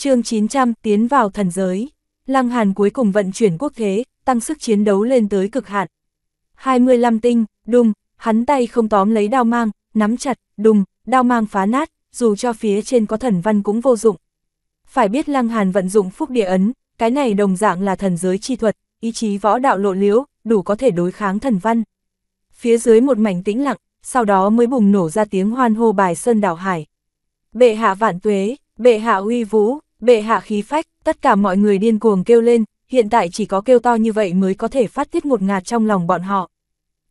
chương 900 tiến vào thần giới, Lăng Hàn cuối cùng vận chuyển quốc thế, tăng sức chiến đấu lên tới cực hạn. 25 tinh, đùng, hắn tay không tóm lấy đao mang, nắm chặt, đùng, đao mang phá nát, dù cho phía trên có thần văn cũng vô dụng. Phải biết Lăng Hàn vận dụng phúc địa ấn, cái này đồng dạng là thần giới chi thuật, ý chí võ đạo lộ liễu, đủ có thể đối kháng thần văn. Phía dưới một mảnh tĩnh lặng, sau đó mới bùng nổ ra tiếng hoan hô bài sơn đảo hải. Bệ hạ vạn tuế, bệ hạ uy vũ, Bệ hạ khí phách, tất cả mọi người điên cuồng kêu lên, hiện tại chỉ có kêu to như vậy mới có thể phát tiết một ngạt trong lòng bọn họ.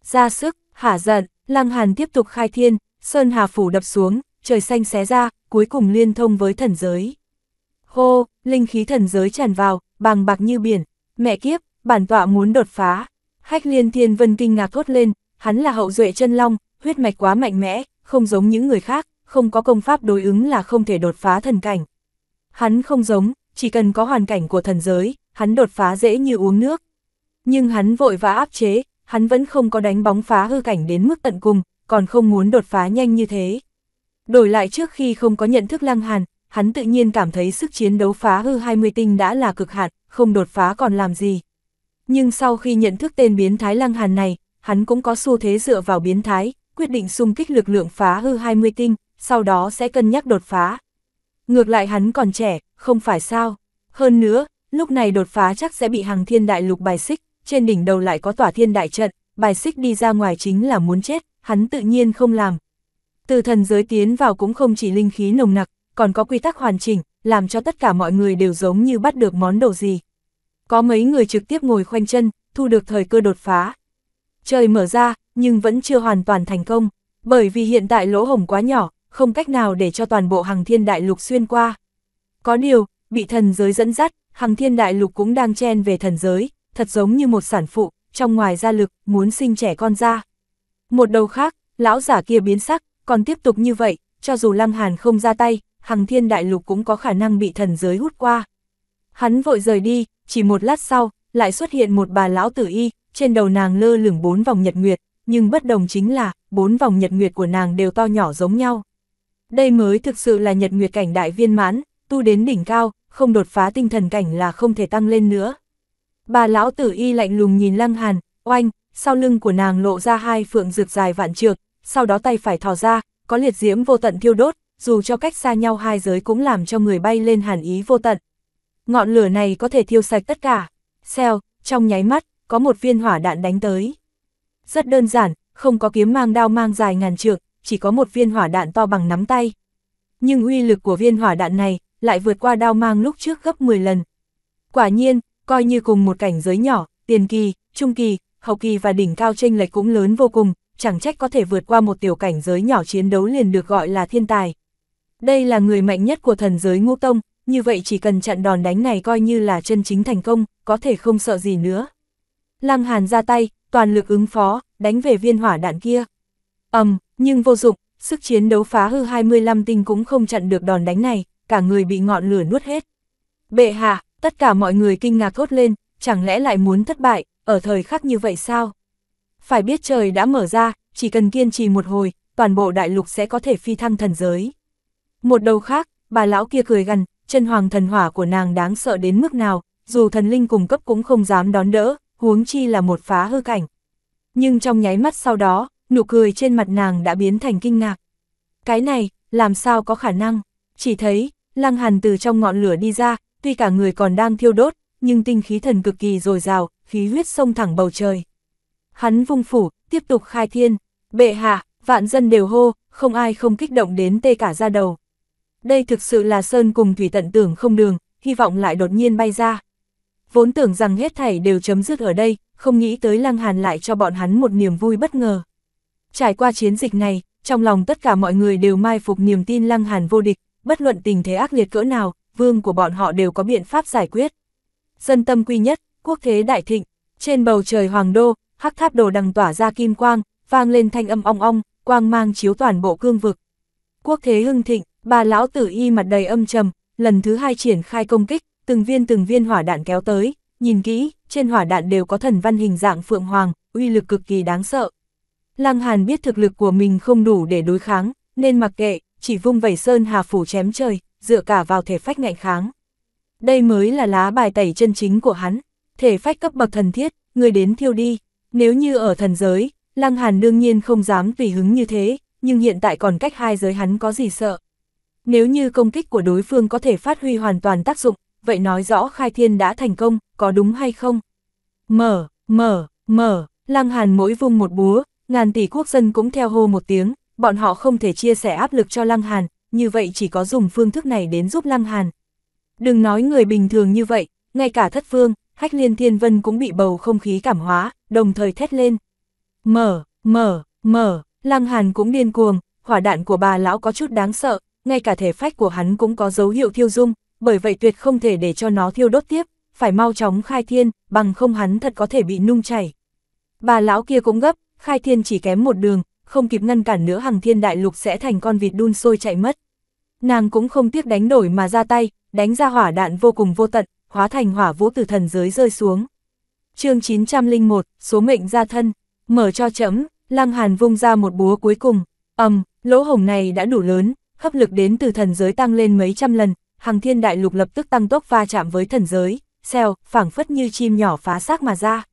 Ra sức, hả giận, Lăng Hàn tiếp tục khai thiên, Sơn Hà Phủ đập xuống, trời xanh xé ra, cuối cùng liên thông với thần giới. Hô, linh khí thần giới tràn vào, bằng bạc như biển, mẹ kiếp, bản tọa muốn đột phá. Hách liên thiên vân kinh ngạc thốt lên, hắn là hậu duệ chân long, huyết mạch quá mạnh mẽ, không giống những người khác, không có công pháp đối ứng là không thể đột phá thần cảnh. Hắn không giống, chỉ cần có hoàn cảnh của thần giới, hắn đột phá dễ như uống nước. Nhưng hắn vội và áp chế, hắn vẫn không có đánh bóng phá hư cảnh đến mức tận cùng, còn không muốn đột phá nhanh như thế. Đổi lại trước khi không có nhận thức lăng hàn, hắn tự nhiên cảm thấy sức chiến đấu phá hư 20 tinh đã là cực hạn, không đột phá còn làm gì. Nhưng sau khi nhận thức tên biến thái lăng hàn này, hắn cũng có xu thế dựa vào biến thái, quyết định xung kích lực lượng phá hư 20 tinh, sau đó sẽ cân nhắc đột phá. Ngược lại hắn còn trẻ, không phải sao. Hơn nữa, lúc này đột phá chắc sẽ bị hàng thiên đại lục bài xích, trên đỉnh đầu lại có tỏa thiên đại trận, bài xích đi ra ngoài chính là muốn chết, hắn tự nhiên không làm. Từ thần giới tiến vào cũng không chỉ linh khí nồng nặc, còn có quy tắc hoàn chỉnh, làm cho tất cả mọi người đều giống như bắt được món đồ gì. Có mấy người trực tiếp ngồi khoanh chân, thu được thời cơ đột phá. Trời mở ra, nhưng vẫn chưa hoàn toàn thành công, bởi vì hiện tại lỗ hổng quá nhỏ, không cách nào để cho toàn bộ hàng thiên đại lục xuyên qua. Có điều, bị thần giới dẫn dắt, hàng thiên đại lục cũng đang chen về thần giới, thật giống như một sản phụ, trong ngoài ra lực, muốn sinh trẻ con ra. Một đầu khác, lão giả kia biến sắc, còn tiếp tục như vậy, cho dù Lăng Hàn không ra tay, hàng thiên đại lục cũng có khả năng bị thần giới hút qua. Hắn vội rời đi, chỉ một lát sau, lại xuất hiện một bà lão tử y, trên đầu nàng lơ lửng bốn vòng nhật nguyệt, nhưng bất đồng chính là, bốn vòng nhật nguyệt của nàng đều to nhỏ giống nhau. Đây mới thực sự là nhật nguyệt cảnh đại viên mãn, tu đến đỉnh cao, không đột phá tinh thần cảnh là không thể tăng lên nữa. Bà lão tử y lạnh lùng nhìn lăng hàn, oanh, sau lưng của nàng lộ ra hai phượng rực dài vạn trược, sau đó tay phải thò ra, có liệt diễm vô tận thiêu đốt, dù cho cách xa nhau hai giới cũng làm cho người bay lên hàn ý vô tận. Ngọn lửa này có thể thiêu sạch tất cả. xeo trong nháy mắt, có một viên hỏa đạn đánh tới. Rất đơn giản, không có kiếm mang đao mang dài ngàn trượng, chỉ có một viên hỏa đạn to bằng nắm tay. Nhưng uy lực của viên hỏa đạn này lại vượt qua đao mang lúc trước gấp 10 lần. Quả nhiên, coi như cùng một cảnh giới nhỏ, tiền kỳ, trung kỳ, hậu kỳ và đỉnh cao tranh lệch cũng lớn vô cùng, chẳng trách có thể vượt qua một tiểu cảnh giới nhỏ chiến đấu liền được gọi là thiên tài. Đây là người mạnh nhất của thần giới ngũ tông, như vậy chỉ cần chặn đòn đánh này coi như là chân chính thành công, có thể không sợ gì nữa. Lăng Hàn ra tay, toàn lực ứng phó, đánh về viên hỏa đạn kia. ầm, um, nhưng vô dụng, sức chiến đấu phá hư 25 tinh cũng không chặn được đòn đánh này, cả người bị ngọn lửa nuốt hết. Bệ hạ, tất cả mọi người kinh ngạc thốt lên, chẳng lẽ lại muốn thất bại, ở thời khắc như vậy sao? Phải biết trời đã mở ra, chỉ cần kiên trì một hồi, toàn bộ đại lục sẽ có thể phi thăng thần giới. Một đầu khác, bà lão kia cười gần, chân hoàng thần hỏa của nàng đáng sợ đến mức nào, dù thần linh cùng cấp cũng không dám đón đỡ, huống chi là một phá hư cảnh. Nhưng trong nháy mắt sau đó, nụ cười trên mặt nàng đã biến thành kinh ngạc. Cái này, làm sao có khả năng? Chỉ thấy, lăng hàn từ trong ngọn lửa đi ra, tuy cả người còn đang thiêu đốt, nhưng tinh khí thần cực kỳ dồi dào, khí huyết sông thẳng bầu trời. Hắn vung phủ, tiếp tục khai thiên, bệ hạ, vạn dân đều hô, không ai không kích động đến tê cả ra đầu. Đây thực sự là sơn cùng thủy tận tưởng không đường, hy vọng lại đột nhiên bay ra. Vốn tưởng rằng hết thảy đều chấm dứt ở đây, không nghĩ tới lăng hàn lại cho bọn hắn một niềm vui bất ngờ. Trải qua chiến dịch này, trong lòng tất cả mọi người đều mai phục niềm tin Lăng Hàn vô địch, bất luận tình thế ác liệt cỡ nào, vương của bọn họ đều có biện pháp giải quyết. Dân tâm quy nhất, quốc thế đại thịnh, trên bầu trời hoàng đô, hắc tháp đồ đằng tỏa ra kim quang, vang lên thanh âm ong ong, quang mang chiếu toàn bộ cương vực. Quốc thế hưng thịnh, bà lão tử y mặt đầy âm trầm, lần thứ hai triển khai công kích, từng viên từng viên hỏa đạn kéo tới, nhìn kỹ, trên hỏa đạn đều có thần văn hình dạng phượng hoàng, uy lực cực kỳ đáng sợ. Lăng Hàn biết thực lực của mình không đủ để đối kháng, nên mặc kệ, chỉ vung vẩy sơn hà phủ chém trời, dựa cả vào thể phách ngạnh kháng. Đây mới là lá bài tẩy chân chính của hắn, thể phách cấp bậc thần thiết, người đến thiêu đi. Nếu như ở thần giới, Lăng Hàn đương nhiên không dám tùy hứng như thế, nhưng hiện tại còn cách hai giới hắn có gì sợ. Nếu như công kích của đối phương có thể phát huy hoàn toàn tác dụng, vậy nói rõ khai thiên đã thành công, có đúng hay không? Mở, mở, mở, Lăng Hàn mỗi vung một búa, Ngàn tỷ quốc dân cũng theo hô một tiếng, bọn họ không thể chia sẻ áp lực cho Lăng Hàn, như vậy chỉ có dùng phương thức này đến giúp Lăng Hàn. Đừng nói người bình thường như vậy, ngay cả thất phương, hách liên thiên vân cũng bị bầu không khí cảm hóa, đồng thời thét lên. Mở, mở, mở, Lăng Hàn cũng điên cuồng, hỏa đạn của bà lão có chút đáng sợ, ngay cả thể phách của hắn cũng có dấu hiệu thiêu dung, bởi vậy tuyệt không thể để cho nó thiêu đốt tiếp, phải mau chóng khai thiên, bằng không hắn thật có thể bị nung chảy. Bà lão kia cũng gấp, khai thiên chỉ kém một đường, không kịp ngăn cản nữa hằng thiên đại lục sẽ thành con vịt đun sôi chạy mất. Nàng cũng không tiếc đánh đổi mà ra tay, đánh ra hỏa đạn vô cùng vô tận, hóa thành hỏa vũ từ thần giới rơi xuống. chương 901, số mệnh ra thân, mở cho chấm, lăng hàn vung ra một búa cuối cùng, ầm, lỗ hồng này đã đủ lớn, hấp lực đến từ thần giới tăng lên mấy trăm lần, hằng thiên đại lục lập tức tăng tốc va chạm với thần giới, xèo, phảng phất như chim nhỏ phá xác mà ra.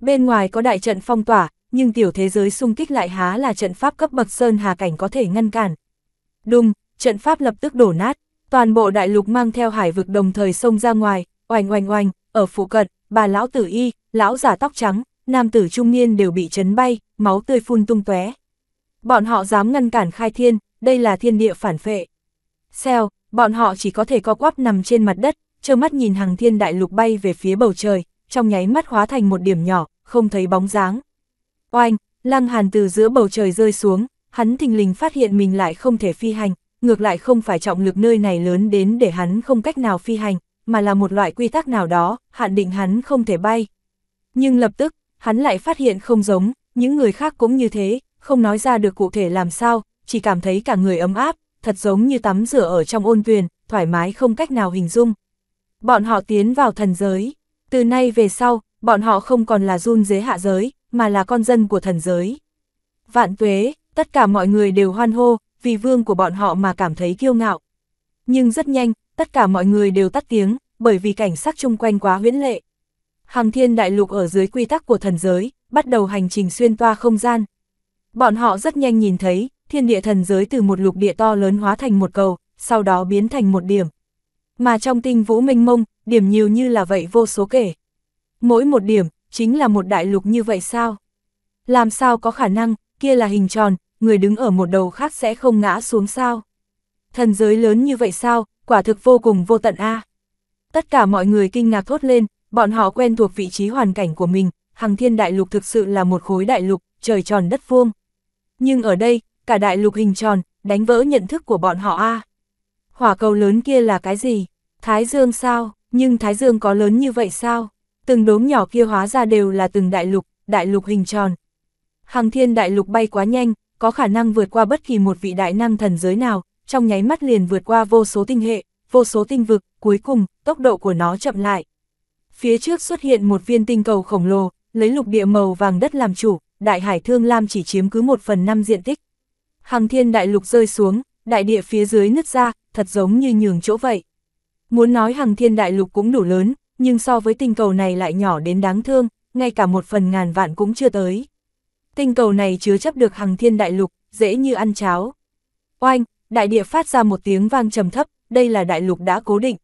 Bên ngoài có đại trận phong tỏa, nhưng tiểu thế giới xung kích lại há là trận pháp cấp bậc sơn hà cảnh có thể ngăn cản. Đùng, trận pháp lập tức đổ nát, toàn bộ đại lục mang theo hải vực đồng thời xông ra ngoài, oanh oanh oanh ở phụ cận, bà lão tử y, lão giả tóc trắng, nam tử trung niên đều bị chấn bay, máu tươi phun tung tóe. Bọn họ dám ngăn cản khai thiên, đây là thiên địa phản phệ. Xeo, bọn họ chỉ có thể co quắp nằm trên mặt đất, trơ mắt nhìn hàng thiên đại lục bay về phía bầu trời, trong nháy mắt hóa thành một điểm nhỏ, không thấy bóng dáng. Oanh, Lăng Hàn từ giữa bầu trời rơi xuống, hắn thình lình phát hiện mình lại không thể phi hành, ngược lại không phải trọng lực nơi này lớn đến để hắn không cách nào phi hành, mà là một loại quy tắc nào đó, hạn định hắn không thể bay. Nhưng lập tức, hắn lại phát hiện không giống, những người khác cũng như thế, không nói ra được cụ thể làm sao, chỉ cảm thấy cả người ấm áp, thật giống như tắm rửa ở trong ôn tuyền, thoải mái không cách nào hình dung. Bọn họ tiến vào thần giới, từ nay về sau, bọn họ không còn là run dế hạ giới, mà là con dân của thần giới. Vạn tuế, tất cả mọi người đều hoan hô, vì vương của bọn họ mà cảm thấy kiêu ngạo. Nhưng rất nhanh, tất cả mọi người đều tắt tiếng, bởi vì cảnh sắc chung quanh quá huyễn lệ. Hàng thiên đại lục ở dưới quy tắc của thần giới, bắt đầu hành trình xuyên toa không gian. Bọn họ rất nhanh nhìn thấy, thiên địa thần giới từ một lục địa to lớn hóa thành một cầu, sau đó biến thành một điểm. Mà trong tinh vũ minh mông, điểm nhiều như là vậy vô số kể. Mỗi một điểm, chính là một đại lục như vậy sao? Làm sao có khả năng, kia là hình tròn, người đứng ở một đầu khác sẽ không ngã xuống sao? Thần giới lớn như vậy sao, quả thực vô cùng vô tận a. Tất cả mọi người kinh ngạc thốt lên, bọn họ quen thuộc vị trí hoàn cảnh của mình, hằng thiên đại lục thực sự là một khối đại lục, trời tròn đất vuông. Nhưng ở đây, cả đại lục hình tròn, đánh vỡ nhận thức của bọn họ a. Hỏa cầu lớn kia là cái gì? Thái dương sao? Nhưng Thái dương có lớn như vậy sao? Từng đốm nhỏ kia hóa ra đều là từng đại lục, đại lục hình tròn. Hàng thiên đại lục bay quá nhanh, có khả năng vượt qua bất kỳ một vị đại năng thần giới nào, trong nháy mắt liền vượt qua vô số tinh hệ, vô số tinh vực, cuối cùng, tốc độ của nó chậm lại. Phía trước xuất hiện một viên tinh cầu khổng lồ, lấy lục địa màu vàng đất làm chủ, đại hải thương lam chỉ chiếm cứ một phần năm diện tích. Hàng thiên đại lục rơi xuống, đại địa phía dưới nứt ra, thật giống như nhường chỗ vậy. Muốn nói hàng thiên đại lục cũng đủ lớn, nhưng so với tinh cầu này lại nhỏ đến đáng thương, ngay cả một phần ngàn vạn cũng chưa tới. Tinh cầu này chứa chấp được hàng thiên đại lục, dễ như ăn cháo. Oanh, đại địa phát ra một tiếng vang trầm thấp, đây là đại lục đã cố định.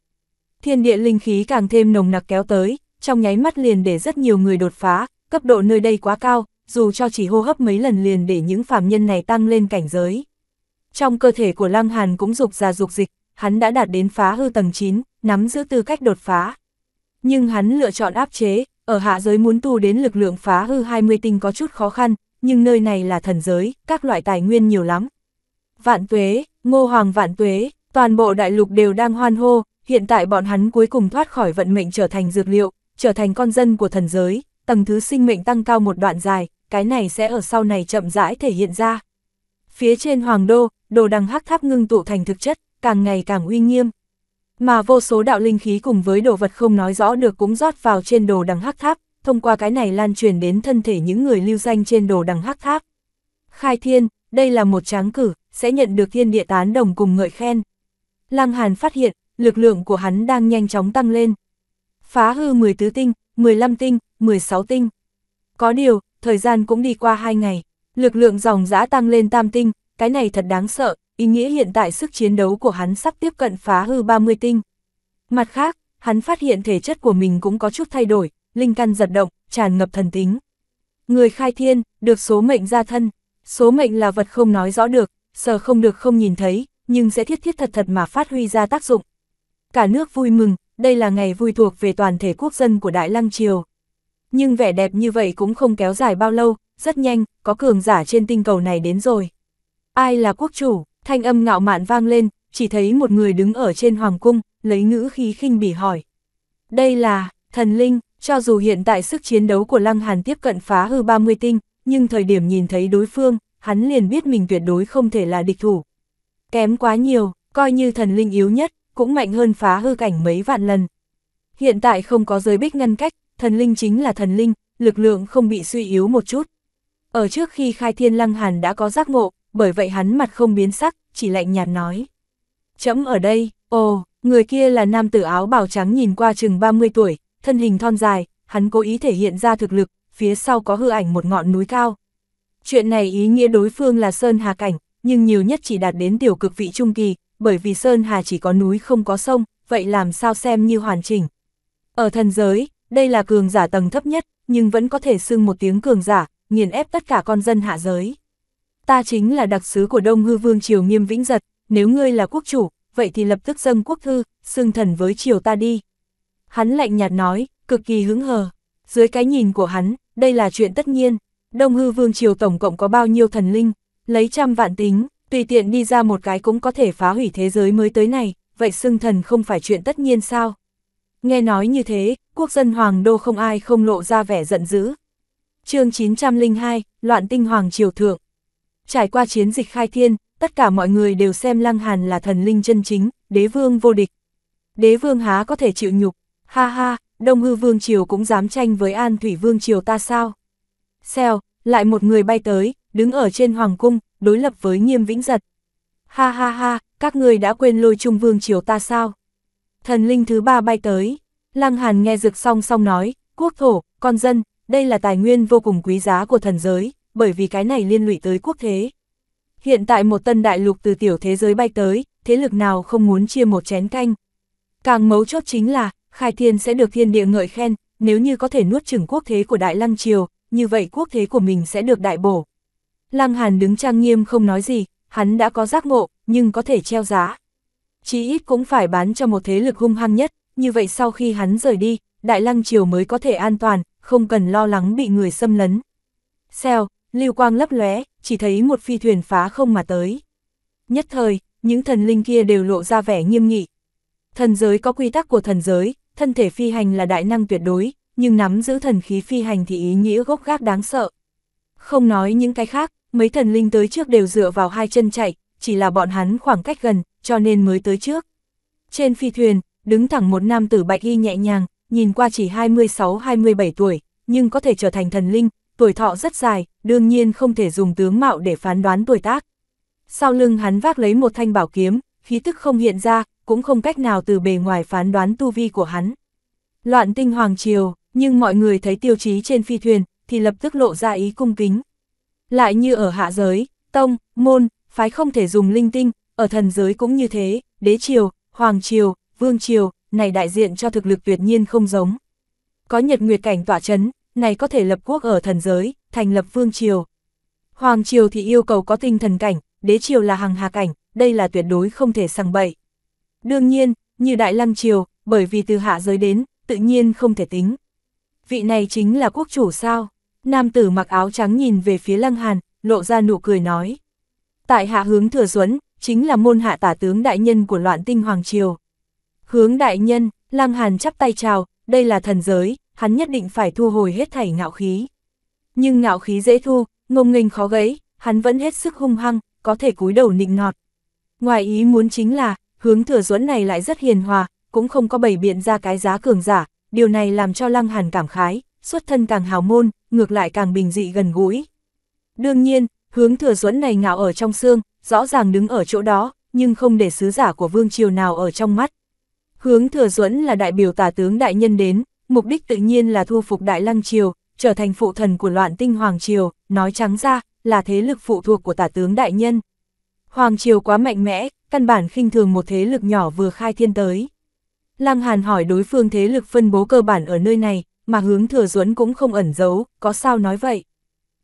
Thiên địa linh khí càng thêm nồng nặc kéo tới, trong nháy mắt liền để rất nhiều người đột phá, cấp độ nơi đây quá cao, dù cho chỉ hô hấp mấy lần liền để những phạm nhân này tăng lên cảnh giới. Trong cơ thể của Lăng Hàn cũng dục ra dục dịch, hắn đã đạt đến phá hư tầng 9, nắm giữ tư cách đột phá. Nhưng hắn lựa chọn áp chế, ở hạ giới muốn tu đến lực lượng phá hư 20 tinh có chút khó khăn, nhưng nơi này là thần giới, các loại tài nguyên nhiều lắm. Vạn tuế, ngô hoàng vạn tuế, toàn bộ đại lục đều đang hoan hô, hiện tại bọn hắn cuối cùng thoát khỏi vận mệnh trở thành dược liệu, trở thành con dân của thần giới, tầng thứ sinh mệnh tăng cao một đoạn dài, cái này sẽ ở sau này chậm rãi thể hiện ra. Phía trên hoàng đô, đồ đằng hắc tháp ngưng tụ thành thực chất, càng ngày càng uy nghiêm. Mà vô số đạo linh khí cùng với đồ vật không nói rõ được cũng rót vào trên đồ đằng hắc tháp, thông qua cái này lan truyền đến thân thể những người lưu danh trên đồ đằng hắc tháp. Khai thiên, đây là một tráng cử, sẽ nhận được thiên địa tán đồng cùng ngợi khen. Lăng Hàn phát hiện, lực lượng của hắn đang nhanh chóng tăng lên. Phá hư 10 tứ tinh, 15 tinh, 16 tinh. Có điều, thời gian cũng đi qua 2 ngày, lực lượng dòng dã tăng lên tam tinh, cái này thật đáng sợ, ý nghĩa hiện tại sức chiến đấu của hắn sắp tiếp cận phá hư 30 tinh. Mặt khác, hắn phát hiện thể chất của mình cũng có chút thay đổi, linh căn giật động, tràn ngập thần tính. Người khai thiên, được số mệnh ra thân, số mệnh là vật không nói rõ được, sờ không được không nhìn thấy, nhưng sẽ thiết thiết thật thật mà phát huy ra tác dụng. Cả nước vui mừng, đây là ngày vui thuộc về toàn thể quốc dân của Đại Lăng Triều. Nhưng vẻ đẹp như vậy cũng không kéo dài bao lâu, rất nhanh, có cường giả trên tinh cầu này đến rồi. Ai là quốc chủ? thanh âm ngạo mạn vang lên, chỉ thấy một người đứng ở trên hoàng cung, lấy ngữ khí khinh bỉ hỏi. Đây là, thần linh, cho dù hiện tại sức chiến đấu của Lăng Hàn tiếp cận phá hư 30 tinh, nhưng thời điểm nhìn thấy đối phương, hắn liền biết mình tuyệt đối không thể là địch thủ. Kém quá nhiều, coi như thần linh yếu nhất, cũng mạnh hơn phá hư cảnh mấy vạn lần. Hiện tại không có giới bích ngăn cách, thần linh chính là thần linh, lực lượng không bị suy yếu một chút. Ở trước khi khai thiên Lăng Hàn đã có giác ngộ, bởi vậy hắn mặt không biến sắc, chỉ lạnh nhạt nói. Chấm ở đây, ồ, người kia là nam tử áo bào trắng nhìn qua chừng 30 tuổi, thân hình thon dài, hắn cố ý thể hiện ra thực lực, phía sau có hư ảnh một ngọn núi cao. Chuyện này ý nghĩa đối phương là Sơn Hà Cảnh, nhưng nhiều nhất chỉ đạt đến tiểu cực vị trung kỳ, bởi vì Sơn Hà chỉ có núi không có sông, vậy làm sao xem như hoàn chỉnh. Ở thần giới, đây là cường giả tầng thấp nhất, nhưng vẫn có thể xưng một tiếng cường giả, nghiền ép tất cả con dân hạ giới ta chính là đặc sứ của Đông Hư Vương Triều Nghiêm Vĩnh Giật, nếu ngươi là quốc chủ, vậy thì lập tức dâng quốc thư, xưng thần với triều ta đi. Hắn lạnh nhạt nói, cực kỳ hứng hờ. Dưới cái nhìn của hắn, đây là chuyện tất nhiên. Đông Hư Vương Triều tổng cộng có bao nhiêu thần linh, lấy trăm vạn tính, tùy tiện đi ra một cái cũng có thể phá hủy thế giới mới tới này, vậy xưng thần không phải chuyện tất nhiên sao? Nghe nói như thế, quốc dân Hoàng Đô không ai không lộ ra vẻ giận dữ. chương 902, Loạn tinh Hoàng Triều Thượng trải qua chiến dịch khai thiên, tất cả mọi người đều xem Lăng Hàn là thần linh chân chính, đế vương vô địch. Đế vương há có thể chịu nhục, ha ha, Đông Hư Vương Triều cũng dám tranh với An Thủy Vương Triều ta sao? Xèo, lại một người bay tới, đứng ở trên Hoàng Cung, đối lập với Nghiêm Vĩnh Giật. Ha ha ha, các người đã quên lôi trung Vương Triều ta sao? Thần linh thứ ba bay tới, Lăng Hàn nghe rực song song nói, quốc thổ, con dân, đây là tài nguyên vô cùng quý giá của thần giới, bởi vì cái này liên lụy tới quốc thế. Hiện tại một tân đại lục từ tiểu thế giới bay tới, thế lực nào không muốn chia một chén canh. Càng mấu chốt chính là, khai thiên sẽ được thiên địa ngợi khen, nếu như có thể nuốt chửng quốc thế của Đại Lăng Triều, như vậy quốc thế của mình sẽ được đại bổ. Lăng Hàn đứng trang nghiêm không nói gì, hắn đã có giác ngộ, nhưng có thể treo giá. Chí ít cũng phải bán cho một thế lực hung hăng nhất, như vậy sau khi hắn rời đi, Đại Lăng Triều mới có thể an toàn, không cần lo lắng bị người xâm lấn. Xèo, lưu quang lấp lóe, chỉ thấy một phi thuyền phá không mà tới. Nhất thời, những thần linh kia đều lộ ra vẻ nghiêm nghị. Thần giới có quy tắc của thần giới, thân thể phi hành là đại năng tuyệt đối, nhưng nắm giữ thần khí phi hành thì ý nghĩa gốc gác đáng sợ. Không nói những cái khác, mấy thần linh tới trước đều dựa vào hai chân chạy, chỉ là bọn hắn khoảng cách gần, cho nên mới tới trước. Trên phi thuyền, đứng thẳng một nam tử bạch y nhẹ nhàng, nhìn qua chỉ 26-27 tuổi, nhưng có thể trở thành thần linh, tuổi thọ rất dài, đương nhiên không thể dùng tướng mạo để phán đoán tuổi tác. Sau lưng hắn vác lấy một thanh bảo kiếm, khí tức không hiện ra, cũng không cách nào từ bề ngoài phán đoán tu vi của hắn. Loạn tinh hoàng triều, nhưng mọi người thấy tiêu chí trên phi thuyền, thì lập tức lộ ra ý cung kính. Lại như ở hạ giới, tông, môn, phái không thể dùng linh tinh, ở thần giới cũng như thế, đế triều, hoàng triều, vương triều, này đại diện cho thực lực tuyệt nhiên không giống. Có nhật nguyệt cảnh tỏa chấn, này có thể lập quốc ở thần giới, thành lập vương triều. Hoàng triều thì yêu cầu có tinh thần cảnh, đế triều là hàng hà cảnh, đây là tuyệt đối không thể sằng bậy. Đương nhiên, như Đại Lăng triều, bởi vì từ hạ giới đến, tự nhiên không thể tính. Vị này chính là quốc chủ sao? Nam tử mặc áo trắng nhìn về phía Lăng Hàn, lộ ra nụ cười nói. Tại hạ hướng thừa duẫn chính là môn hạ tả tướng đại nhân của loạn tinh Hoàng Triều. Hướng đại nhân, Lăng Hàn chắp tay chào, đây là thần giới, hắn nhất định phải thu hồi hết thảy ngạo khí. Nhưng ngạo khí dễ thu, ngông nghênh khó gấy, hắn vẫn hết sức hung hăng, có thể cúi đầu nịnh nọt. Ngoài ý muốn chính là, hướng thừa duẫn này lại rất hiền hòa, cũng không có bày biện ra cái giá cường giả, điều này làm cho Lăng Hàn cảm khái, xuất thân càng hào môn, ngược lại càng bình dị gần gũi. Đương nhiên, hướng thừa duẫn này ngạo ở trong xương, rõ ràng đứng ở chỗ đó, nhưng không để sứ giả của vương triều nào ở trong mắt. Hướng thừa duẫn là đại biểu tả tướng đại nhân đến, mục đích tự nhiên là thu phục Đại Lăng Triều, trở thành phụ thần của loạn tinh Hoàng Triều, nói trắng ra, là thế lực phụ thuộc của tả tướng đại nhân. Hoàng Triều quá mạnh mẽ, căn bản khinh thường một thế lực nhỏ vừa khai thiên tới. Lăng Hàn hỏi đối phương thế lực phân bố cơ bản ở nơi này, mà hướng thừa duẫn cũng không ẩn giấu, có sao nói vậy.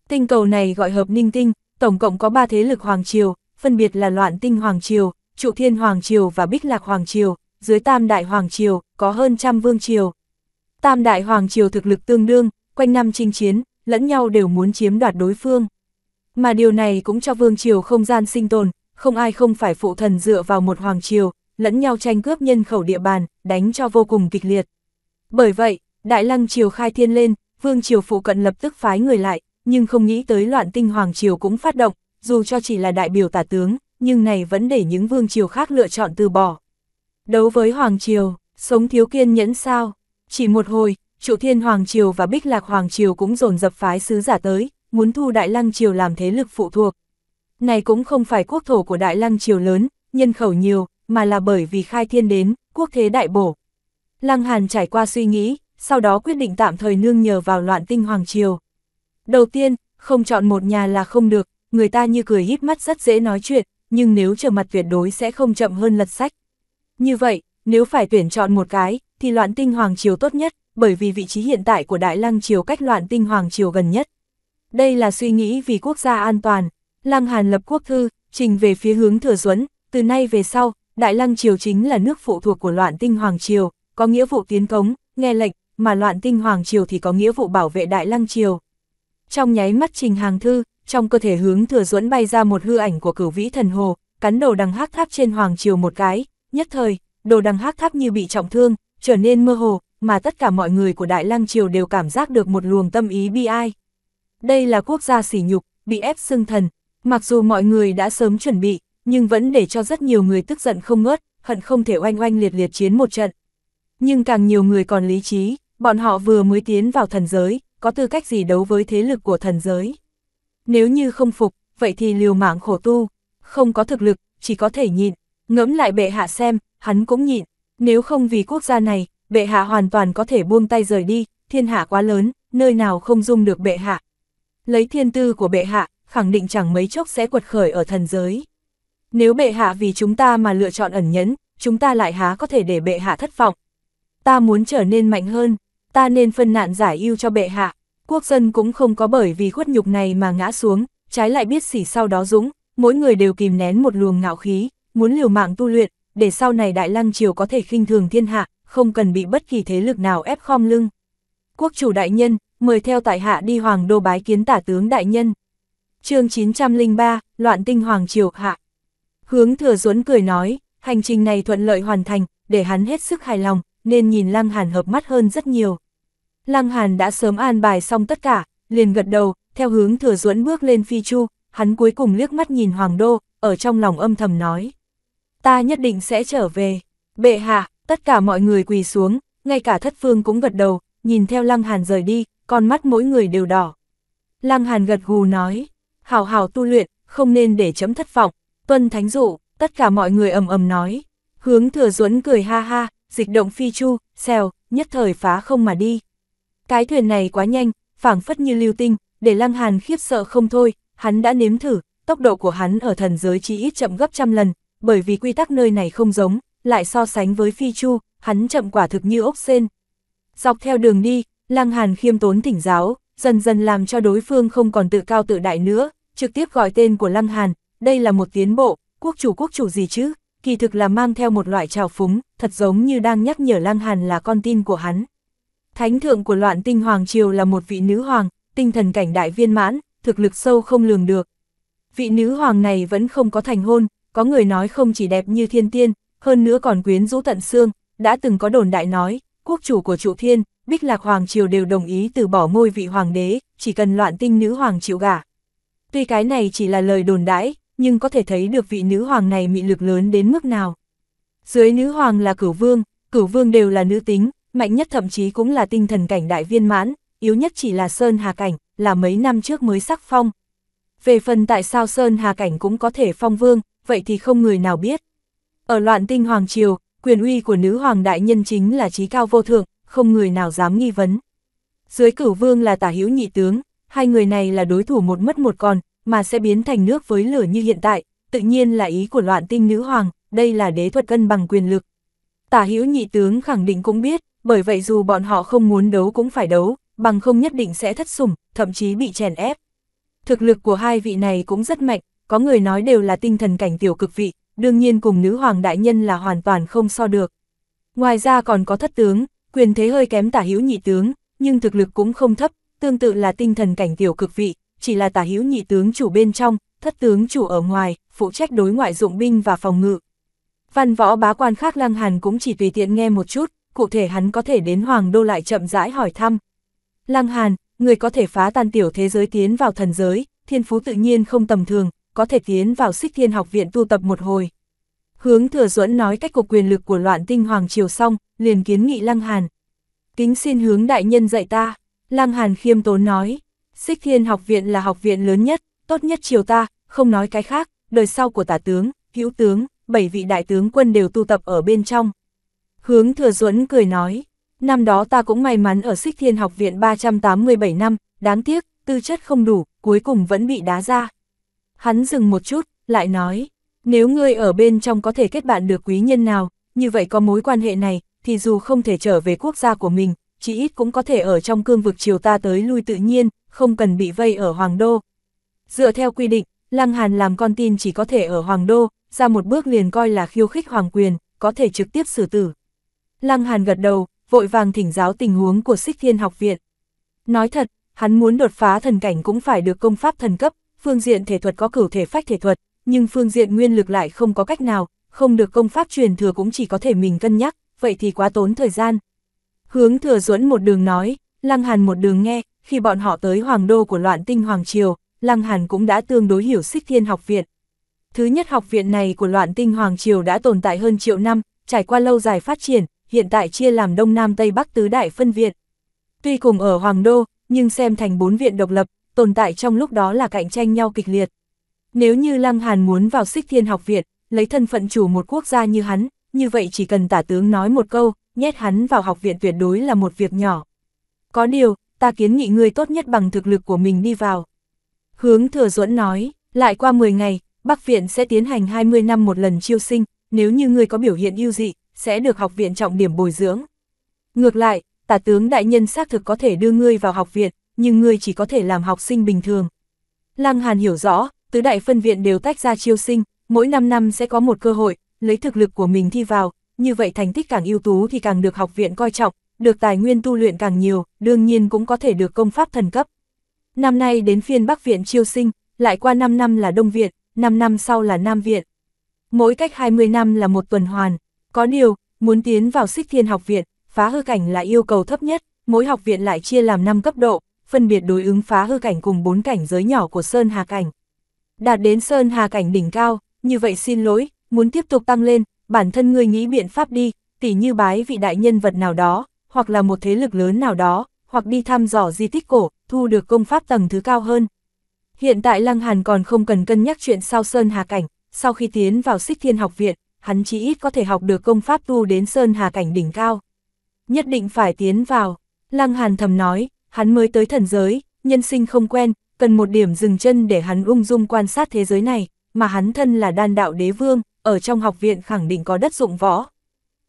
Tinh cầu này gọi hợp ninh tinh, tổng cộng có ba thế lực Hoàng Triều, phân biệt là loạn tinh Hoàng Triều, trụ thiên Hoàng Triều và bích lạc Hoàng Triều, dưới tam đại Hoàng Triều, có hơn trăm vương triều, Tam đại hoàng triều thực lực tương đương, quanh năm chinh chiến, lẫn nhau đều muốn chiếm đoạt đối phương. Mà điều này cũng cho vương triều không gian sinh tồn, không ai không phải phụ thần dựa vào một hoàng triều, lẫn nhau tranh cướp nhân khẩu địa bàn, đánh cho vô cùng kịch liệt. Bởi vậy, Đại Lăng triều khai thiên lên, vương triều phụ cận lập tức phái người lại, nhưng không nghĩ tới loạn tinh hoàng triều cũng phát động, dù cho chỉ là đại biểu tả tướng, nhưng này vẫn để những vương triều khác lựa chọn từ bỏ. Đấu với hoàng triều, sống thiếu kiên nhẫn sao? Chỉ một hồi, trụ thiên Hoàng Triều và Bích Lạc Hoàng Triều cũng dồn dập phái sứ giả tới, muốn thu Đại Lăng Triều làm thế lực phụ thuộc. Này cũng không phải quốc thổ của Đại Lăng Triều lớn, nhân khẩu nhiều, mà là bởi vì khai thiên đến, quốc thế đại bổ. Lăng Hàn trải qua suy nghĩ, sau đó quyết định tạm thời nương nhờ vào loạn tinh Hoàng Triều. Đầu tiên, không chọn một nhà là không được, người ta như cười híp mắt rất dễ nói chuyện, nhưng nếu trở mặt tuyệt đối sẽ không chậm hơn lật sách. Như vậy, nếu phải tuyển chọn một cái, thì loạn tinh Hoàng Triều tốt nhất, bởi vì vị trí hiện tại của Đại Lăng Triều cách loạn tinh Hoàng Triều gần nhất. Đây là suy nghĩ vì quốc gia an toàn. Lăng Hàn lập quốc thư, trình về phía hướng thừa duẫn từ nay về sau, Đại Lăng Triều chính là nước phụ thuộc của loạn tinh Hoàng Triều, có nghĩa vụ tiến cống, nghe lệnh, mà loạn tinh Hoàng Triều thì có nghĩa vụ bảo vệ Đại Lăng Triều. Trong nháy mắt trình hàng thư, trong cơ thể hướng thừa duẫn bay ra một hư ảnh của cửu vĩ thần hồ, cắn đầu đằng hắc tháp trên Hoàng Triều một cái, nhất thời, đồ đằng hắc tháp như bị trọng thương, trở nên mơ hồ, mà tất cả mọi người của Đại Lăng Triều đều cảm giác được một luồng tâm ý bi ai. Đây là quốc gia sỉ nhục, bị ép xưng thần, mặc dù mọi người đã sớm chuẩn bị, nhưng vẫn để cho rất nhiều người tức giận không ngớt, hận không thể oanh oanh liệt liệt chiến một trận. Nhưng càng nhiều người còn lý trí, bọn họ vừa mới tiến vào thần giới, có tư cách gì đấu với thế lực của thần giới. Nếu như không phục, vậy thì liều mạng khổ tu, không có thực lực, chỉ có thể nhịn, ngẫm lại bệ hạ xem, hắn cũng nhịn. Nếu không vì quốc gia này, bệ hạ hoàn toàn có thể buông tay rời đi, thiên hạ quá lớn, nơi nào không dung được bệ hạ. Lấy thiên tư của bệ hạ, khẳng định chẳng mấy chốc sẽ quật khởi ở thần giới. Nếu bệ hạ vì chúng ta mà lựa chọn ẩn nhẫn, chúng ta lại há có thể để bệ hạ thất vọng. Ta muốn trở nên mạnh hơn, ta nên phân nạn giải ưu cho bệ hạ. Quốc dân cũng không có bởi vì khuất nhục này mà ngã xuống, trái lại biết xỉ sau đó dũng, mỗi người đều kìm nén một luồng ngạo khí, muốn liều mạng tu luyện, để sau này Đại Lăng Triều có thể khinh thường thiên hạ, không cần bị bất kỳ thế lực nào ép khom lưng. Quốc chủ đại nhân, mời theo tại hạ đi hoàng đô bái kiến tả tướng đại nhân. chương 903, Loạn tinh Hoàng Triều hạ. Hướng thừa duẫn cười nói, hành trình này thuận lợi hoàn thành, để hắn hết sức hài lòng, nên nhìn Lăng Hàn hợp mắt hơn rất nhiều. Lăng Hàn đã sớm an bài xong tất cả, liền gật đầu, theo hướng thừa duẫn bước lên phi chu, hắn cuối cùng liếc mắt nhìn Hoàng Đô, ở trong lòng âm thầm nói ta nhất định sẽ trở về. Bệ hạ, tất cả mọi người quỳ xuống, ngay cả thất phương cũng gật đầu, nhìn theo Lăng Hàn rời đi, con mắt mỗi người đều đỏ. Lăng Hàn gật gù nói, hào hào tu luyện, không nên để chấm thất vọng, tuân thánh dụ, tất cả mọi người ầm ầm nói. Hướng thừa duẫn cười ha ha, dịch động phi chu, xèo, nhất thời phá không mà đi. Cái thuyền này quá nhanh, phảng phất như lưu tinh, để Lăng Hàn khiếp sợ không thôi, hắn đã nếm thử, tốc độ của hắn ở thần giới chỉ ít chậm gấp trăm lần, bởi vì quy tắc nơi này không giống, lại so sánh với phi chu, hắn chậm quả thực như ốc sen. Dọc theo đường đi, Lăng Hàn khiêm tốn thỉnh giáo, dần dần làm cho đối phương không còn tự cao tự đại nữa, trực tiếp gọi tên của Lăng Hàn, đây là một tiến bộ, quốc chủ quốc chủ gì chứ, kỳ thực là mang theo một loại trào phúng, thật giống như đang nhắc nhở Lăng Hàn là con tin của hắn. Thánh thượng của loạn tinh Hoàng Triều là một vị nữ hoàng, tinh thần cảnh đại viên mãn, thực lực sâu không lường được. Vị nữ hoàng này vẫn không có thành hôn, có người nói không chỉ đẹp như thiên tiên, hơn nữa còn quyến rũ tận xương, đã từng có đồn đại nói, quốc chủ của trụ thiên, Bích Lạc Hoàng Triều đều đồng ý từ bỏ ngôi vị hoàng đế, chỉ cần loạn tinh nữ hoàng chịu gả. Tuy cái này chỉ là lời đồn đãi, nhưng có thể thấy được vị nữ hoàng này mị lực lớn đến mức nào. Dưới nữ hoàng là cửu vương, cửu vương đều là nữ tính, mạnh nhất thậm chí cũng là tinh thần cảnh đại viên mãn, yếu nhất chỉ là Sơn Hà Cảnh, là mấy năm trước mới sắc phong. Về phần tại sao Sơn Hà Cảnh cũng có thể phong vương, vậy thì không người nào biết. Ở loạn tinh Hoàng Triều, quyền uy của nữ hoàng đại nhân chính là trí cao vô thượng, không người nào dám nghi vấn. Dưới cửu vương là tả hữu nhị tướng, hai người này là đối thủ một mất một còn, mà sẽ biến thành nước với lửa như hiện tại, tự nhiên là ý của loạn tinh nữ hoàng, đây là đế thuật cân bằng quyền lực. Tả hữu nhị tướng khẳng định cũng biết, bởi vậy dù bọn họ không muốn đấu cũng phải đấu, bằng không nhất định sẽ thất sủng, thậm chí bị chèn ép. Thực lực của hai vị này cũng rất mạnh, có người nói đều là tinh thần cảnh tiểu cực vị, đương nhiên cùng nữ hoàng đại nhân là hoàn toàn không so được. Ngoài ra còn có thất tướng, quyền thế hơi kém tả hữu nhị tướng, nhưng thực lực cũng không thấp, tương tự là tinh thần cảnh tiểu cực vị, chỉ là tả hữu nhị tướng chủ bên trong, thất tướng chủ ở ngoài, phụ trách đối ngoại dụng binh và phòng ngự. Văn võ bá quan khác Lăng Hàn cũng chỉ tùy tiện nghe một chút, cụ thể hắn có thể đến Hoàng Đô lại chậm rãi hỏi thăm. Lăng Hàn, người có thể phá tan tiểu thế giới tiến vào thần giới, thiên phú tự nhiên không tầm thường, có thể tiến vào xích thiên học viện tu tập một hồi. Hướng thừa duẫn nói cách cục quyền lực của loạn tinh hoàng triều xong, liền kiến nghị Lăng Hàn. Kính xin hướng đại nhân dạy ta, Lăng Hàn khiêm tốn nói, xích thiên học viện là học viện lớn nhất, tốt nhất triều ta, không nói cái khác, đời sau của tả tướng, hữu tướng, bảy vị đại tướng quân đều tu tập ở bên trong. Hướng thừa duẫn cười nói, năm đó ta cũng may mắn ở xích thiên học viện 387 năm, đáng tiếc, tư chất không đủ, cuối cùng vẫn bị đá ra. Hắn dừng một chút, lại nói, nếu ngươi ở bên trong có thể kết bạn được quý nhân nào, như vậy có mối quan hệ này, thì dù không thể trở về quốc gia của mình, chỉ ít cũng có thể ở trong cương vực chiều ta tới lui tự nhiên, không cần bị vây ở Hoàng Đô. Dựa theo quy định, Lăng Hàn làm con tin chỉ có thể ở Hoàng Đô, ra một bước liền coi là khiêu khích Hoàng quyền, có thể trực tiếp xử tử. Lăng Hàn gật đầu, vội vàng thỉnh giáo tình huống của Sích Thiên học viện. Nói thật, hắn muốn đột phá thần cảnh cũng phải được công pháp thần cấp, phương diện thể thuật có cửu thể phách thể thuật, nhưng phương diện nguyên lực lại không có cách nào, không được công pháp truyền thừa cũng chỉ có thể mình cân nhắc, vậy thì quá tốn thời gian. Hướng thừa dẫn một đường nói, Lăng Hàn một đường nghe, khi bọn họ tới hoàng đô của loạn tinh Hoàng Triều, Lăng Hàn cũng đã tương đối hiểu xích thiên học viện. Thứ nhất học viện này của loạn tinh Hoàng Triều đã tồn tại hơn triệu năm, trải qua lâu dài phát triển, hiện tại chia làm Đông Nam Tây Bắc tứ đại phân viện. Tuy cùng ở Hoàng Đô, nhưng xem thành bốn viện độc lập, tồn tại trong lúc đó là cạnh tranh nhau kịch liệt. Nếu như Lăng Hàn muốn vào Sích thiên học viện, lấy thân phận chủ một quốc gia như hắn, như vậy chỉ cần tả tướng nói một câu, nhét hắn vào học viện tuyệt đối là một việc nhỏ. Có điều, ta kiến nghị ngươi tốt nhất bằng thực lực của mình đi vào. Hướng thừa duẫn nói, lại qua 10 ngày, Bắc Viện sẽ tiến hành 20 năm một lần chiêu sinh, nếu như ngươi có biểu hiện ưu dị, sẽ được học viện trọng điểm bồi dưỡng. Ngược lại, tả tướng đại nhân xác thực có thể đưa ngươi vào học viện, nhưng ngươi chỉ có thể làm học sinh bình thường. Lăng Hàn hiểu rõ, tứ đại phân viện đều tách ra chiêu sinh, mỗi 5 năm sẽ có một cơ hội, lấy thực lực của mình thi vào, như vậy thành tích càng ưu tú thì càng được học viện coi trọng, được tài nguyên tu luyện càng nhiều, đương nhiên cũng có thể được công pháp thần cấp. Năm nay đến phiên Bắc Viện chiêu sinh, lại qua 5 năm là Đông Viện, 5 năm sau là Nam Viện. Mỗi cách 20 năm là một tuần hoàn. Có điều, muốn tiến vào xích thiên học viện, phá hư cảnh là yêu cầu thấp nhất, mỗi học viện lại chia làm 5 cấp độ, phân biệt đối ứng phá hư cảnh cùng bốn cảnh giới nhỏ của Sơn Hà Cảnh. Đạt đến Sơn Hà Cảnh đỉnh cao, như vậy xin lỗi, muốn tiếp tục tăng lên, bản thân ngươi nghĩ biện pháp đi, tỉ như bái vị đại nhân vật nào đó, hoặc là một thế lực lớn nào đó, hoặc đi thăm dò di tích cổ, thu được công pháp tầng thứ cao hơn. Hiện tại Lăng Hàn còn không cần cân nhắc chuyện sau Sơn Hà Cảnh, sau khi tiến vào Xích Thiên Học Viện, hắn chỉ ít có thể học được công pháp tu đến Sơn Hà Cảnh đỉnh cao. Nhất định phải tiến vào, Lăng Hàn thầm nói, hắn mới tới thần giới, nhân sinh không quen, cần một điểm dừng chân để hắn ung dung quan sát thế giới này, mà hắn thân là đan đạo đế vương, ở trong học viện khẳng định có đất dụng võ.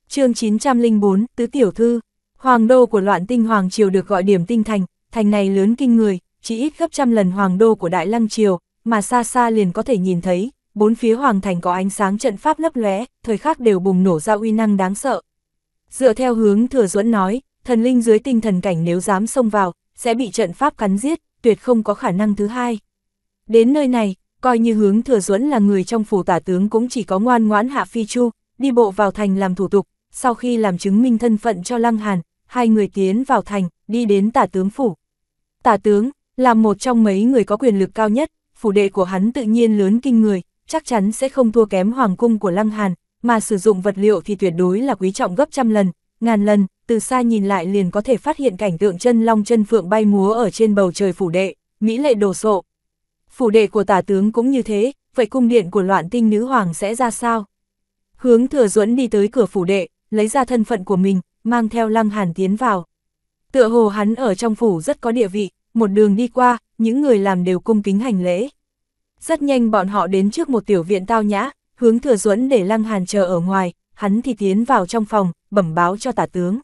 chương 904, Tứ Tiểu Thư, Hoàng đô của loạn tinh Hoàng Triều được gọi điểm tinh thành, thành này lớn kinh người, chỉ ít gấp trăm lần Hoàng đô của Đại Lăng Triều, mà xa xa liền có thể nhìn thấy, bốn phía Hoàng thành có ánh sáng trận pháp lấp lóe thời khắc đều bùng nổ ra uy năng đáng sợ. Dựa theo hướng thừa duẫn nói, thần linh dưới tinh thần cảnh nếu dám xông vào, sẽ bị trận pháp cắn giết, tuyệt không có khả năng thứ hai. Đến nơi này, coi như hướng thừa duẫn là người trong phủ tả tướng cũng chỉ có ngoan ngoãn hạ phi chu, đi bộ vào thành làm thủ tục, sau khi làm chứng minh thân phận cho Lăng Hàn, hai người tiến vào thành, đi đến tả tướng phủ. Tả tướng, là một trong mấy người có quyền lực cao nhất, phủ đệ của hắn tự nhiên lớn kinh người, chắc chắn sẽ không thua kém hoàng cung của Lăng Hàn, mà sử dụng vật liệu thì tuyệt đối là quý trọng gấp trăm lần, ngàn lần, từ xa nhìn lại liền có thể phát hiện cảnh tượng chân long chân phượng bay múa ở trên bầu trời phủ đệ, mỹ lệ đồ sộ. Phủ đệ của tả tướng cũng như thế, vậy cung điện của loạn tinh nữ hoàng sẽ ra sao? Hướng thừa duẫn đi tới cửa phủ đệ, lấy ra thân phận của mình, mang theo lăng hàn tiến vào. Tựa hồ hắn ở trong phủ rất có địa vị, một đường đi qua, những người làm đều cung kính hành lễ. Rất nhanh bọn họ đến trước một tiểu viện tao nhã, hướng thừa duẫn để lăng hàn chờ ở ngoài, hắn thì tiến vào trong phòng, bẩm báo cho tả tướng.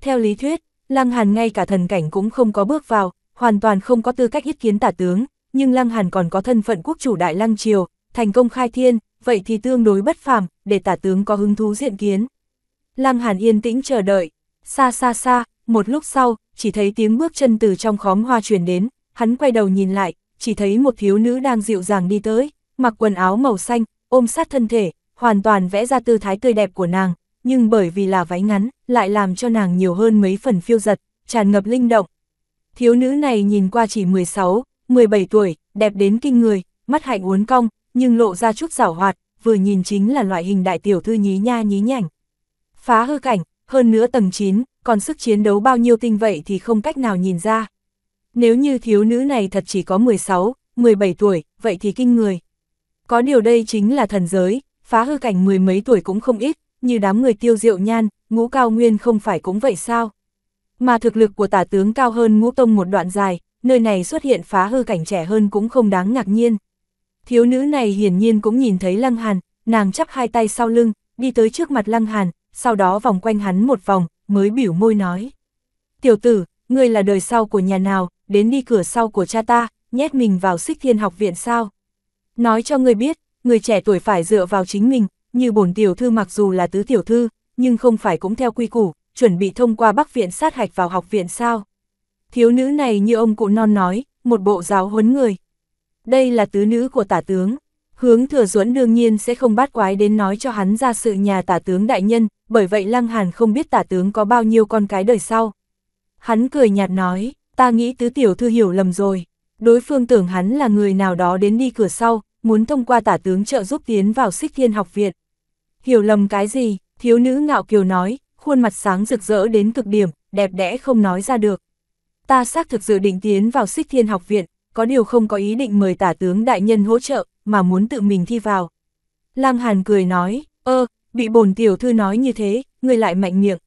Theo lý thuyết, Lăng Hàn ngay cả thần cảnh cũng không có bước vào, hoàn toàn không có tư cách ý kiến tả tướng, nhưng Lăng Hàn còn có thân phận quốc chủ Đại Lăng Triều, thành công khai thiên, vậy thì tương đối bất phàm, để tả tướng có hứng thú diện kiến. Lăng Hàn yên tĩnh chờ đợi, xa xa xa, một lúc sau, chỉ thấy tiếng bước chân từ trong khóm hoa truyền đến, hắn quay đầu nhìn lại, chỉ thấy một thiếu nữ đang dịu dàng đi tới, mặc quần áo màu xanh, ôm sát thân thể, hoàn toàn vẽ ra tư thái tươi đẹp của nàng, nhưng bởi vì là váy ngắn, lại làm cho nàng nhiều hơn mấy phần phiêu giật, tràn ngập linh động. Thiếu nữ này nhìn qua chỉ 16, 17 tuổi, đẹp đến kinh người, mắt hạnh uốn cong, nhưng lộ ra chút rảo hoạt, vừa nhìn chính là loại hình đại tiểu thư nhí nha nhí nhảnh. Phá hư cảnh, hơn nữa tầng 9, còn sức chiến đấu bao nhiêu tinh vậy thì không cách nào nhìn ra. Nếu như thiếu nữ này thật chỉ có 16, 17 tuổi, vậy thì kinh người. Có điều đây chính là thần giới, phá hư cảnh mười mấy tuổi cũng không ít, như đám người tiêu diệu nhan, ngũ cao nguyên không phải cũng vậy sao? Mà thực lực của tả tướng cao hơn ngũ tông một đoạn dài, nơi này xuất hiện phá hư cảnh trẻ hơn cũng không đáng ngạc nhiên. Thiếu nữ này hiển nhiên cũng nhìn thấy Lăng Hàn, nàng chắp hai tay sau lưng, đi tới trước mặt Lăng Hàn, sau đó vòng quanh hắn một vòng, mới biểu môi nói. Tiểu tử, ngươi là đời sau của nhà nào, đến đi cửa sau của cha ta, nhét mình vào xích thiên học viện sao? Nói cho ngươi biết, người trẻ tuổi phải dựa vào chính mình, như bổn tiểu thư mặc dù là tứ tiểu thư, nhưng không phải cũng theo quy củ, chuẩn bị thông qua bắc viện sát hạch vào học viện sao. Thiếu nữ này như ông cụ non nói, một bộ giáo huấn người. Đây là tứ nữ của tả tướng. Hướng thừa duẫn đương nhiên sẽ không bắt quái đến nói cho hắn ra sự nhà tả tướng đại nhân, bởi vậy Lăng Hàn không biết tả tướng có bao nhiêu con cái đời sau. Hắn cười nhạt nói, ta nghĩ tứ tiểu thư hiểu lầm rồi. Đối phương tưởng hắn là người nào đó đến đi cửa sau, muốn thông qua tả tướng trợ giúp tiến vào xích thiên học viện. Hiểu lầm cái gì, thiếu nữ ngạo kiều nói, khuôn mặt sáng rực rỡ đến cực điểm, đẹp đẽ không nói ra được. Ta xác thực dự định tiến vào xích thiên học viện, có điều không có ý định mời tả tướng đại nhân hỗ trợ, mà muốn tự mình thi vào. Lăng Hàn cười nói, ơ, bị bổn tiểu thư nói như thế, người lại mạnh miệng.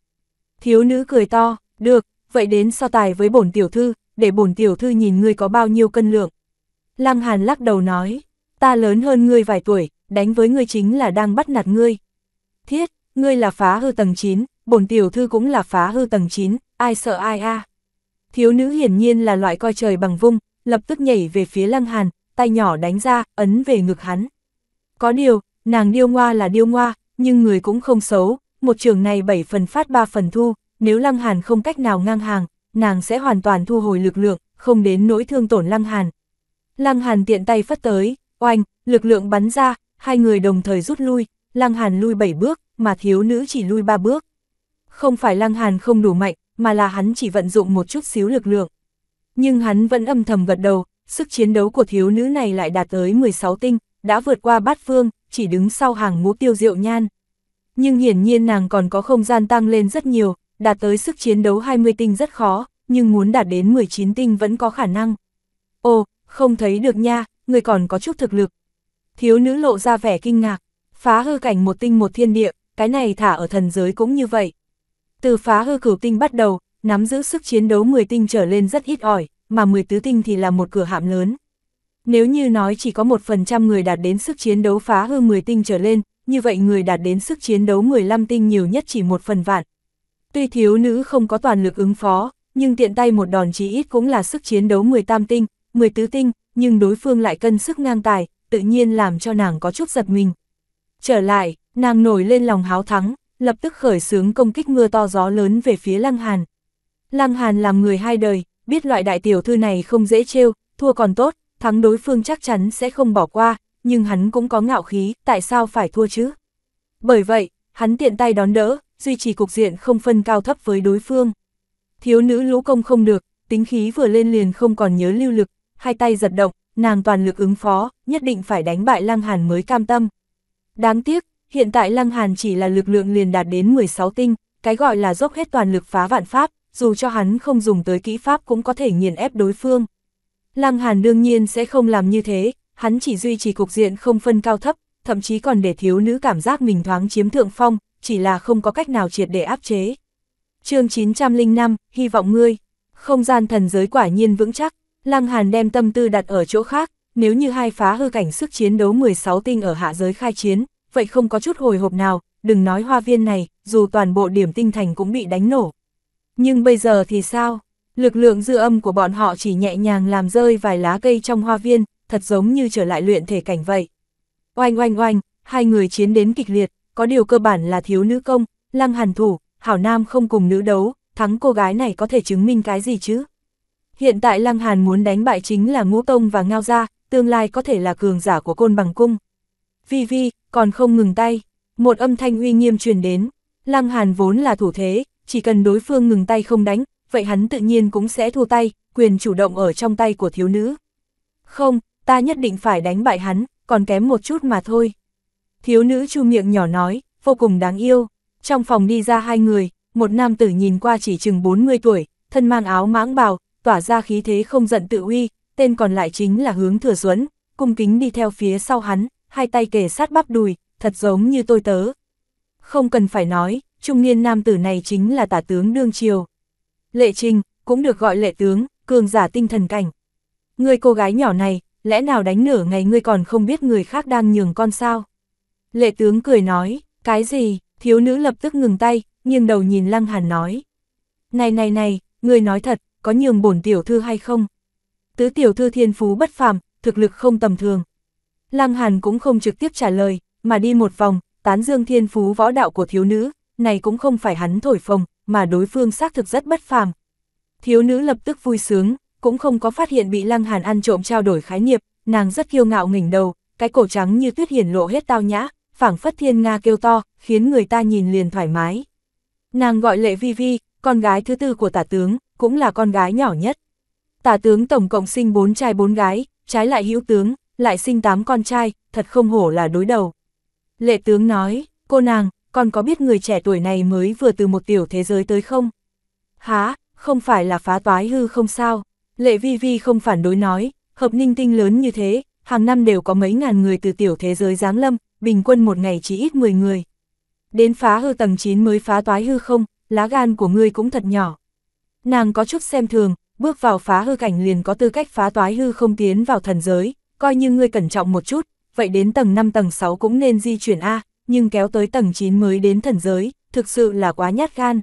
Thiếu nữ cười to, được, vậy đến so tài với bổn tiểu thư, để bổn tiểu thư nhìn ngươi có bao nhiêu cân lượng. Lăng Hàn lắc đầu nói, ta lớn hơn ngươi vài tuổi, đánh với ngươi chính là đang bắt nạt ngươi. Thiết, ngươi là phá hư tầng 9, bổn tiểu thư cũng là phá hư tầng 9, ai sợ ai a Thiếu nữ hiển nhiên là loại coi trời bằng vung, lập tức nhảy về phía lăng hàn, tay nhỏ đánh ra, ấn về ngực hắn. Có điều, nàng điêu ngoa là điêu ngoa, nhưng người cũng không xấu, một trường này 7 phần phát 3 phần thu, nếu lăng hàn không cách nào ngang hàng, nàng sẽ hoàn toàn thu hồi lực lượng, không đến nỗi thương tổn lăng hàn. Lăng hàn tiện tay phất tới, Oanh, lực lượng bắn ra, hai người đồng thời rút lui, Lăng Hàn lui 7 bước, mà thiếu nữ chỉ lui 3 bước. Không phải Lăng Hàn không đủ mạnh, mà là hắn chỉ vận dụng một chút xíu lực lượng. Nhưng hắn vẫn âm thầm gật đầu, sức chiến đấu của thiếu nữ này lại đạt tới 16 tinh, đã vượt qua bát phương, chỉ đứng sau hàng ngũ tiêu diệu nhan. Nhưng hiển nhiên nàng còn có không gian tăng lên rất nhiều, đạt tới sức chiến đấu 20 tinh rất khó, nhưng muốn đạt đến 19 tinh vẫn có khả năng. Ồ, không thấy được nha, người còn có chút thực lực. Thiếu nữ lộ ra vẻ kinh ngạc, phá hư cảnh một tinh một thiên địa, cái này thả ở thần giới cũng như vậy. Từ phá hư cửu tinh bắt đầu, nắm giữ sức chiến đấu 10 tinh trở lên rất ít ỏi, mà 10 tứ tinh thì là một cửa hạm lớn. Nếu như nói chỉ có 1% người đạt đến sức chiến đấu phá hư 10 tinh trở lên, như vậy người đạt đến sức chiến đấu 15 tinh nhiều nhất chỉ một phần vạn. Tuy thiếu nữ không có toàn lực ứng phó, nhưng tiện tay một đòn chí ít cũng là sức chiến đấu 18 tinh, tứ tinh, nhưng đối phương lại cân sức ngang tài, tự nhiên làm cho nàng có chút giật mình. Trở lại, nàng nổi lên lòng háo thắng, lập tức khởi xướng công kích mưa to gió lớn về phía Lăng Hàn. Lăng Hàn làm người hai đời, biết loại đại tiểu thư này không dễ trêu, thua còn tốt, thắng đối phương chắc chắn sẽ không bỏ qua, nhưng hắn cũng có ngạo khí, tại sao phải thua chứ? Bởi vậy, hắn tiện tay đón đỡ, duy trì cục diện không phân cao thấp với đối phương. Thiếu nữ lũ công không được, tính khí vừa lên liền không còn nhớ lưu lực, hai tay giật động, nàng toàn lực ứng phó, nhất định phải đánh bại Lăng Hàn mới cam tâm. Đáng tiếc, hiện tại Lăng Hàn chỉ là lực lượng liền đạt đến 16 tinh, cái gọi là dốc hết toàn lực phá vạn pháp, dù cho hắn không dùng tới kỹ pháp cũng có thể nghiền ép đối phương. Lăng Hàn đương nhiên sẽ không làm như thế, hắn chỉ duy trì cục diện không phân cao thấp, thậm chí còn để thiếu nữ cảm giác mình thoáng chiếm thượng phong, chỉ là không có cách nào triệt để áp chế. chương 905, hy vọng ngươi, không gian thần giới quả nhiên vững chắc, Lăng Hàn đem tâm tư đặt ở chỗ khác, nếu như hai phá hư cảnh sức chiến đấu 16 tinh ở hạ giới khai chiến, vậy không có chút hồi hộp nào, đừng nói hoa viên này, dù toàn bộ điểm tinh thành cũng bị đánh nổ. Nhưng bây giờ thì sao? Lực lượng dư âm của bọn họ chỉ nhẹ nhàng làm rơi vài lá cây trong hoa viên, thật giống như trở lại luyện thể cảnh vậy. Oanh oanh oanh, hai người chiến đến kịch liệt, có điều cơ bản là thiếu nữ công, lăng hàn thủ, hảo nam không cùng nữ đấu, thắng cô gái này có thể chứng minh cái gì chứ? Hiện tại Lăng Hàn muốn đánh bại chính là ngũ tông và ngao gia, tương lai có thể là cường giả của côn bằng cung. Vi vi, còn không ngừng tay, một âm thanh uy nghiêm truyền đến. Lăng Hàn vốn là thủ thế, chỉ cần đối phương ngừng tay không đánh, vậy hắn tự nhiên cũng sẽ thua tay, quyền chủ động ở trong tay của thiếu nữ. Không, ta nhất định phải đánh bại hắn, còn kém một chút mà thôi. Thiếu nữ chu miệng nhỏ nói, vô cùng đáng yêu. Trong phòng đi ra hai người, một nam tử nhìn qua chỉ chừng 40 tuổi, thân mang áo mãng bào, tỏa ra khí thế không giận tự uy, tên còn lại chính là hướng thừa duẫn cung kính đi theo phía sau hắn, hai tay kề sát bắp đùi, thật giống như tôi tớ. Không cần phải nói, trung niên nam tử này chính là tả tướng Đương Triều. Lệ Trình, cũng được gọi lệ tướng, cường giả tinh thần cảnh. Người cô gái nhỏ này, lẽ nào đánh nửa ngày ngươi còn không biết người khác đang nhường con sao? Lệ tướng cười nói, cái gì, thiếu nữ lập tức ngừng tay, nghiêng đầu nhìn Lăng Hàn nói. Này này này, người nói thật, có nhường bổn tiểu thư hay không? Tứ tiểu thư thiên phú bất phàm, thực lực không tầm thường. Lăng Hàn cũng không trực tiếp trả lời, mà đi một vòng, tán dương thiên phú võ đạo của thiếu nữ, này cũng không phải hắn thổi phồng, mà đối phương xác thực rất bất phàm. Thiếu nữ lập tức vui sướng, cũng không có phát hiện bị Lăng Hàn ăn trộm trao đổi khái niệm, nàng rất kiêu ngạo nghỉnh đầu, cái cổ trắng như tuyết hiển lộ hết tao nhã, phảng phất thiên nga kêu to, khiến người ta nhìn liền thoải mái. Nàng gọi Lệ Vi Vi, con gái thứ tư của tả tướng, cũng là con gái nhỏ nhất. Tả tướng tổng cộng sinh bốn trai bốn gái, trái lại hữu tướng, lại sinh tám con trai, thật không hổ là đối đầu. Lệ tướng nói, cô nàng, con có biết người trẻ tuổi này mới vừa từ một tiểu thế giới tới không? Há, không phải là phá toái hư không sao? Lệ vi vi không phản đối nói, hợp ninh tinh lớn như thế, hàng năm đều có mấy ngàn người từ tiểu thế giới giáng lâm, bình quân một ngày chỉ ít 10 người. Đến phá hư tầng 9 mới phá toái hư không, lá gan của ngươi cũng thật nhỏ. Nàng có chút xem thường, bước vào phá hư cảnh liền có tư cách phá toái hư không tiến vào thần giới, coi như ngươi cẩn trọng một chút, vậy đến tầng 5 tầng 6 cũng nên di chuyển A, nhưng kéo tới tầng 9 mới đến thần giới, thực sự là quá nhát gan.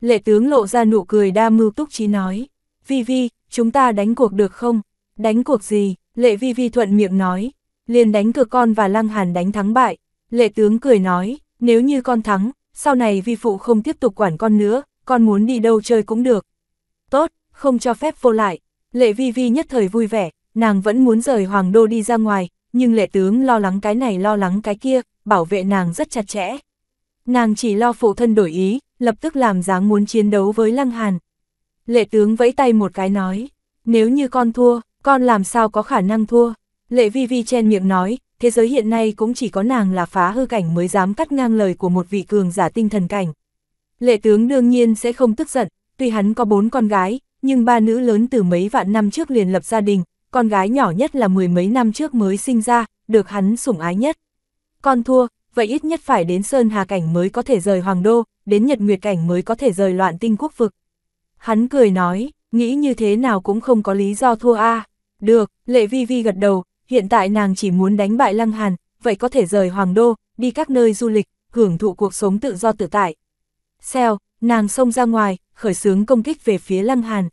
Lệ tướng lộ ra nụ cười đa mưu túc trí nói, Vi Vi, chúng ta đánh cuộc được không? Đánh cuộc gì? Lệ Vi Vi thuận miệng nói, liền đánh cược con và Lăng Hàn đánh thắng bại. Lệ tướng cười nói, nếu như con thắng, sau này Vi Phụ không tiếp tục quản con nữa, con muốn đi đâu chơi cũng được. Tốt, không cho phép vô lại. Lệ vi vi nhất thời vui vẻ, nàng vẫn muốn rời hoàng đô đi ra ngoài, nhưng lệ tướng lo lắng cái này lo lắng cái kia, bảo vệ nàng rất chặt chẽ. Nàng chỉ lo phụ thân đổi ý, lập tức làm dáng muốn chiến đấu với Lăng Hàn. Lệ tướng vẫy tay một cái nói, nếu như con thua, con làm sao có khả năng thua. Lệ vi vi chen miệng nói, thế giới hiện nay cũng chỉ có nàng là phá hư cảnh mới dám cắt ngang lời của một vị cường giả tinh thần cảnh. Lệ tướng đương nhiên sẽ không tức giận, tuy hắn có bốn con gái, nhưng ba nữ lớn từ mấy vạn năm trước liền lập gia đình, con gái nhỏ nhất là mười mấy năm trước mới sinh ra, được hắn sủng ái nhất. Con thua, vậy ít nhất phải đến Sơn Hà Cảnh mới có thể rời Hoàng Đô, đến Nhật Nguyệt Cảnh mới có thể rời loạn tinh quốc vực. Hắn cười nói, nghĩ như thế nào cũng không có lý do thua a Được, Lệ Vi Vi gật đầu, hiện tại nàng chỉ muốn đánh bại Lăng Hàn, vậy có thể rời Hoàng Đô, đi các nơi du lịch, hưởng thụ cuộc sống tự do tự tại. Xèo, nàng xông ra ngoài, khởi xướng công kích về phía Lăng Hàn.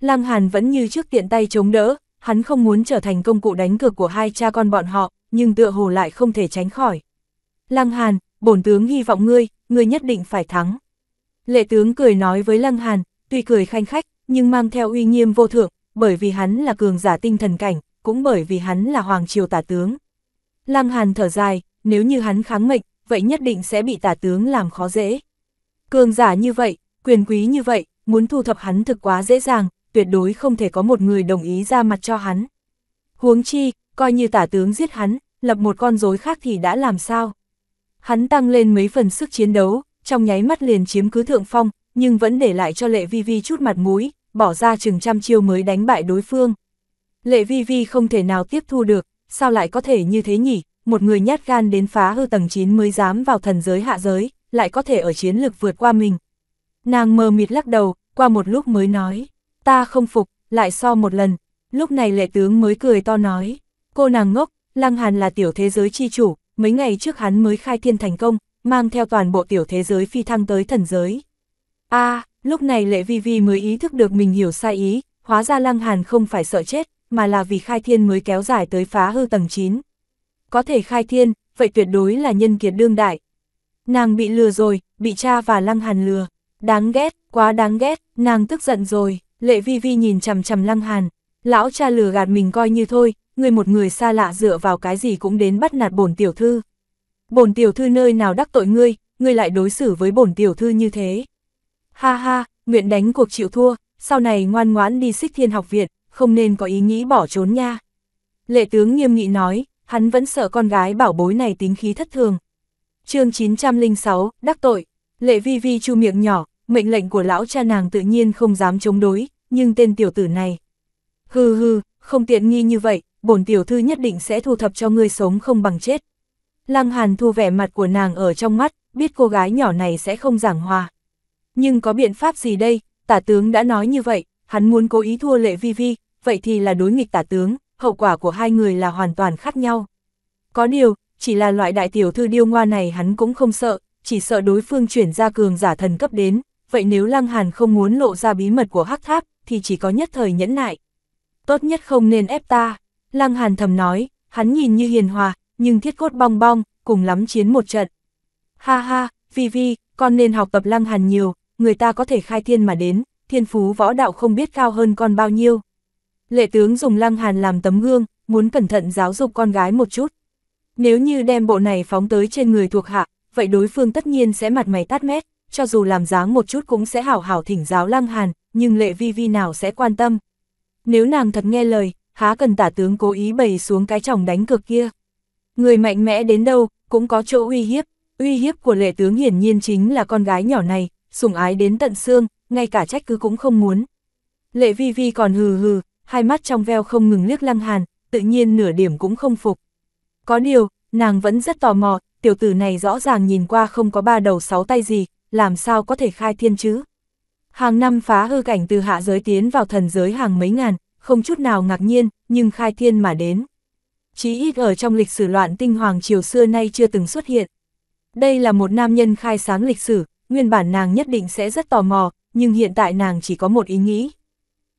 Lăng Hàn vẫn như trước tiện tay chống đỡ, hắn không muốn trở thành công cụ đánh cược của hai cha con bọn họ, nhưng tựa hồ lại không thể tránh khỏi. Lăng Hàn, bổn tướng hy vọng ngươi, ngươi nhất định phải thắng. Lệ tướng cười nói với Lăng Hàn, tuy cười khanh khách, nhưng mang theo uy nghiêm vô thượng, bởi vì hắn là cường giả tinh thần cảnh, cũng bởi vì hắn là hoàng triều tả tướng. Lăng Hàn thở dài, nếu như hắn kháng mệnh, vậy nhất định sẽ bị tả tướng làm khó dễ. Cường giả như vậy, quyền quý như vậy, muốn thu thập hắn thực quá dễ dàng, tuyệt đối không thể có một người đồng ý ra mặt cho hắn. Huống chi, coi như tả tướng giết hắn, lập một con rối khác thì đã làm sao? Hắn tăng lên mấy phần sức chiến đấu, trong nháy mắt liền chiếm cứ thượng phong, nhưng vẫn để lại cho Lệ Vi Vi chút mặt mũi, bỏ ra chừng trăm chiêu mới đánh bại đối phương. Lệ Vi Vi không thể nào tiếp thu được, sao lại có thể như thế nhỉ, một người nhát gan đến phá hư tầng 9 mới dám vào thần giới hạ giới, lại có thể ở chiến lực vượt qua mình. Nàng mờ mịt lắc đầu, qua một lúc mới nói, ta không phục, lại so một lần, lúc này lệ tướng mới cười to nói, cô nàng ngốc, Lăng Hàn là tiểu thế giới chi chủ, mấy ngày trước hắn mới khai thiên thành công, mang theo toàn bộ tiểu thế giới phi thăng tới thần giới. a lúc này lệ vi vi mới ý thức được mình hiểu sai ý, hóa ra Lăng Hàn không phải sợ chết, mà là vì khai thiên mới kéo dài tới phá hư tầng 9. Có thể khai thiên, vậy tuyệt đối là nhân kiệt đương đại, Nàng bị lừa rồi, bị cha và Lăng Hàn lừa. Đáng ghét, quá đáng ghét, nàng tức giận rồi, lệ vi vi nhìn chằm chằm Lăng Hàn. Lão cha lừa gạt mình coi như thôi, người một người xa lạ dựa vào cái gì cũng đến bắt nạt bổn tiểu thư. Bổn tiểu thư nơi nào đắc tội ngươi, ngươi lại đối xử với bổn tiểu thư như thế. Ha ha, nguyện đánh cuộc chịu thua, sau này ngoan ngoãn đi xích thiên học viện, không nên có ý nghĩ bỏ trốn nha. Lệ tướng nghiêm nghị nói, hắn vẫn sợ con gái bảo bối này tính khí thất thường, chương 906, đắc tội, lệ vi vi chu miệng nhỏ, mệnh lệnh của lão cha nàng tự nhiên không dám chống đối, nhưng tên tiểu tử này. Hừ hừ, không tiện nghi như vậy, bổn tiểu thư nhất định sẽ thu thập cho ngươi sống không bằng chết. Lăng Hàn thu vẻ mặt của nàng ở trong mắt, biết cô gái nhỏ này sẽ không giảng hòa. Nhưng có biện pháp gì đây, tả tướng đã nói như vậy, hắn muốn cố ý thua lệ vi vi, vậy thì là đối nghịch tả tướng, hậu quả của hai người là hoàn toàn khác nhau. Có điều, chỉ là loại đại tiểu thư điêu ngoa này hắn cũng không sợ, chỉ sợ đối phương chuyển ra cường giả thần cấp đến, vậy nếu Lăng Hàn không muốn lộ ra bí mật của hắc tháp, thì chỉ có nhất thời nhẫn nại. Tốt nhất không nên ép ta, Lăng Hàn thầm nói, hắn nhìn như hiền hòa, nhưng thiết cốt bong bong, cùng lắm chiến một trận. Ha ha, Vi Vi, con nên học tập Lăng Hàn nhiều, người ta có thể khai thiên mà đến, thiên phú võ đạo không biết cao hơn con bao nhiêu. Lệ tướng dùng Lăng Hàn làm tấm gương, muốn cẩn thận giáo dục con gái một chút. Nếu như đem bộ này phóng tới trên người thuộc hạ, vậy đối phương tất nhiên sẽ mặt mày tát mét, cho dù làm dáng một chút cũng sẽ hảo hảo thỉnh giáo lăng hàn, nhưng lệ vi vi nào sẽ quan tâm. Nếu nàng thật nghe lời, há cần tả tướng cố ý bày xuống cái chồng đánh cực kia. Người mạnh mẽ đến đâu, cũng có chỗ uy hiếp, uy hiếp của lệ tướng hiển nhiên chính là con gái nhỏ này, sùng ái đến tận xương, ngay cả trách cứ cũng không muốn. Lệ vi vi còn hừ hừ, hai mắt trong veo không ngừng liếc lăng hàn, tự nhiên nửa điểm cũng không phục. Có điều, nàng vẫn rất tò mò, tiểu tử này rõ ràng nhìn qua không có ba đầu sáu tay gì, làm sao có thể khai thiên chứ. Hàng năm phá hư cảnh từ hạ giới tiến vào thần giới hàng mấy ngàn, không chút nào ngạc nhiên, nhưng khai thiên mà đến. Chí ít ở trong lịch sử loạn tinh hoàng triều xưa nay chưa từng xuất hiện. Đây là một nam nhân khai sáng lịch sử, nguyên bản nàng nhất định sẽ rất tò mò, nhưng hiện tại nàng chỉ có một ý nghĩ.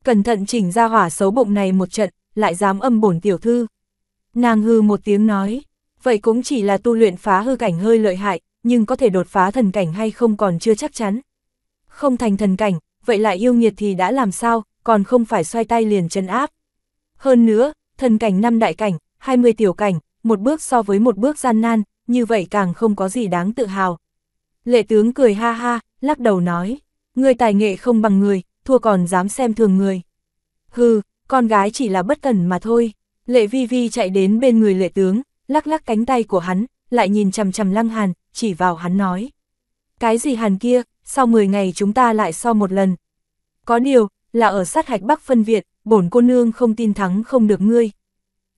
Cẩn thận chỉnh ra hỏa xấu bụng này một trận, lại dám âm bổn tiểu thư. Nàng hư một tiếng nói, vậy cũng chỉ là tu luyện phá hư cảnh hơi lợi hại, nhưng có thể đột phá thần cảnh hay không còn chưa chắc chắn. Không thành thần cảnh, vậy lại yêu nghiệt thì đã làm sao, còn không phải xoay tay liền chân áp. Hơn nữa, thần cảnh năm đại cảnh, 20 tiểu cảnh, một bước so với một bước gian nan, như vậy càng không có gì đáng tự hào. Lệ tướng cười ha ha, lắc đầu nói, người tài nghệ không bằng người, thua còn dám xem thường người. Hừ, con gái chỉ là bất cẩn mà thôi. Lệ vi vi chạy đến bên người lệ tướng, lắc lắc cánh tay của hắn, lại nhìn chầm chầm lăng hàn, chỉ vào hắn nói. Cái gì hàn kia, sau 10 ngày chúng ta lại so một lần. Có điều, là ở sát hạch Bắc phân Việt, bổn cô nương không tin thắng không được ngươi.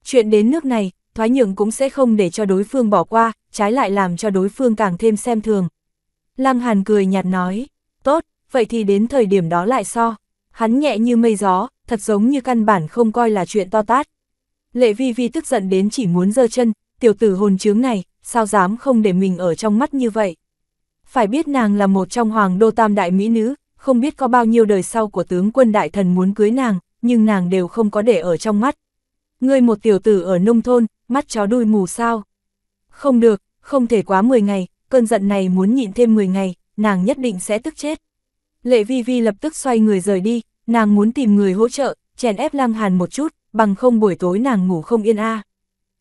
Chuyện đến nước này, thoái nhượng cũng sẽ không để cho đối phương bỏ qua, trái lại làm cho đối phương càng thêm xem thường. Lăng Hàn cười nhạt nói, tốt, vậy thì đến thời điểm đó lại so. Hắn nhẹ như mây gió, thật giống như căn bản không coi là chuyện to tát. Lệ vi vi tức giận đến chỉ muốn giơ chân, tiểu tử hồn chướng này, sao dám không để mình ở trong mắt như vậy. Phải biết nàng là một trong hoàng đô tam đại mỹ nữ, không biết có bao nhiêu đời sau của tướng quân đại thần muốn cưới nàng, nhưng nàng đều không có để ở trong mắt. Ngươi một tiểu tử ở nông thôn, mắt chó đuôi mù sao. Không được, không thể quá 10 ngày, cơn giận này muốn nhịn thêm 10 ngày, nàng nhất định sẽ tức chết. Lệ vi vi lập tức xoay người rời đi, nàng muốn tìm người hỗ trợ, chèn ép Lăng Hàn một chút, bằng không buổi tối nàng ngủ không yên a. À.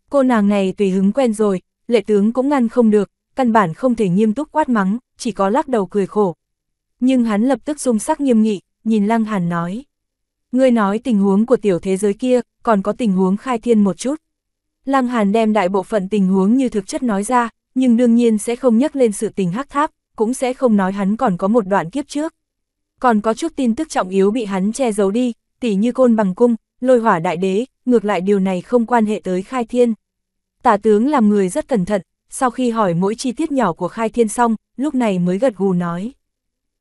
Cô nàng này tùy hứng quen rồi, lệ tướng cũng ngăn không được, căn bản không thể nghiêm túc quát mắng, chỉ có lắc đầu cười khổ. Nhưng hắn lập tức dung sắc nghiêm nghị, nhìn Lăng Hàn nói. Ngươi nói tình huống của tiểu thế giới kia, còn có tình huống khai thiên một chút. Lăng Hàn đem đại bộ phận tình huống như thực chất nói ra, nhưng đương nhiên sẽ không nhắc lên sự tình hắc tháp, cũng sẽ không nói hắn còn có một đoạn kiếp trước. Còn có chút tin tức trọng yếu bị hắn che giấu đi, tỉ như côn bằng cung, lôi hỏa đại đế, ngược lại điều này không quan hệ tới khai thiên. Tả tướng làm người rất cẩn thận, sau khi hỏi mỗi chi tiết nhỏ của khai thiên xong, lúc này mới gật gù nói.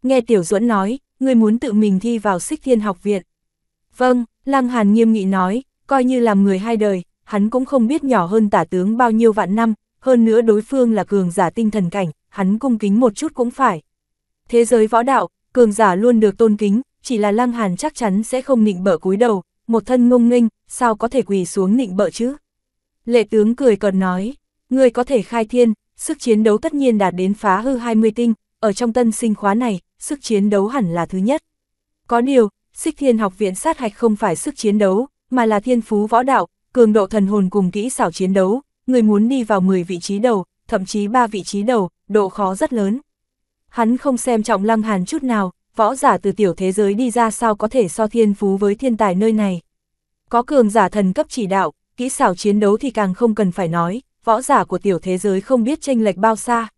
Nghe Tiểu Duẫn nói, người muốn tự mình thi vào xích thiên học viện. Vâng, Lăng Hàn nghiêm nghị nói, coi như làm người hai đời, hắn cũng không biết nhỏ hơn tả tướng bao nhiêu vạn năm, hơn nữa đối phương là cường giả tinh thần cảnh, hắn cung kính một chút cũng phải. Thế giới võ đạo, cường giả luôn được tôn kính, chỉ là Lăng Hàn chắc chắn sẽ không nịnh bỡ cúi đầu, một thân ngông nghênh, sao có thể quỳ xuống nịnh bợ chứ? Lệ tướng cười còn nói, ngươi có thể khai thiên, sức chiến đấu tất nhiên đạt đến phá hư 20 tinh, ở trong tân sinh khóa này, sức chiến đấu hẳn là thứ nhất. Có điều, xích thiên học viện sát hạch không phải sức chiến đấu, mà là thiên phú võ đạo, cường độ thần hồn cùng kỹ xảo chiến đấu, người muốn đi vào 10 vị trí đầu, thậm chí 3 vị trí đầu, độ khó rất lớn. Hắn không xem trọng Lăng Hàn chút nào, võ giả từ tiểu thế giới đi ra sao có thể so thiên phú với thiên tài nơi này. Có cường giả thần cấp chỉ đạo, kỹ xảo chiến đấu thì càng không cần phải nói, võ giả của tiểu thế giới không biết tranh lệch bao xa.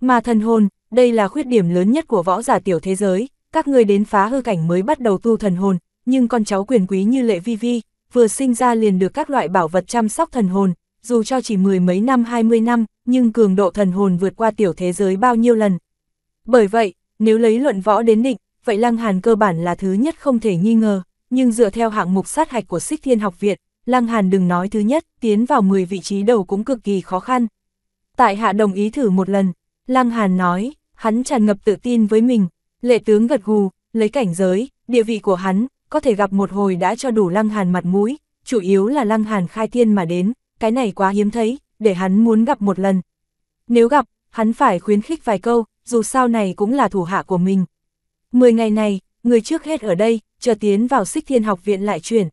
Mà thần hồn, đây là khuyết điểm lớn nhất của võ giả tiểu thế giới, các người đến phá hư cảnh mới bắt đầu tu thần hồn, nhưng con cháu quyền quý như lệ vi vi, vừa sinh ra liền được các loại bảo vật chăm sóc thần hồn, dù cho chỉ mười mấy năm 20 năm, nhưng cường độ thần hồn vượt qua tiểu thế giới bao nhiêu lần. Bởi vậy, nếu lấy luận võ đến định, vậy Lăng Hàn cơ bản là thứ nhất không thể nghi ngờ, nhưng dựa theo hạng mục sát hạch của Sích Thiên học viện, Lăng Hàn đừng nói thứ nhất, tiến vào 10 vị trí đầu cũng cực kỳ khó khăn. Tại hạ đồng ý thử một lần, Lăng Hàn nói, hắn tràn ngập tự tin với mình, lệ tướng gật gù, lấy cảnh giới, địa vị của hắn, có thể gặp một hồi đã cho đủ Lăng Hàn mặt mũi, chủ yếu là Lăng Hàn khai thiên mà đến, cái này quá hiếm thấy, để hắn muốn gặp một lần. Nếu gặp, hắn phải khuyến khích vài câu, dù sao này cũng là thủ hạ của mình. Mười ngày này, người trước hết ở đây, chờ tiến vào xích thiên học viện lại chuyển.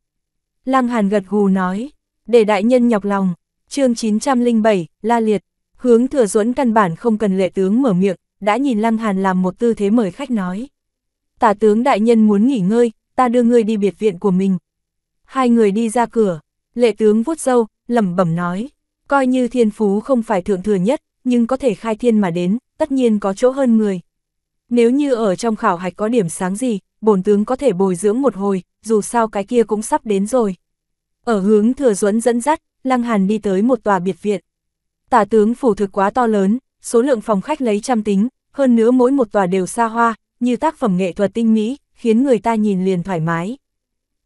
Lăng Hàn gật gù nói, để đại nhân nhọc lòng, chương 907, la liệt, hướng thừa duẫn căn bản không cần lệ tướng mở miệng, đã nhìn Lăng Hàn làm một tư thế mời khách nói. Tả tướng đại nhân muốn nghỉ ngơi, ta đưa ngươi đi biệt viện của mình. Hai người đi ra cửa, lệ tướng vuốt râu, lẩm bẩm nói, coi như thiên phú không phải thượng thừa nhất, nhưng có thể khai thiên mà đến, tất nhiên có chỗ hơn người. Nếu như ở trong khảo hạch có điểm sáng gì, bổn tướng có thể bồi dưỡng một hồi, dù sao cái kia cũng sắp đến rồi. Ở hướng thừa duẫn dẫn dắt, Lăng Hàn đi tới một tòa biệt viện. Tả tướng phủ thực quá to lớn, số lượng phòng khách lấy trăm tính, hơn nữa mỗi một tòa đều xa hoa, như tác phẩm nghệ thuật tinh mỹ, khiến người ta nhìn liền thoải mái.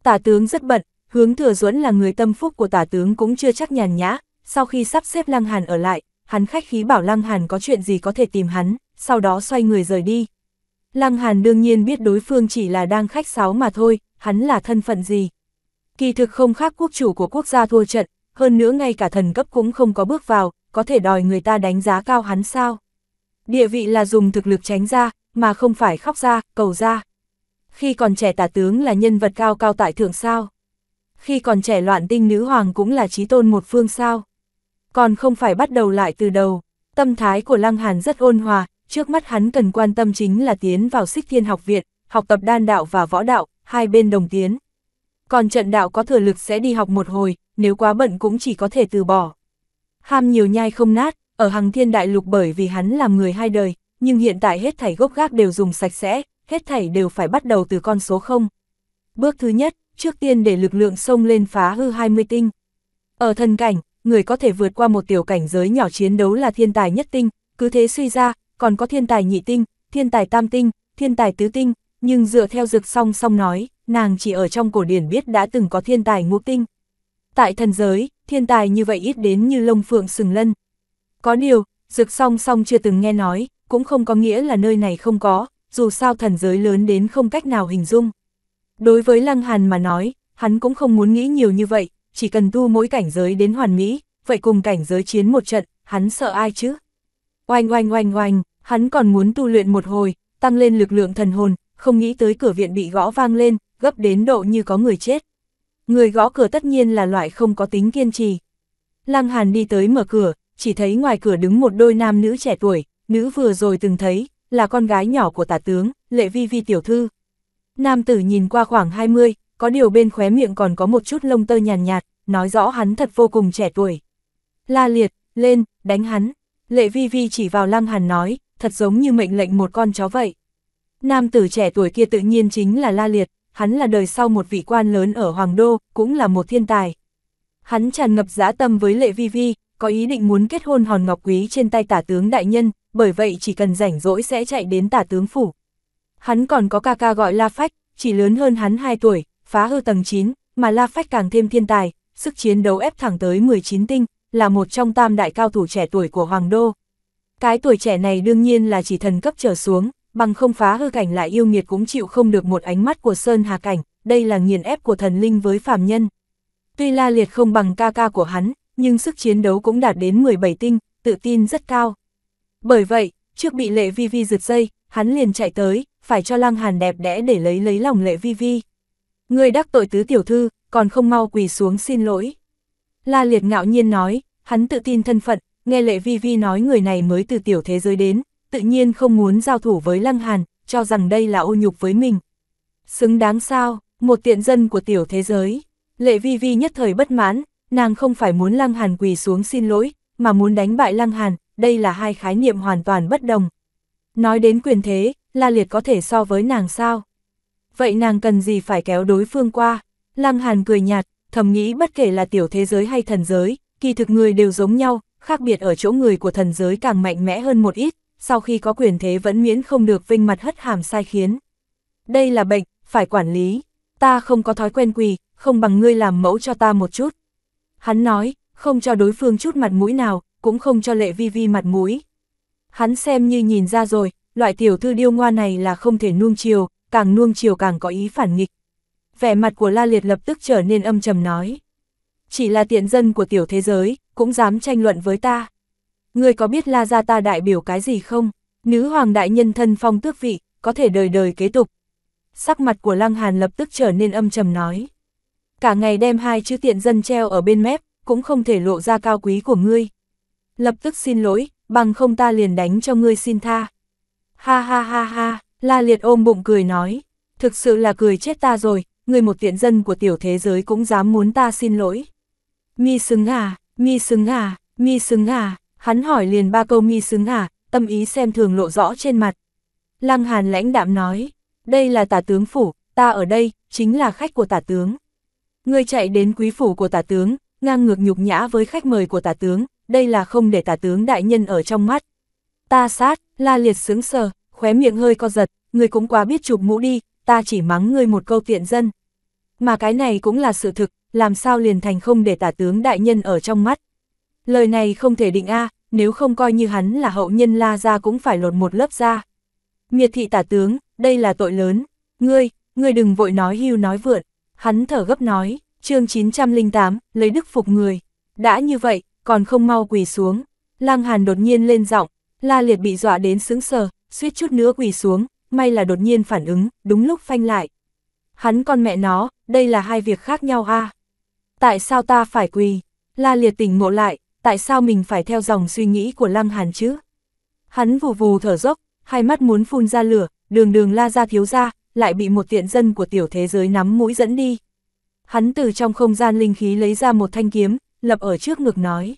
Tả tướng rất bận, hướng thừa duẫn là người tâm phúc của tả tướng cũng chưa chắc nhàn nhã, sau khi sắp xếp Lăng Hàn ở lại, hắn khách khí bảo Lăng Hàn có chuyện gì có thể tìm hắn, sau đó xoay người rời đi. Lăng Hàn đương nhiên biết đối phương chỉ là đang khách sáo mà thôi, hắn là thân phận gì. Kỳ thực không khác quốc chủ của quốc gia thua trận, hơn nữa ngay cả thần cấp cũng không có bước vào, có thể đòi người ta đánh giá cao hắn sao. Địa vị là dùng thực lực tránh ra, mà không phải khóc ra, cầu ra. Khi còn trẻ tả tướng là nhân vật cao cao tại thượng sao. Khi còn trẻ loạn tinh nữ hoàng cũng là trí tôn một phương sao còn không phải bắt đầu lại từ đầu. Tâm thái của Lăng Hàn rất ôn hòa, trước mắt hắn cần quan tâm chính là tiến vào xích thiên học viện, học tập đan đạo và võ đạo, hai bên đồng tiến. Còn trận đạo có thừa lực sẽ đi học một hồi, nếu quá bận cũng chỉ có thể từ bỏ. Ham nhiều nhai không nát, ở hằng thiên đại lục bởi vì hắn làm người hai đời, nhưng hiện tại hết thảy gốc gác đều dùng sạch sẽ, hết thảy đều phải bắt đầu từ con số 0. Bước thứ nhất, trước tiên để lực lượng sông lên phá hư 20 tinh. Ở thần cảnh, người có thể vượt qua một tiểu cảnh giới nhỏ chiến đấu là thiên tài nhất tinh, cứ thế suy ra, còn có thiên tài nhị tinh, thiên tài tam tinh, thiên tài tứ tinh, nhưng dựa theo Dược song song nói, nàng chỉ ở trong cổ điển biết đã từng có thiên tài ngũ tinh. Tại thần giới, thiên tài như vậy ít đến như lông phượng sừng lân. Có điều, Dược song song chưa từng nghe nói, cũng không có nghĩa là nơi này không có, dù sao thần giới lớn đến không cách nào hình dung. Đối với Lăng Hàn mà nói, hắn cũng không muốn nghĩ nhiều như vậy, chỉ cần tu mỗi cảnh giới đến hoàn mỹ, vậy cùng cảnh giới chiến một trận, hắn sợ ai chứ? Oanh oanh oanh oanh, hắn còn muốn tu luyện một hồi, tăng lên lực lượng thần hồn, không nghĩ tới cửa viện bị gõ vang lên, gấp đến độ như có người chết. Người gõ cửa tất nhiên là loại không có tính kiên trì. Lăng Hàn đi tới mở cửa, chỉ thấy ngoài cửa đứng một đôi nam nữ trẻ tuổi, nữ vừa rồi từng thấy, là con gái nhỏ của tả tướng, lệ vi vi tiểu thư. Nam tử nhìn qua khoảng 20, có điều bên khóe miệng còn có một chút lông tơ nhàn nhạt, nhạt, nói rõ hắn thật vô cùng trẻ tuổi. La liệt, lên, đánh hắn. Lệ vi vi chỉ vào lăng hàn nói, thật giống như mệnh lệnh một con chó vậy. Nam tử trẻ tuổi kia tự nhiên chính là La Liệt, hắn là đời sau một vị quan lớn ở Hoàng Đô, cũng là một thiên tài. Hắn tràn ngập dã tâm với Lệ Vi Vi, có ý định muốn kết hôn hòn ngọc quý trên tay tả tướng đại nhân, bởi vậy chỉ cần rảnh rỗi sẽ chạy đến tả tướng phủ. Hắn còn có ca ca gọi La Phách, chỉ lớn hơn hắn 2 tuổi, phá hư tầng 9, mà La Phách càng thêm thiên tài, sức chiến đấu ép thẳng tới 19 tinh, là một trong tam đại cao thủ trẻ tuổi của Hoàng Đô. Cái tuổi trẻ này đương nhiên là chỉ thần cấp trở xuống, bằng không phá hư cảnh lại yêu nghiệt cũng chịu không được một ánh mắt của Sơn Hà Cảnh, đây là nghiền ép của thần linh với phàm nhân. Tuy La Liệt không bằng ca ca của hắn, nhưng sức chiến đấu cũng đạt đến 17 tinh, tự tin rất cao. Bởi vậy, trước bị Lệ Vi Vi giật dây, hắn liền chạy tới, phải cho Lăng Hàn đẹp đẽ để lấy lấy lòng Lệ Vi Vi người đắc tội tứ tiểu thư, còn không mau quỳ xuống xin lỗi. La Liệt ngạo nhiên nói, hắn tự tin thân phận, nghe lệ vi vi nói người này mới từ tiểu thế giới đến, tự nhiên không muốn giao thủ với Lăng Hàn, cho rằng đây là ô nhục với mình. Xứng đáng sao, một tiện dân của tiểu thế giới. Lệ vi vi nhất thời bất mãn, nàng không phải muốn Lăng Hàn quỳ xuống xin lỗi, mà muốn đánh bại Lăng Hàn, đây là hai khái niệm hoàn toàn bất đồng. Nói đến quyền thế, La Liệt có thể so với nàng sao? vậy nàng cần gì phải kéo đối phương qua? Lăng Hàn cười nhạt, thầm nghĩ bất kể là tiểu thế giới hay thần giới, kỳ thực người đều giống nhau, khác biệt ở chỗ người của thần giới càng mạnh mẽ hơn một ít, sau khi có quyền thế vẫn miễn không được vinh mặt hất hàm sai khiến. Đây là bệnh, phải quản lý, ta không có thói quen quỳ, không bằng ngươi làm mẫu cho ta một chút. Hắn nói, không cho đối phương chút mặt mũi nào, cũng không cho lệ vi vi mặt mũi. Hắn xem như nhìn ra rồi, loại tiểu thư điêu ngoa này là không thể nuông chiều, càng nuông chiều càng có ý phản nghịch. Vẻ mặt của La Liệt lập tức trở nên âm trầm nói. Chỉ là tiện dân của tiểu thế giới, cũng dám tranh luận với ta. Người có biết La Gia ta đại biểu cái gì không? Nữ hoàng đại nhân thân phong tước vị, có thể đời đời kế tục. Sắc mặt của Lăng Hàn lập tức trở nên âm trầm nói. Cả ngày đem hai chữ tiện dân treo ở bên mép, cũng không thể lộ ra cao quý của ngươi. Lập tức xin lỗi, bằng không ta liền đánh cho ngươi xin tha. Ha ha ha ha. La Liệt ôm bụng cười nói, thực sự là cười chết ta rồi, người một tiện dân của tiểu thế giới cũng dám muốn ta xin lỗi. Mi xứng à, mi xứng à, mi xứng à, hắn hỏi liền ba câu mi xứng à, tâm ý xem thường lộ rõ trên mặt. Lăng Hàn lãnh đạm nói, đây là tả tướng phủ, ta ở đây, chính là khách của tả tướng. Người chạy đến quý phủ của tả tướng, ngang ngược nhục nhã với khách mời của tả tướng, đây là không để tả tướng đại nhân ở trong mắt. Ta sát, la liệt sướng sờ, khóe miệng hơi co giật, ngươi cũng quá biết chụp mũ đi, ta chỉ mắng ngươi một câu tiện dân. Mà cái này cũng là sự thực, làm sao liền thành không để tả tướng đại nhân ở trong mắt. Lời này không thể định a nếu không coi như hắn là hậu nhân la ra cũng phải lột một lớp ra. Miệt thị tả tướng, đây là tội lớn, ngươi, ngươi đừng vội nói hưu nói vượn, hắn thở gấp nói, chương 908, lấy đức phục người, đã như vậy, còn không mau quỳ xuống, lang hàn đột nhiên lên giọng, la liệt bị dọa đến sững sờ, suýt chút nữa quỳ xuống, may là đột nhiên phản ứng, đúng lúc phanh lại. Hắn con mẹ nó, đây là hai việc khác nhau a Tại sao ta phải quỳ? La liệt tỉnh ngộ lại, tại sao mình phải theo dòng suy nghĩ của Lăng Hàn chứ? Hắn vù vù thở dốc, hai mắt muốn phun ra lửa, đường đường la ra thiếu ra, lại bị một tiện dân của tiểu thế giới nắm mũi dẫn đi. Hắn từ trong không gian linh khí lấy ra một thanh kiếm, lập ở trước ngực nói.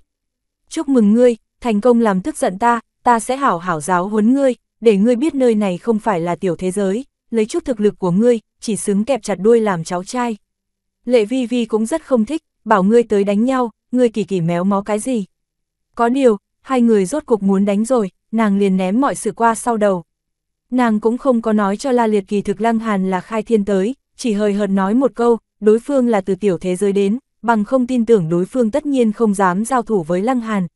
Chúc mừng ngươi, thành công làm tức giận ta, ta sẽ hảo hảo giáo huấn ngươi, để ngươi biết nơi này không phải là tiểu thế giới, lấy chút thực lực của ngươi, chỉ xứng kẹp chặt đuôi làm cháu trai. Lệ vi vi cũng rất không thích, bảo ngươi tới đánh nhau, ngươi kỳ kỳ méo mó cái gì. Có điều, hai người rốt cuộc muốn đánh rồi, nàng liền ném mọi sự qua sau đầu. Nàng cũng không có nói cho La Liệt kỳ thực Lăng Hàn là khai thiên tới, chỉ hời hợt nói một câu, đối phương là từ tiểu thế giới đến, bằng không tin tưởng đối phương tất nhiên không dám giao thủ với Lăng Hàn.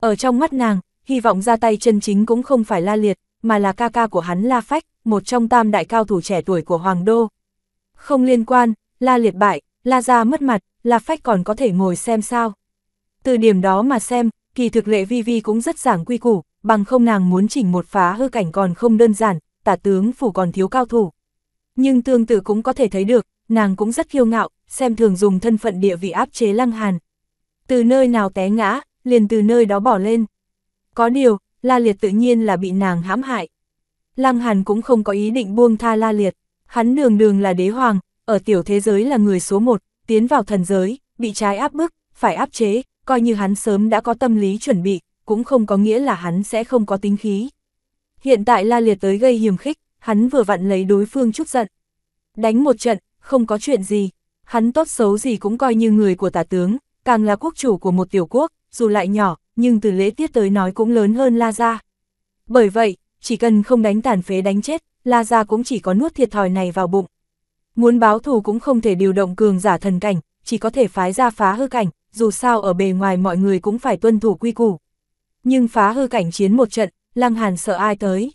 Ở trong mắt nàng, hy vọng ra tay chân chính cũng không phải La Liệt, mà là ca ca của hắn La Phách, một trong tam đại cao thủ trẻ tuổi của Hoàng Đô. Không liên quan, La liệt bại, La ra mất mặt, La Phách còn có thể ngồi xem sao. Từ điểm đó mà xem, kỳ thực lệ vi vi cũng rất giảng quy củ, bằng không nàng muốn chỉnh một phá hư cảnh còn không đơn giản, tả tướng phủ còn thiếu cao thủ. Nhưng tương tự cũng có thể thấy được, nàng cũng rất kiêu ngạo, xem thường dùng thân phận địa vị áp chế lăng hàn. Từ nơi nào té ngã, liền từ nơi đó bỏ lên. Có điều, La Liệt tự nhiên là bị nàng hãm hại. Lăng Hàn cũng không có ý định buông tha La Liệt, hắn đường đường là đế hoàng, ở tiểu thế giới là người số một, tiến vào thần giới, bị trái áp bức, phải áp chế, coi như hắn sớm đã có tâm lý chuẩn bị, cũng không có nghĩa là hắn sẽ không có tính khí. Hiện tại La Liệt tới gây hiểm khích, hắn vừa vặn lấy đối phương chút giận. Đánh một trận, không có chuyện gì, hắn tốt xấu gì cũng coi như người của tả tướng, càng là quốc chủ của một tiểu quốc, dù lại nhỏ, nhưng từ lễ tiết tới nói cũng lớn hơn La Gia. Bởi vậy, chỉ cần không đánh tàn phế đánh chết, La Gia cũng chỉ có nuốt thiệt thòi này vào bụng. Muốn báo thù cũng không thể điều động cường giả thần cảnh, chỉ có thể phái ra phá hư cảnh, dù sao ở bề ngoài mọi người cũng phải tuân thủ quy củ. Nhưng phá hư cảnh chiến một trận, Lăng Hàn sợ ai tới.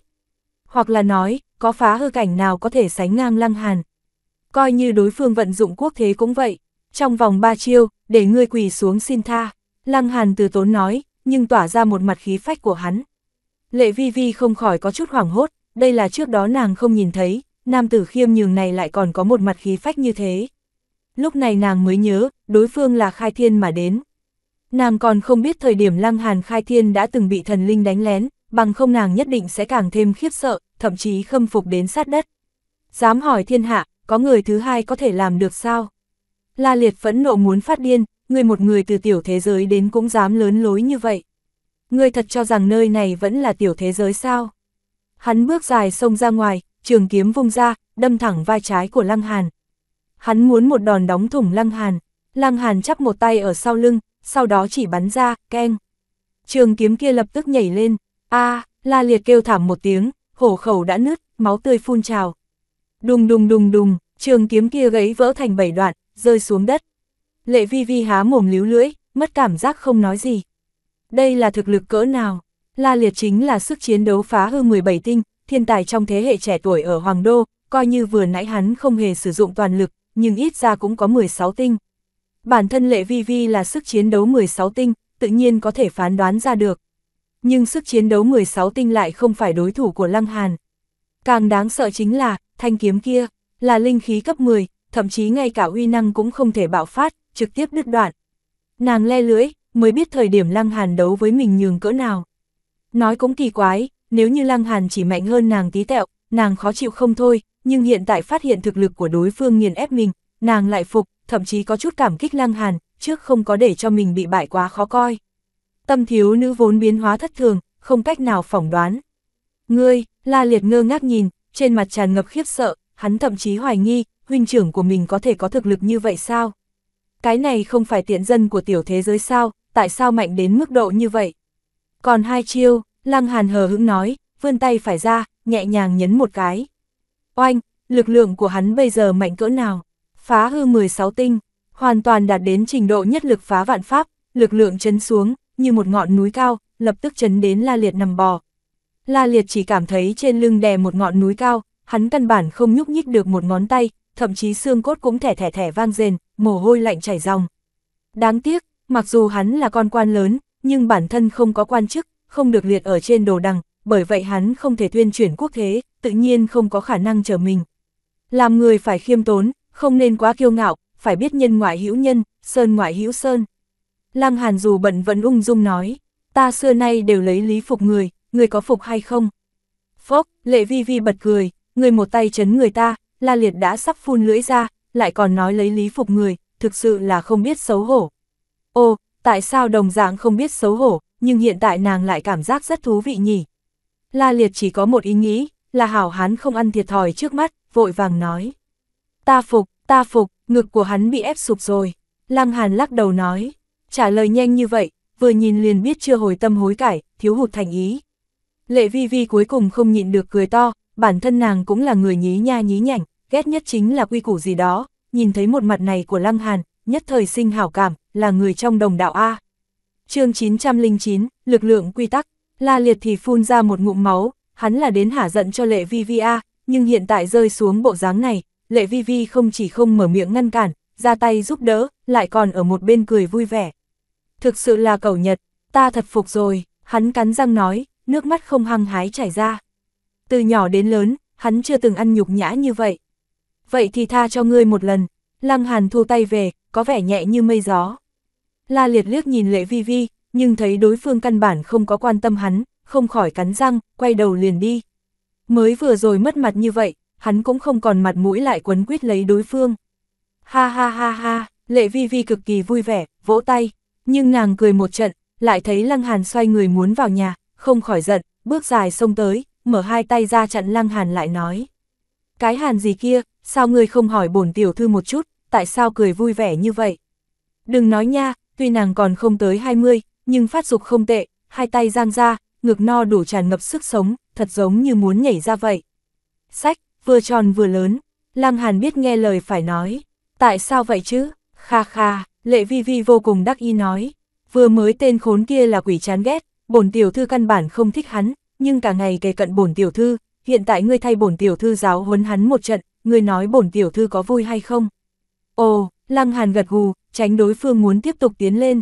Hoặc là nói, có phá hư cảnh nào có thể sánh ngang Lăng Hàn. Coi như đối phương vận dụng quốc thế cũng vậy. Trong vòng ba chiêu, để ngươi quỳ xuống xin tha. Lăng Hàn từ tốn nói, nhưng tỏa ra một mặt khí phách của hắn. Lệ vi vi không khỏi có chút hoảng hốt, đây là trước đó nàng không nhìn thấy, nam tử khiêm nhường này lại còn có một mặt khí phách như thế. Lúc này nàng mới nhớ, đối phương là khai thiên mà đến. Nàng còn không biết thời điểm lăng hàn khai thiên đã từng bị thần linh đánh lén, bằng không nàng nhất định sẽ càng thêm khiếp sợ, thậm chí khâm phục đến sát đất. Dám hỏi thiên hạ, có người thứ hai có thể làm được sao? La liệt phẫn nộ muốn phát điên, ngươi một người từ tiểu thế giới đến cũng dám lớn lối như vậy. Ngươi thật cho rằng nơi này vẫn là tiểu thế giới sao? Hắn bước dài xông ra ngoài, trường kiếm vung ra, đâm thẳng vai trái của Lăng Hàn. Hắn muốn một đòn đóng thủng Lăng Hàn. Lăng Hàn chắp một tay ở sau lưng, sau đó chỉ bắn ra, keng. Trường kiếm kia lập tức nhảy lên, a la liệt kêu thảm một tiếng, hổ khẩu đã nứt, máu tươi phun trào. Đùng đùng đùng đùng, trường kiếm kia gãy vỡ thành bảy đoạn, rơi xuống đất. Lệ vi vi há mồm líu lưỡi, mất cảm giác không nói gì. Đây là thực lực cỡ nào? La Liệt chính là sức chiến đấu phá hư 17 tinh, thiên tài trong thế hệ trẻ tuổi ở Hoàng Đô, coi như vừa nãy hắn không hề sử dụng toàn lực, nhưng ít ra cũng có 16 tinh. Bản thân Lệ Vi Vi là sức chiến đấu 16 tinh, tự nhiên có thể phán đoán ra được. Nhưng sức chiến đấu 16 tinh lại không phải đối thủ của Lăng Hàn. Càng đáng sợ chính là, thanh kiếm kia, là linh khí cấp 10, thậm chí ngay cả uy năng cũng không thể bạo phát, trực tiếp đứt đoạn. Nàng le lưỡi, mới biết thời điểm Lăng Hàn đấu với mình nhường cỡ nào. Nói cũng kỳ quái, nếu như Lăng Hàn chỉ mạnh hơn nàng tí tẹo, nàng khó chịu không thôi, nhưng hiện tại phát hiện thực lực của đối phương nghiền ép mình, nàng lại phục, thậm chí có chút cảm kích Lăng Hàn, trước không có để cho mình bị bại quá khó coi. Tâm thiếu nữ vốn biến hóa thất thường, không cách nào phỏng đoán. Ngươi, La Liệt ngơ ngác nhìn, trên mặt tràn ngập khiếp sợ, hắn thậm chí hoài nghi, huynh trưởng của mình có thể có thực lực như vậy sao? cái này không phải tiện dân của tiểu thế giới sao, tại sao mạnh đến mức độ như vậy? Còn hai chiêu, Lăng Hàn hờ hững nói, vươn tay phải ra, nhẹ nhàng nhấn một cái. Oanh, lực lượng của hắn bây giờ mạnh cỡ nào? Phá hư 16 tinh, hoàn toàn đạt đến trình độ nhất lực phá vạn pháp, lực lượng chấn xuống, như một ngọn núi cao, lập tức chấn đến La Liệt nằm bò. La Liệt chỉ cảm thấy trên lưng đè một ngọn núi cao, hắn căn bản không nhúc nhích được một ngón tay, thậm chí xương cốt cũng thẻ thẻ thẻ vang rền, mồ hôi lạnh chảy ròng. Đáng tiếc, mặc dù hắn là con quan lớn, nhưng bản thân không có quan chức, không được liệt ở trên đồ đằng, bởi vậy hắn không thể tuyên chuyển quốc thế, tự nhiên không có khả năng trở mình. Làm người phải khiêm tốn, không nên quá kiêu ngạo, phải biết nhân ngoại hữu nhân, sơn ngoại hữu sơn. Lăng Hàn dù bận vẫn ung dung nói, ta xưa nay đều lấy lý phục người, người có phục hay không? Phốc, lệ vi vi bật cười, người một tay chấn người ta, La Liệt đã sắp phun lưỡi ra, lại còn nói lấy lý phục người, thực sự là không biết xấu hổ. Ô, tại sao đồng dạng không biết xấu hổ, nhưng hiện tại nàng lại cảm giác rất thú vị nhỉ? La Liệt chỉ có một ý nghĩ, là hảo hán không ăn thiệt thòi trước mắt, vội vàng nói. Ta phục, ta phục, ngực của hắn bị ép sụp rồi. Lăng Hàn lắc đầu nói, trả lời nhanh như vậy, vừa nhìn liền biết chưa hồi tâm hối cải, thiếu hụt thành ý. Lệ vi vi cuối cùng không nhịn được cười to, bản thân nàng cũng là người nhí nha nhí nhảnh, ghét nhất chính là quy củ gì đó, nhìn thấy một mặt này của Lăng Hàn, nhất thời sinh hảo cảm, là người trong đồng đạo A. chương 909, lực lượng quy tắc, La Liệt thì phun ra một ngụm máu, hắn là đến hả giận cho lệ vi vi A, nhưng hiện tại rơi xuống bộ dáng này, lệ vi vi không chỉ không mở miệng ngăn cản, ra tay giúp đỡ, lại còn ở một bên cười vui vẻ. Thực sự là cầu nhật, ta thật phục rồi, hắn cắn răng nói, nước mắt không hăng hái chảy ra. Từ nhỏ đến lớn, hắn chưa từng ăn nhục nhã như vậy, vậy thì tha cho ngươi một lần. Lăng Hàn thu tay về, có vẻ nhẹ như mây gió. La liệt liếc nhìn lệ vi vi, nhưng thấy đối phương căn bản không có quan tâm hắn, không khỏi cắn răng, quay đầu liền đi. Mới vừa rồi mất mặt như vậy, hắn cũng không còn mặt mũi lại quấn quýt lấy đối phương. Ha ha ha ha, lệ vi vi cực kỳ vui vẻ, vỗ tay, nhưng nàng cười một trận, lại thấy lăng hàn xoay người muốn vào nhà, không khỏi giận, bước dài xông tới, mở hai tay ra chặn lăng hàn lại nói. Cái hàn gì kia, sao ngươi không hỏi bổn tiểu thư một chút, tại sao cười vui vẻ như vậy? Đừng nói nha, tuy nàng còn không tới 20, nhưng phát dục không tệ, hai tay giang ra, ngực no đủ tràn ngập sức sống, thật giống như muốn nhảy ra vậy. Sách, vừa tròn vừa lớn, Lăng Hàn biết nghe lời phải nói, tại sao vậy chứ? Kha kha, Lệ Vi Vi vô cùng đắc ý nói, vừa mới tên khốn kia là quỷ chán ghét, bổn tiểu thư căn bản không thích hắn, nhưng cả ngày kề cận bổn tiểu thư, hiện tại ngươi thay bổn tiểu thư giáo huấn hắn một trận, ngươi nói bổn tiểu thư có vui hay không? Ồ, Lăng Hàn gật gù, tránh đối phương muốn tiếp tục tiến lên.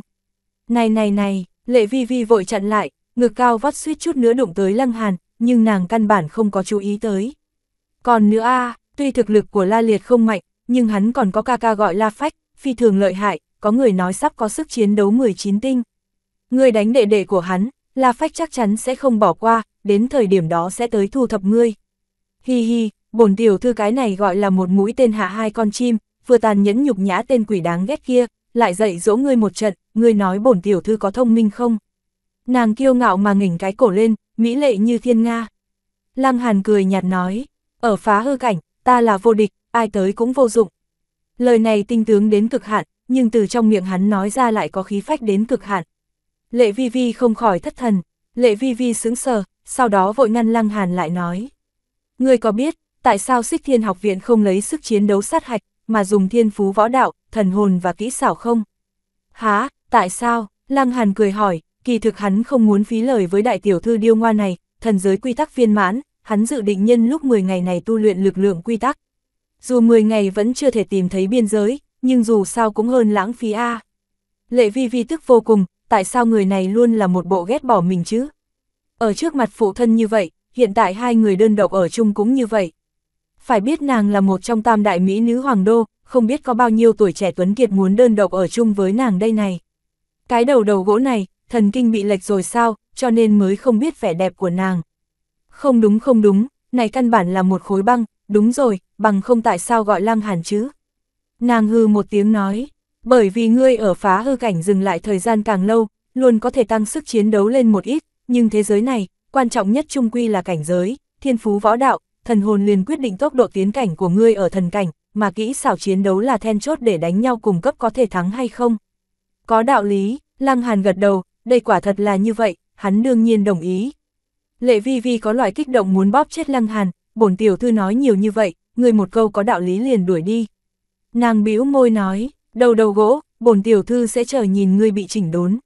Này này này, Lệ Vi Vi vội chặn lại, ngực cao vắt suýt chút nữa đụng tới Lăng Hàn, nhưng nàng căn bản không có chú ý tới. Còn nữa a, tuy thực lực của La Liệt không mạnh, nhưng hắn còn có ca ca gọi La Phách, phi thường lợi hại, có người nói sắp có sức chiến đấu 19 tinh. Ngươi đánh đệ đệ của hắn, La Phách chắc chắn sẽ không bỏ qua, đến thời điểm đó sẽ tới thu thập ngươi. Hi hi, bổn tiểu thư cái này gọi là một mũi tên hạ hai con chim, vừa tàn nhẫn nhục nhã tên quỷ đáng ghét kia, lại dạy dỗ ngươi một trận, ngươi nói bổn tiểu thư có thông minh không? Nàng kiêu ngạo mà nghỉnh cái cổ lên, mỹ lệ như thiên nga. Lăng Hàn cười nhạt nói, ở phá hư cảnh, ta là vô địch, ai tới cũng vô dụng. Lời này tinh tướng đến cực hạn, nhưng từ trong miệng hắn nói ra lại có khí phách đến cực hạn. Lệ Vi Vi không khỏi thất thần, Lệ Vi Vi sững sờ, sau đó vội ngăn Lăng Hàn lại nói. Ngươi có biết, tại sao xích thiên học viện không lấy sức chiến đấu sát hạch, mà dùng thiên phú võ đạo, thần hồn và kỹ xảo không? Há, tại sao? Lăng Hàn cười hỏi, kỳ thực hắn không muốn phí lời với đại tiểu thư điêu ngoa này, thần giới quy tắc viên mãn, hắn dự định nhân lúc 10 ngày này tu luyện lực lượng quy tắc. Dù 10 ngày vẫn chưa thể tìm thấy biên giới, nhưng dù sao cũng hơn lãng phí A. Lệ vi vi tức vô cùng, tại sao người này luôn là một bộ ghét bỏ mình chứ? Ở trước mặt phụ thân như vậy, hiện tại hai người đơn độc ở chung cũng như vậy phải biết nàng là một trong tam đại mỹ nữ hoàng đô, không biết có bao nhiêu tuổi trẻ Tuấn Kiệt muốn đơn độc ở chung với nàng đây này. Cái đầu đầu gỗ này, thần kinh bị lệch rồi sao, cho nên mới không biết vẻ đẹp của nàng. Không đúng không đúng, này căn bản là một khối băng, đúng rồi, bằng không tại sao gọi lăng hàn chứ. Nàng hư một tiếng nói, bởi vì ngươi ở phá hư cảnh dừng lại thời gian càng lâu, luôn có thể tăng sức chiến đấu lên một ít, nhưng thế giới này, quan trọng nhất trung quy là cảnh giới, thiên phú võ đạo, thần hồn liền quyết định tốc độ tiến cảnh của ngươi ở thần cảnh, mà kỹ xảo chiến đấu là then chốt để đánh nhau cùng cấp có thể thắng hay không. Có đạo lý, Lăng Hàn gật đầu, đây quả thật là như vậy, hắn đương nhiên đồng ý. Lệ Vi Vi có loại kích động muốn bóp chết Lăng Hàn, bổn tiểu thư nói nhiều như vậy, người một câu có đạo lý liền đuổi đi. Nàng bĩu môi nói, đầu đầu gỗ, bổn tiểu thư sẽ chờ nhìn ngươi bị chỉnh đốn.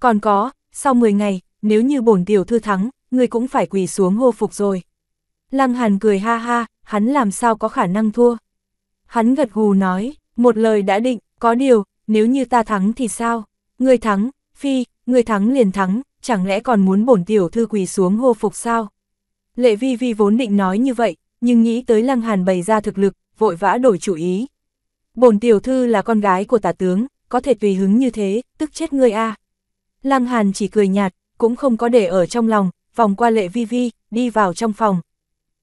Còn có, sau 10 ngày, nếu như bổn tiểu thư thắng, ngươi cũng phải quỳ xuống hô phục rồi. Lăng Hàn cười ha ha, hắn làm sao có khả năng thua. Hắn gật gù nói, một lời đã định, có điều, nếu như ta thắng thì sao? Người thắng, phi, người thắng liền thắng, chẳng lẽ còn muốn bổn tiểu thư quỳ xuống hô phục sao? Lệ vi vi vốn định nói như vậy, nhưng nghĩ tới Lăng Hàn bày ra thực lực, vội vã đổi chủ ý. Bổn tiểu thư là con gái của tả tướng, có thể tùy hứng như thế, tức chết ngươi a. À. Lăng Hàn chỉ cười nhạt, cũng không có để ở trong lòng, vòng qua lệ vi vi, đi vào trong phòng,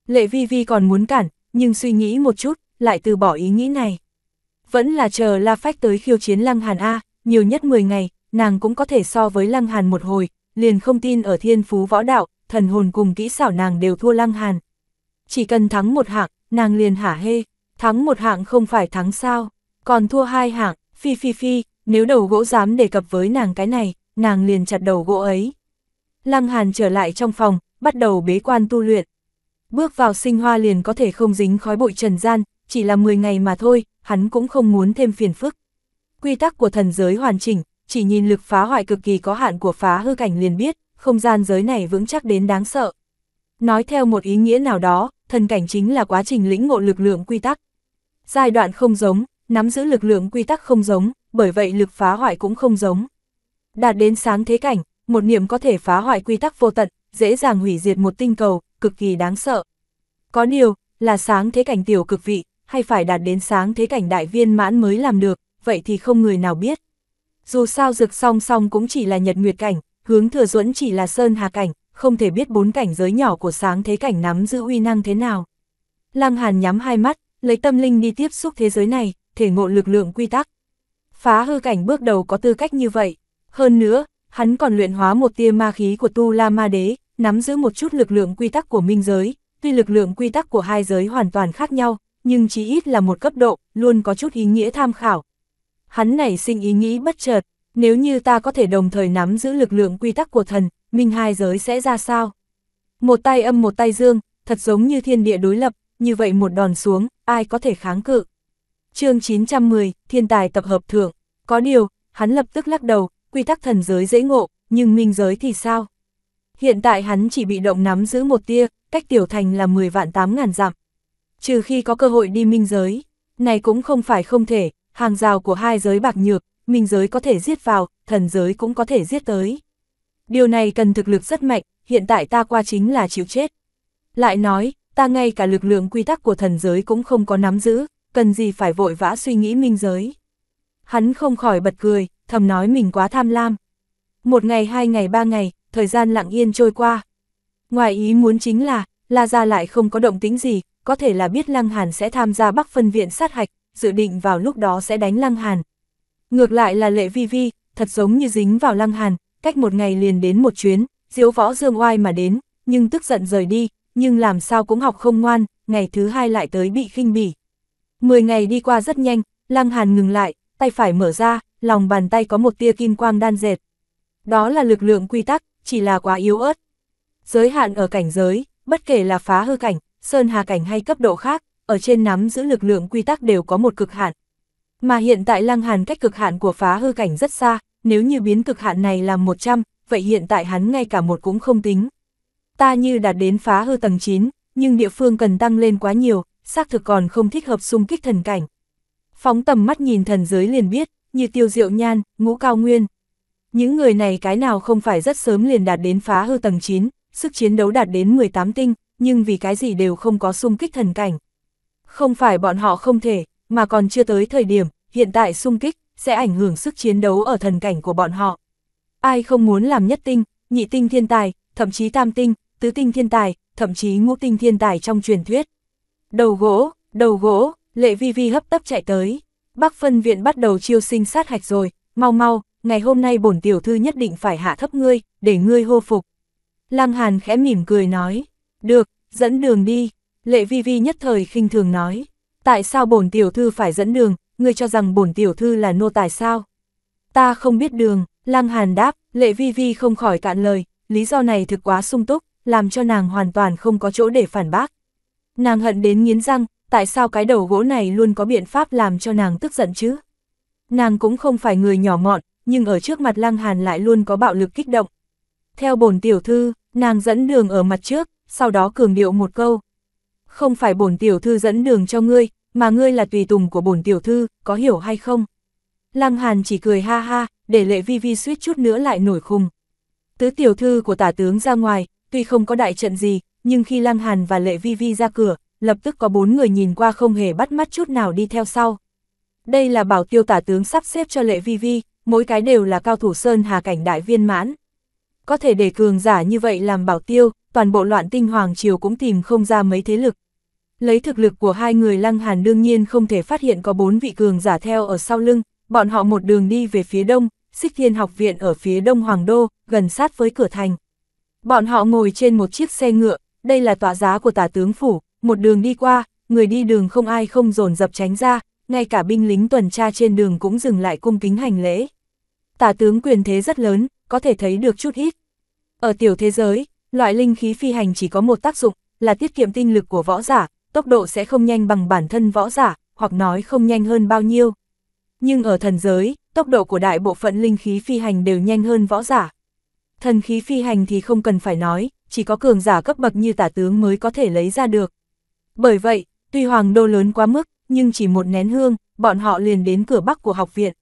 Lệ Vi Vi còn muốn cản, nhưng suy nghĩ một chút, lại từ bỏ ý nghĩ này. Vẫn là chờ La Phách tới khiêu chiến Lăng Hàn A, nhiều nhất 10 ngày, nàng cũng có thể so với Lăng Hàn một hồi, liền không tin ở thiên phú võ đạo, thần hồn cùng kỹ xảo nàng đều thua Lăng Hàn. Chỉ cần thắng một hạng, nàng liền hả hê, thắng một hạng không phải thắng sao, còn thua hai hạng, phi phi phi, nếu đầu gỗ dám đề cập với nàng cái này, nàng liền chặt đầu gỗ ấy. Lăng Hàn trở lại trong phòng, bắt đầu bế quan tu luyện bước vào sinh hoa liền có thể không dính khói bụi trần gian, chỉ là 10 ngày mà thôi, hắn cũng không muốn thêm phiền phức. Quy tắc của thần giới hoàn chỉnh, chỉ nhìn lực phá hoại cực kỳ có hạn của phá hư cảnh liền biết, không gian giới này vững chắc đến đáng sợ. Nói theo một ý nghĩa nào đó, thần cảnh chính là quá trình lĩnh ngộ lực lượng quy tắc. Giai đoạn không giống, nắm giữ lực lượng quy tắc không giống, bởi vậy lực phá hoại cũng không giống. Đạt đến sáng thế cảnh, một niệm có thể phá hoại quy tắc vô tận, dễ dàng hủy diệt một tinh cầu, cực kỳ đáng sợ. Có điều, là sáng thế cảnh tiểu cực vị, hay phải đạt đến sáng thế cảnh đại viên mãn mới làm được, vậy thì không người nào biết. Dù sao dược song song cũng chỉ là nhật nguyệt cảnh, hướng thừa duẫn chỉ là sơn hà cảnh, không thể biết bốn cảnh giới nhỏ của sáng thế cảnh nắm giữ uy năng thế nào. Lăng Hàn nhắm hai mắt, lấy tâm linh đi tiếp xúc thế giới này, thể ngộ lực lượng quy tắc. Phá hư cảnh bước đầu có tư cách như vậy. Hơn nữa, hắn còn luyện hóa một tia ma khí của Tu La Ma Đế, nắm giữ một chút lực lượng quy tắc của minh giới, tuy lực lượng quy tắc của hai giới hoàn toàn khác nhau, nhưng chí ít là một cấp độ, luôn có chút ý nghĩa tham khảo. Hắn nảy sinh ý nghĩ bất chợt, nếu như ta có thể đồng thời nắm giữ lực lượng quy tắc của thần, minh hai giới sẽ ra sao? Một tay âm một tay dương, thật giống như thiên địa đối lập, như vậy một đòn xuống, ai có thể kháng cự? chương 910, thiên tài tập hợp thượng, có điều, hắn lập tức lắc đầu, quy tắc thần giới dễ ngộ, nhưng minh giới thì sao? Hiện tại hắn chỉ bị động nắm giữ một tia, cách tiểu thành là 10 vạn 8 ngàn dặm. Trừ khi có cơ hội đi minh giới, này cũng không phải không thể, hàng rào của hai giới bạc nhược, minh giới có thể giết vào, thần giới cũng có thể giết tới. Điều này cần thực lực rất mạnh, hiện tại ta qua chính là chịu chết. Lại nói, ta ngay cả lực lượng quy tắc của thần giới cũng không có nắm giữ, cần gì phải vội vã suy nghĩ minh giới. Hắn không khỏi bật cười, thầm nói mình quá tham lam. Một ngày hai ngày ba ngày, thời gian lặng yên trôi qua. Ngoài ý muốn chính là, La Gia lại không có động tính gì, có thể là biết Lăng Hàn sẽ tham gia Bắc phân viện sát hạch, dự định vào lúc đó sẽ đánh Lăng Hàn. Ngược lại là Lệ Vi Vi, thật giống như dính vào Lăng Hàn, cách một ngày liền đến một chuyến, diếu võ dương oai mà đến, nhưng tức giận rời đi, nhưng làm sao cũng học không ngoan, ngày thứ hai lại tới bị khinh bỉ. Mười ngày đi qua rất nhanh, Lăng Hàn ngừng lại, tay phải mở ra, lòng bàn tay có một tia kim quang đan dệt. Đó là lực lượng quy tắc, chỉ là quá yếu ớt. Giới hạn ở cảnh giới, bất kể là phá hư cảnh, sơn hà cảnh hay cấp độ khác, ở trên nắm giữ lực lượng quy tắc đều có một cực hạn. Mà hiện tại Lăng Hàn cách cực hạn của phá hư cảnh rất xa, nếu như biến cực hạn này là 100, vậy hiện tại hắn ngay cả một cũng không tính. Ta như đạt đến phá hư tầng 9, nhưng địa phương cần tăng lên quá nhiều, xác thực còn không thích hợp xung kích thần cảnh. Phóng tầm mắt nhìn thần giới liền biết, như tiêu diệu nhan, ngũ cao nguyên, những người này cái nào không phải rất sớm liền đạt đến phá hư tầng 9, sức chiến đấu đạt đến 18 tinh, nhưng vì cái gì đều không có xung kích thần cảnh. Không phải bọn họ không thể, mà còn chưa tới thời điểm, hiện tại xung kích, sẽ ảnh hưởng sức chiến đấu ở thần cảnh của bọn họ. Ai không muốn làm nhất tinh, nhị tinh thiên tài, thậm chí tam tinh, tứ tinh thiên tài, thậm chí ngũ tinh thiên tài trong truyền thuyết. Đầu gỗ, đầu gỗ, lệ vi vi hấp tấp chạy tới. Bắc phân viện bắt đầu chiêu sinh sát hạch rồi, mau mau, ngày hôm nay bổn tiểu thư nhất định phải hạ thấp ngươi, để ngươi hô phục. Lăng Hàn khẽ mỉm cười nói, được, dẫn đường đi, lệ vi vi nhất thời khinh thường nói, tại sao bổn tiểu thư phải dẫn đường, ngươi cho rằng bổn tiểu thư là nô tài sao? Ta không biết đường, Lăng Hàn đáp, lệ vi vi không khỏi cạn lời, lý do này thực quá sung túc, làm cho nàng hoàn toàn không có chỗ để phản bác. Nàng hận đến nghiến răng, tại sao cái đầu gỗ này luôn có biện pháp làm cho nàng tức giận chứ? Nàng cũng không phải người nhỏ mọn, nhưng ở trước mặt Lăng Hàn lại luôn có bạo lực kích động. Theo bổn tiểu thư, nàng dẫn đường ở mặt trước, sau đó cường điệu một câu. Không phải bổn tiểu thư dẫn đường cho ngươi, mà ngươi là tùy tùng của bổn tiểu thư, có hiểu hay không? Lăng Hàn chỉ cười ha ha, để lệ vi vi suýt chút nữa lại nổi khùng. Tứ tiểu thư của tả tướng ra ngoài, tuy không có đại trận gì, nhưng khi Lăng Hàn và lệ vi vi ra cửa, lập tức có bốn người nhìn qua không hề bắt mắt chút nào đi theo sau. Đây là bảo tiêu tả tướng sắp xếp cho lệ vi vi, mỗi cái đều là cao thủ sơn hà cảnh đại viên mãn. Có thể để cường giả như vậy làm bảo tiêu, toàn bộ loạn tinh hoàng triều cũng tìm không ra mấy thế lực. Lấy thực lực của hai người Lăng Hàn đương nhiên không thể phát hiện có bốn vị cường giả theo ở sau lưng, bọn họ một đường đi về phía đông, xích thiên học viện ở phía đông Hoàng Đô, gần sát với cửa thành. Bọn họ ngồi trên một chiếc xe ngựa, đây là tọa giá của tả tướng phủ, một đường đi qua, người đi đường không ai không dồn dập tránh ra, ngay cả binh lính tuần tra trên đường cũng dừng lại cung kính hành lễ tả tướng quyền thế rất lớn, có thể thấy được chút ít. Ở tiểu thế giới, loại linh khí phi hành chỉ có một tác dụng, là tiết kiệm tinh lực của võ giả, tốc độ sẽ không nhanh bằng bản thân võ giả, hoặc nói không nhanh hơn bao nhiêu. Nhưng ở thần giới, tốc độ của đại bộ phận linh khí phi hành đều nhanh hơn võ giả. Thần khí phi hành thì không cần phải nói, chỉ có cường giả cấp bậc như tả tướng mới có thể lấy ra được. Bởi vậy, tuy hoàng đô lớn quá mức, nhưng chỉ một nén hương, bọn họ liền đến cửa bắc của học viện.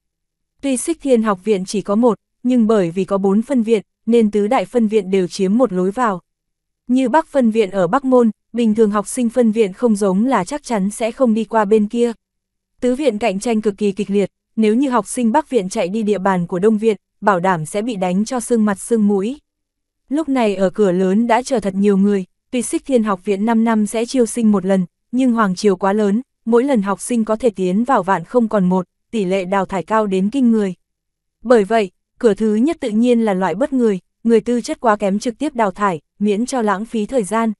Tuy Xích Thiên học viện chỉ có một, nhưng bởi vì có bốn phân viện, nên tứ đại phân viện đều chiếm một lối vào. Như Bắc phân viện ở Bắc Môn, bình thường học sinh phân viện không giống là chắc chắn sẽ không đi qua bên kia. Tứ viện cạnh tranh cực kỳ kịch liệt, nếu như học sinh Bắc viện chạy đi địa bàn của Đông viện, bảo đảm sẽ bị đánh cho sưng mặt sưng mũi. Lúc này ở cửa lớn đã chờ thật nhiều người, tuy Xích Thiên học viện 5 năm sẽ chiêu sinh một lần, nhưng hoàng triều quá lớn, mỗi lần học sinh có thể tiến vào vạn không còn một, tỷ lệ đào thải cao đến kinh người. Bởi vậy, cửa thứ nhất tự nhiên là loại bất người, người tư chất quá kém trực tiếp đào thải, miễn cho lãng phí thời gian.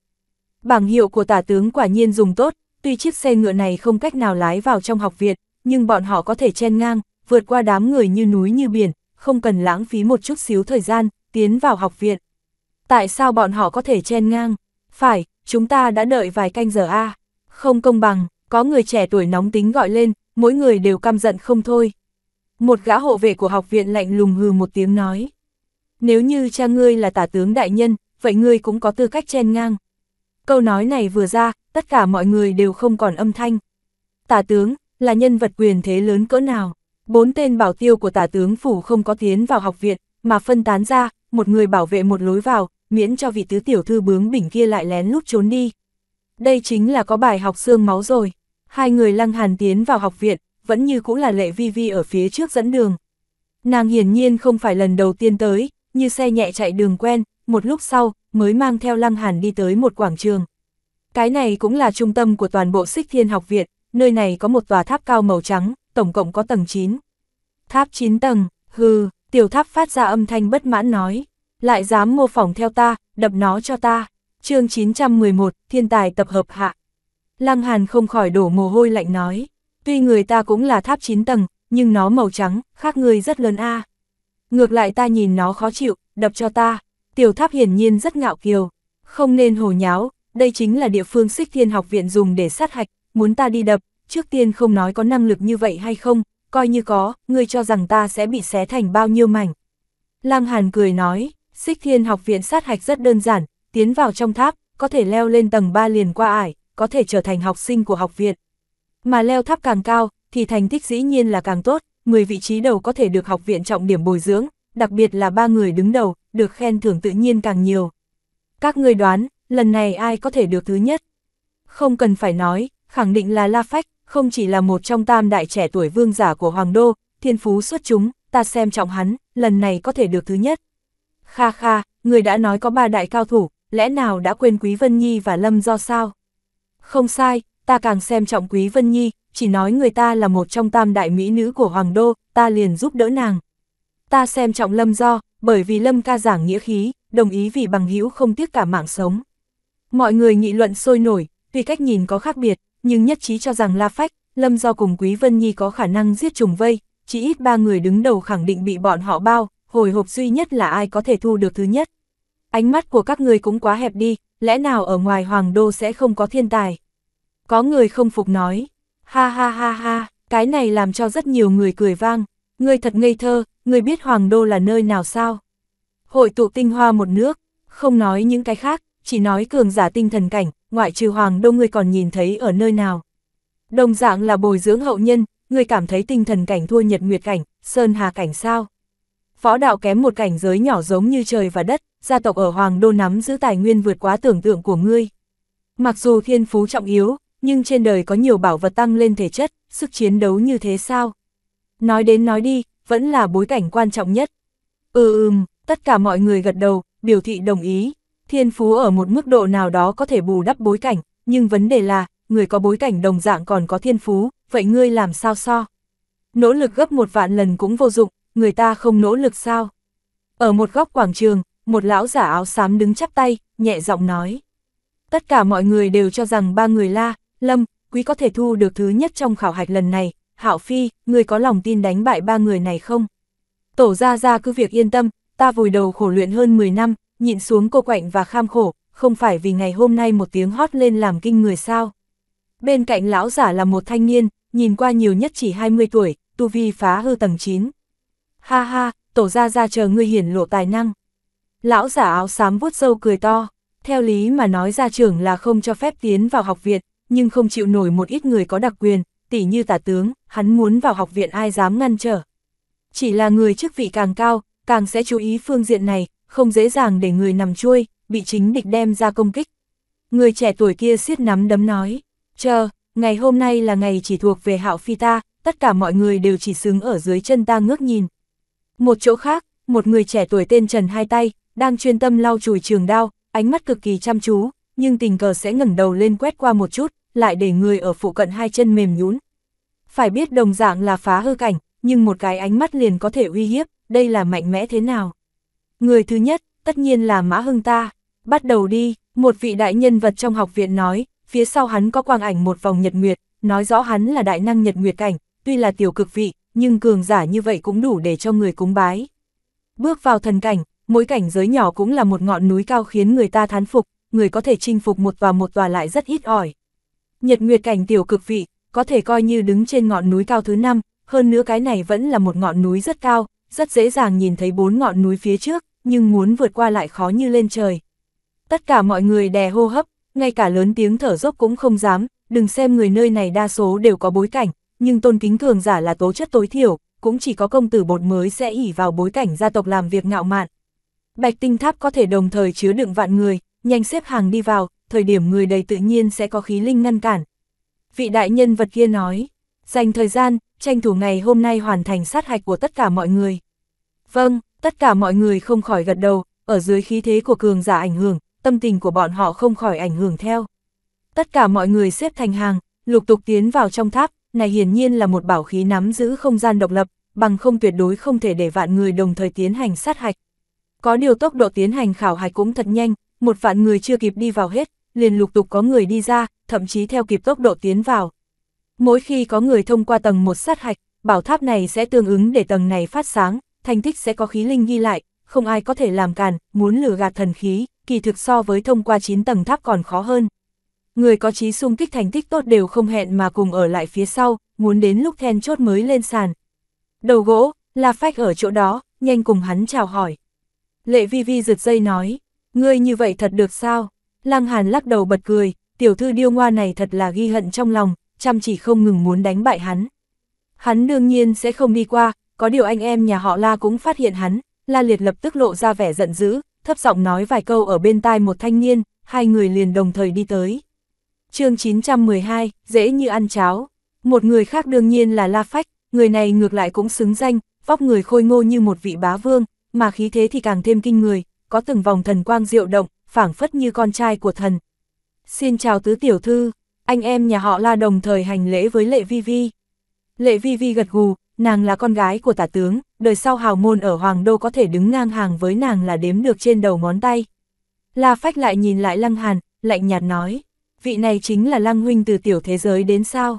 Bảng hiệu của tả tướng quả nhiên dùng tốt, tuy chiếc xe ngựa này không cách nào lái vào trong học viện, nhưng bọn họ có thể chen ngang, vượt qua đám người như núi như biển, không cần lãng phí một chút xíu thời gian, tiến vào học viện. Tại sao bọn họ có thể chen ngang? Phải, chúng ta đã đợi vài canh giờ a Không công bằng, có người trẻ tuổi nóng tính gọi lên, mỗi người đều căm giận không thôi. Một gã hộ vệ của học viện lạnh lùng hừ một tiếng nói. Nếu như cha ngươi là tả tướng đại nhân, vậy ngươi cũng có tư cách chen ngang. Câu nói này vừa ra, tất cả mọi người đều không còn âm thanh. Tả tướng, là nhân vật quyền thế lớn cỡ nào? Bốn tên bảo tiêu của tả tướng phủ không có tiến vào học viện, mà phân tán ra, một người bảo vệ một lối vào, miễn cho vị tứ tiểu thư bướng bỉnh kia lại lén lút trốn đi. Đây chính là có bài học xương máu rồi. Hai người lăng hàn tiến vào học viện, vẫn như cũng là lệ vi vi ở phía trước dẫn đường. Nàng hiển nhiên không phải lần đầu tiên tới, như xe nhẹ chạy đường quen, một lúc sau, mới mang theo lăng hàn đi tới một quảng trường. Cái này cũng là trung tâm của toàn bộ xích thiên học viện, nơi này có một tòa tháp cao màu trắng, tổng cộng có tầng 9. Tháp 9 tầng, hừ, tiểu tháp phát ra âm thanh bất mãn nói, lại dám mô phỏng theo ta, đập nó cho ta. chương 911, thiên tài tập hợp hạ. Lăng Hàn không khỏi đổ mồ hôi lạnh nói, tuy người ta cũng là tháp 9 tầng, nhưng nó màu trắng, khác người rất lớn a. Ngược lại ta nhìn nó khó chịu, đập cho ta, tiểu tháp hiển nhiên rất ngạo kiều, không nên hồ nháo, đây chính là địa phương xích thiên học viện dùng để sát hạch, muốn ta đi đập, trước tiên không nói có năng lực như vậy hay không, coi như có, ngươi cho rằng ta sẽ bị xé thành bao nhiêu mảnh. Lăng Hàn cười nói, xích thiên học viện sát hạch rất đơn giản, tiến vào trong tháp, có thể leo lên tầng 3 liền qua ải, có thể trở thành học sinh của học viện. Mà leo tháp càng cao, thì thành tích dĩ nhiên là càng tốt, 10 vị trí đầu có thể được học viện trọng điểm bồi dưỡng, đặc biệt là ba người đứng đầu, được khen thưởng tự nhiên càng nhiều. Các người đoán, lần này ai có thể được thứ nhất? Không cần phải nói, khẳng định là La Phách, không chỉ là một trong tam đại trẻ tuổi vương giả của Hoàng Đô, thiên phú xuất chúng, ta xem trọng hắn, lần này có thể được thứ nhất. Kha kha, người đã nói có ba đại cao thủ, lẽ nào đã quên Quý Vân Nhi và Lâm do sao? Không sai, ta càng xem trọng Quý Vân Nhi, chỉ nói người ta là một trong tam đại mỹ nữ của Hoàng Đô, ta liền giúp đỡ nàng. Ta xem trọng Lâm Do, bởi vì Lâm ca giảng nghĩa khí, đồng ý vì bằng hữu không tiếc cả mạng sống. Mọi người nghị luận sôi nổi, tuy cách nhìn có khác biệt, nhưng nhất trí cho rằng La Phách, Lâm Do cùng Quý Vân Nhi có khả năng giết trùng vây, chỉ ít ba người đứng đầu khẳng định bị bọn họ bao, hồi hộp duy nhất là ai có thể thu được thứ nhất. Ánh mắt của các người cũng quá hẹp đi, lẽ nào ở ngoài hoàng đô sẽ không có thiên tài? Có người không phục nói, ha ha ha ha, cái này làm cho rất nhiều người cười vang, Người thật ngây thơ, người biết hoàng đô là nơi nào sao? Hội tụ tinh hoa một nước, không nói những cái khác, chỉ nói cường giả tinh thần cảnh, ngoại trừ hoàng đô người còn nhìn thấy ở nơi nào. Đồng dạng là bồi dưỡng hậu nhân, người cảm thấy tinh thần cảnh thua nhật nguyệt cảnh, sơn hà cảnh sao? võ đạo kém một cảnh giới nhỏ giống như trời và đất, gia tộc ở Hoàng Đô nắm giữ tài nguyên vượt quá tưởng tượng của ngươi. Mặc dù thiên phú trọng yếu, nhưng trên đời có nhiều bảo vật tăng lên thể chất, sức chiến đấu như thế sao? Nói đến nói đi, vẫn là bối cảnh quan trọng nhất. Ừ ừm, tất cả mọi người gật đầu, biểu thị đồng ý. Thiên phú ở một mức độ nào đó có thể bù đắp bối cảnh, nhưng vấn đề là, người có bối cảnh đồng dạng còn có thiên phú, vậy ngươi làm sao so? Nỗ lực gấp một vạn lần cũng vô dụng, người ta không nỗ lực sao? Ở một góc quảng trường, một lão giả áo xám đứng chắp tay, nhẹ giọng nói. Tất cả mọi người đều cho rằng ba người La, Lâm, Quý có thể thu được thứ nhất trong khảo hạch lần này. Hạo Phi, người có lòng tin đánh bại ba người này không? Tổ ra ra cứ việc yên tâm, ta vùi đầu khổ luyện hơn 10 năm, nhịn xuống cô quạnh và kham khổ, không phải vì ngày hôm nay một tiếng hót lên làm kinh người sao. Bên cạnh lão giả là một thanh niên, nhìn qua nhiều nhất chỉ 20 tuổi, tu vi phá hư tầng 9. Ha ha, tổ ra ra chờ ngươi hiển lộ tài năng. Lão giả áo xám vuốt sâu cười to, theo lý mà nói ra trưởng là không cho phép tiến vào học viện, nhưng không chịu nổi một ít người có đặc quyền, tỉ như tả tướng, hắn muốn vào học viện ai dám ngăn trở. Chỉ là người chức vị càng cao, càng sẽ chú ý phương diện này, không dễ dàng để người nằm chui, bị chính địch đem ra công kích. Người trẻ tuổi kia siết nắm đấm nói, chờ, ngày hôm nay là ngày chỉ thuộc về hạo phi ta, tất cả mọi người đều chỉ xứng ở dưới chân ta ngước nhìn. Một chỗ khác, một người trẻ tuổi tên Trần Hai Tay, đang chuyên tâm lau chùi trường đao, ánh mắt cực kỳ chăm chú, nhưng tình cờ sẽ ngẩng đầu lên quét qua một chút, lại để người ở phụ cận hai chân mềm nhún. Phải biết đồng dạng là phá hư cảnh, nhưng một cái ánh mắt liền có thể uy hiếp, đây là mạnh mẽ thế nào. Người thứ nhất, tất nhiên là Mã Hưng ta. Bắt đầu đi, một vị đại nhân vật trong học viện nói, phía sau hắn có quang ảnh một vòng nhật nguyệt, nói rõ hắn là đại năng nhật nguyệt cảnh, tuy là tiểu cực vị, nhưng cường giả như vậy cũng đủ để cho người cúng bái. Bước vào thần cảnh, mỗi cảnh giới nhỏ cũng là một ngọn núi cao khiến người ta thán phục, người có thể chinh phục một tòa một tòa lại rất ít ỏi. Nhật Nguyệt cảnh tiểu cực vị, có thể coi như đứng trên ngọn núi cao thứ năm, hơn nữa cái này vẫn là một ngọn núi rất cao, rất dễ dàng nhìn thấy bốn ngọn núi phía trước, nhưng muốn vượt qua lại khó như lên trời. Tất cả mọi người đè hô hấp, ngay cả lớn tiếng thở dốc cũng không dám, đừng xem người nơi này đa số đều có bối cảnh, nhưng tôn kính cường giả là tố chất tối thiểu, cũng chỉ có công tử bột mới sẽ ỉ vào bối cảnh gia tộc làm việc ngạo mạn. Bạch tinh tháp có thể đồng thời chứa đựng vạn người, nhanh xếp hàng đi vào, thời điểm người đầy tự nhiên sẽ có khí linh ngăn cản. Vị đại nhân vật kia nói, dành thời gian, tranh thủ ngày hôm nay hoàn thành sát hạch của tất cả mọi người. Vâng, tất cả mọi người không khỏi gật đầu, ở dưới khí thế của cường giả ảnh hưởng, tâm tình của bọn họ không khỏi ảnh hưởng theo. Tất cả mọi người xếp thành hàng, lục tục tiến vào trong tháp, này hiển nhiên là một bảo khí nắm giữ không gian độc lập, bằng không tuyệt đối không thể để vạn người đồng thời tiến hành sát hạch. Có điều tốc độ tiến hành khảo hạch cũng thật nhanh, một vạn người chưa kịp đi vào hết, liền lục tục có người đi ra, thậm chí theo kịp tốc độ tiến vào. Mỗi khi có người thông qua tầng một sát hạch, bảo tháp này sẽ tương ứng để tầng này phát sáng, thành tích sẽ có khí linh ghi lại, không ai có thể làm càn, muốn lừa gạt thần khí, kỳ thực so với thông qua 9 tầng tháp còn khó hơn người có trí xung kích thành tích tốt đều không hẹn mà cùng ở lại phía sau, muốn đến lúc then chốt mới lên sàn. Đầu gỗ, La Phách ở chỗ đó, nhanh cùng hắn chào hỏi. Lệ Vi Vi giật dây nói, ngươi như vậy thật được sao? Lăng Hàn lắc đầu bật cười, tiểu thư điêu ngoa này thật là ghi hận trong lòng, chăm chỉ không ngừng muốn đánh bại hắn. Hắn đương nhiên sẽ không đi qua, có điều anh em nhà họ La cũng phát hiện hắn, La Liệt lập tức lộ ra vẻ giận dữ, thấp giọng nói vài câu ở bên tai một thanh niên, hai người liền đồng thời đi tới chương 912, dễ như ăn cháo. Một người khác đương nhiên là La Phách, người này ngược lại cũng xứng danh, vóc người khôi ngô như một vị bá vương, mà khí thế thì càng thêm kinh người, có từng vòng thần quang diệu động, phảng phất như con trai của thần. Xin chào tứ tiểu thư, anh em nhà họ La đồng thời hành lễ với Lệ Vi Vi. Lệ Vi Vi gật gù, nàng là con gái của tả tướng, đời sau hào môn ở Hoàng Đô có thể đứng ngang hàng với nàng là đếm được trên đầu ngón tay. La Phách lại nhìn lại Lăng Hàn, lạnh nhạt nói vị này chính là Lăng Huynh từ tiểu thế giới đến sao?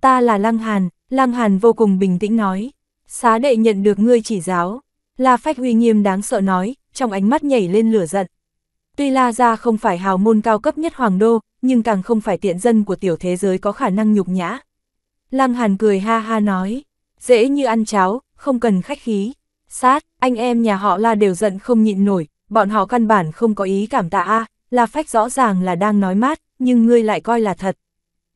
Ta là Lăng Hàn, Lăng Hàn vô cùng bình tĩnh nói. Xá đệ nhận được ngươi chỉ giáo. La Phách Huy nghiêm đáng sợ nói, trong ánh mắt nhảy lên lửa giận. Tuy La Gia không phải hào môn cao cấp nhất hoàng đô, nhưng càng không phải tiện dân của tiểu thế giới có khả năng nhục nhã. Lăng Hàn cười ha ha nói, dễ như ăn cháo, không cần khách khí. Sát, anh em nhà họ La đều giận không nhịn nổi, bọn họ căn bản không có ý cảm tạ a La Phách rõ ràng là đang nói mát, nhưng ngươi lại coi là thật.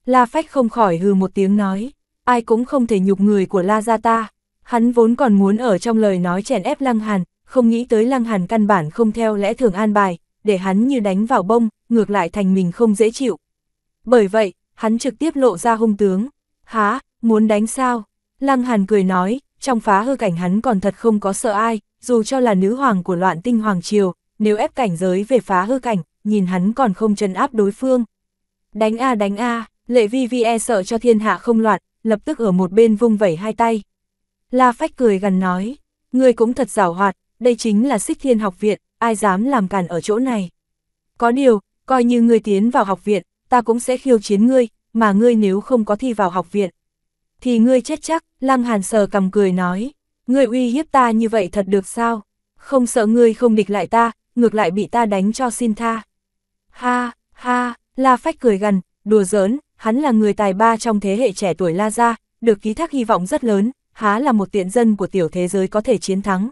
La Phách không khỏi hừ một tiếng nói, ai cũng không thể nhục người của La Gia ta. Hắn vốn còn muốn ở trong lời nói chèn ép Lăng Hàn, không nghĩ tới Lăng Hàn căn bản không theo lẽ thường an bài, để hắn như đánh vào bông, ngược lại thành mình không dễ chịu. Bởi vậy, hắn trực tiếp lộ ra hung tướng. Há, muốn đánh sao? Lăng Hàn cười nói, trong phá hư cảnh hắn còn thật không có sợ ai, dù cho là nữ hoàng của loạn tinh hoàng triều, nếu ép cảnh giới về phá hư cảnh, nhìn hắn còn không trấn áp đối phương. Đánh a đánh a, lệ vi vi e sợ cho thiên hạ không loạn, lập tức ở một bên vung vẩy hai tay. La Phách cười gần nói, ngươi cũng thật giảo hoạt, đây chính là xích thiên học viện, ai dám làm cản ở chỗ này. Có điều, coi như ngươi tiến vào học viện, ta cũng sẽ khiêu chiến ngươi, mà ngươi nếu không có thi vào học viện. Thì ngươi chết chắc, Lăng Hàn sờ cầm cười nói, ngươi uy hiếp ta như vậy thật được sao? Không sợ ngươi không địch lại ta, ngược lại bị ta đánh cho xin tha. Ha, ha, La Phách cười gần, đùa giỡn, hắn là người tài ba trong thế hệ trẻ tuổi La Gia, được ký thác hy vọng rất lớn, há là một tiện dân của tiểu thế giới có thể chiến thắng.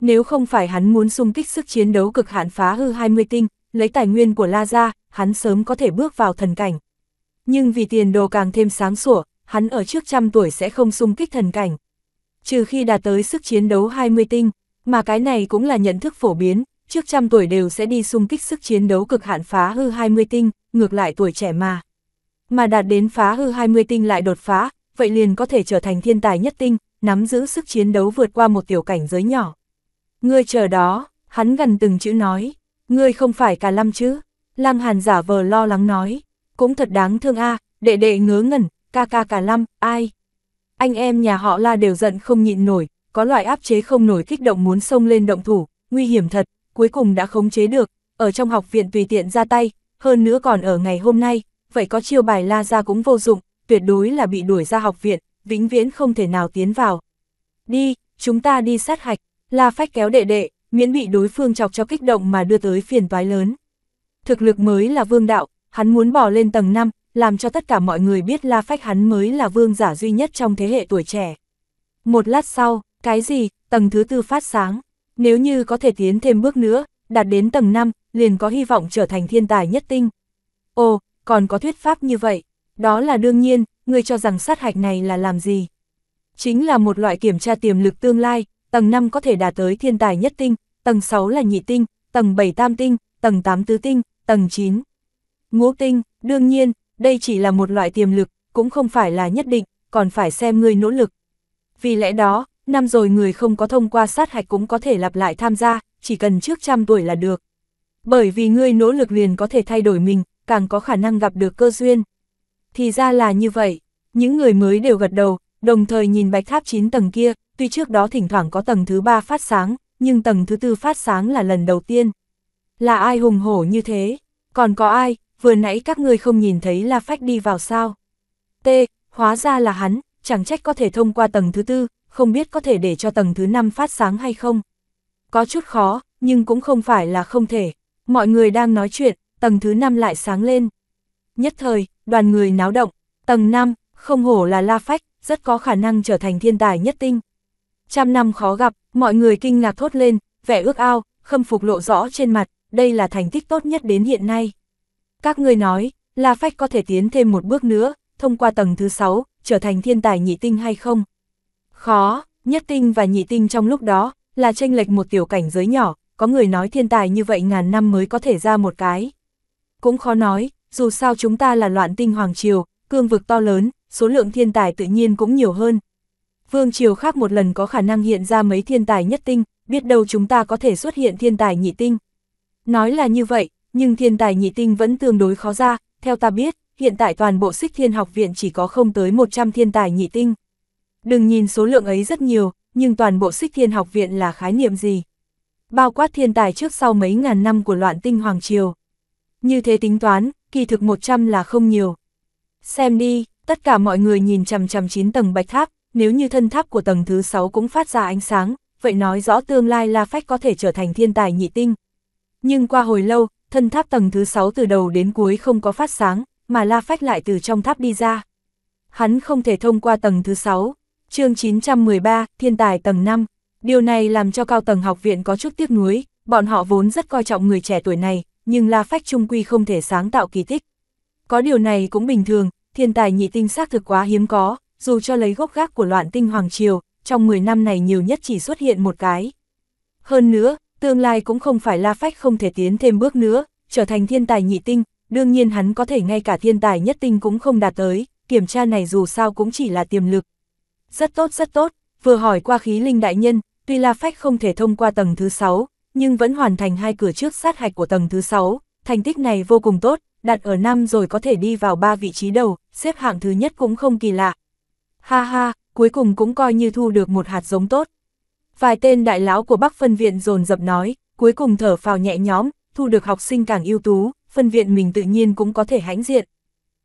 Nếu không phải hắn muốn xung kích sức chiến đấu cực hạn phá hư 20 tinh, lấy tài nguyên của La Gia, hắn sớm có thể bước vào thần cảnh. Nhưng vì tiền đồ càng thêm sáng sủa, hắn ở trước trăm tuổi sẽ không xung kích thần cảnh. Trừ khi đạt tới sức chiến đấu 20 tinh, mà cái này cũng là nhận thức phổ biến, trước trăm tuổi đều sẽ đi xung kích sức chiến đấu cực hạn phá hư 20 tinh, ngược lại tuổi trẻ mà. Mà đạt đến phá hư 20 tinh lại đột phá, vậy liền có thể trở thành thiên tài nhất tinh, nắm giữ sức chiến đấu vượt qua một tiểu cảnh giới nhỏ. Ngươi chờ đó, hắn gần từng chữ nói, ngươi không phải cả lâm chứ, Lăng Hàn giả vờ lo lắng nói, cũng thật đáng thương a, đệ đệ ngớ ngẩn, ca ca cả lâm, ai. Anh em nhà họ la đều giận không nhịn nổi, có loại áp chế không nổi kích động muốn xông lên động thủ, nguy hiểm thật, cuối cùng đã khống chế được, ở trong học viện tùy tiện ra tay, hơn nữa còn ở ngày hôm nay, vậy có chiêu bài la ra cũng vô dụng, tuyệt đối là bị đuổi ra học viện, vĩnh viễn không thể nào tiến vào. Đi, chúng ta đi sát hạch, la phách kéo đệ đệ, miễn bị đối phương chọc cho kích động mà đưa tới phiền toái lớn. Thực lực mới là vương đạo, hắn muốn bỏ lên tầng 5, làm cho tất cả mọi người biết la phách hắn mới là vương giả duy nhất trong thế hệ tuổi trẻ. Một lát sau, cái gì, tầng thứ tư phát sáng, nếu như có thể tiến thêm bước nữa, đạt đến tầng 5, liền có hy vọng trở thành thiên tài nhất tinh. Ồ, còn có thuyết pháp như vậy, đó là đương nhiên, ngươi cho rằng sát hạch này là làm gì? Chính là một loại kiểm tra tiềm lực tương lai, tầng 5 có thể đạt tới thiên tài nhất tinh, tầng 6 là nhị tinh, tầng 7 tam tinh, tầng 8 tứ tinh, tầng 9. Ngũ tinh, đương nhiên, đây chỉ là một loại tiềm lực, cũng không phải là nhất định, còn phải xem người nỗ lực. Vì lẽ đó, năm rồi người không có thông qua sát hạch cũng có thể lặp lại tham gia, chỉ cần trước trăm tuổi là được. Bởi vì ngươi nỗ lực liền có thể thay đổi mình, càng có khả năng gặp được cơ duyên. Thì ra là như vậy, những người mới đều gật đầu, đồng thời nhìn bạch tháp 9 tầng kia, tuy trước đó thỉnh thoảng có tầng thứ 3 phát sáng, nhưng tầng thứ 4 phát sáng là lần đầu tiên. Là ai hùng hổ như thế? Còn có ai, vừa nãy các ngươi không nhìn thấy là phách đi vào sao? T, hóa ra là hắn, chẳng trách có thể thông qua tầng thứ 4, không biết có thể để cho tầng thứ 5 phát sáng hay không. Có chút khó, nhưng cũng không phải là không thể. Mọi người đang nói chuyện, tầng thứ 5 lại sáng lên. Nhất thời, đoàn người náo động, tầng 5, không hổ là La Phách, rất có khả năng trở thành thiên tài nhất tinh. Trăm năm khó gặp, mọi người kinh ngạc thốt lên, vẻ ước ao, khâm phục lộ rõ trên mặt, đây là thành tích tốt nhất đến hiện nay. Các người nói, La Phách có thể tiến thêm một bước nữa, thông qua tầng thứ 6, trở thành thiên tài nhị tinh hay không? Khó, nhất tinh và nhị tinh trong lúc đó, là tranh lệch một tiểu cảnh giới nhỏ, có người nói thiên tài như vậy ngàn năm mới có thể ra một cái. Cũng khó nói, dù sao chúng ta là loạn tinh hoàng triều, cương vực to lớn, số lượng thiên tài tự nhiên cũng nhiều hơn. Vương triều khác một lần có khả năng hiện ra mấy thiên tài nhất tinh, biết đâu chúng ta có thể xuất hiện thiên tài nhị tinh. Nói là như vậy, nhưng thiên tài nhị tinh vẫn tương đối khó ra, theo ta biết, hiện tại toàn bộ xích thiên học viện chỉ có không tới 100 thiên tài nhị tinh. Đừng nhìn số lượng ấy rất nhiều, nhưng toàn bộ xích thiên học viện là khái niệm gì? bao quát thiên tài trước sau mấy ngàn năm của loạn tinh Hoàng Triều. Như thế tính toán, kỳ thực 100 là không nhiều. Xem đi, tất cả mọi người nhìn chằm chằm 9 tầng bạch tháp, nếu như thân tháp của tầng thứ 6 cũng phát ra ánh sáng, vậy nói rõ tương lai La Phách có thể trở thành thiên tài nhị tinh. Nhưng qua hồi lâu, thân tháp tầng thứ 6 từ đầu đến cuối không có phát sáng, mà La Phách lại từ trong tháp đi ra. Hắn không thể thông qua tầng thứ 6, chương 913, thiên tài tầng 5. Điều này làm cho cao tầng học viện có chút tiếc nuối, bọn họ vốn rất coi trọng người trẻ tuổi này, nhưng La Phách Trung Quy không thể sáng tạo kỳ tích. Có điều này cũng bình thường, thiên tài nhị tinh xác thực quá hiếm có, dù cho lấy gốc gác của loạn tinh Hoàng Triều, trong 10 năm này nhiều nhất chỉ xuất hiện một cái. Hơn nữa, tương lai cũng không phải La Phách không thể tiến thêm bước nữa, trở thành thiên tài nhị tinh, đương nhiên hắn có thể ngay cả thiên tài nhất tinh cũng không đạt tới, kiểm tra này dù sao cũng chỉ là tiềm lực. Rất tốt rất tốt, vừa hỏi qua khí linh đại nhân, tuy La Phách không thể thông qua tầng thứ 6, nhưng vẫn hoàn thành hai cửa trước sát hạch của tầng thứ 6, thành tích này vô cùng tốt, đặt ở năm rồi có thể đi vào ba vị trí đầu, xếp hạng thứ nhất cũng không kỳ lạ. Ha ha, cuối cùng cũng coi như thu được một hạt giống tốt. Vài tên đại lão của Bắc phân viện dồn dập nói, cuối cùng thở phào nhẹ nhõm, thu được học sinh càng ưu tú, phân viện mình tự nhiên cũng có thể hãnh diện.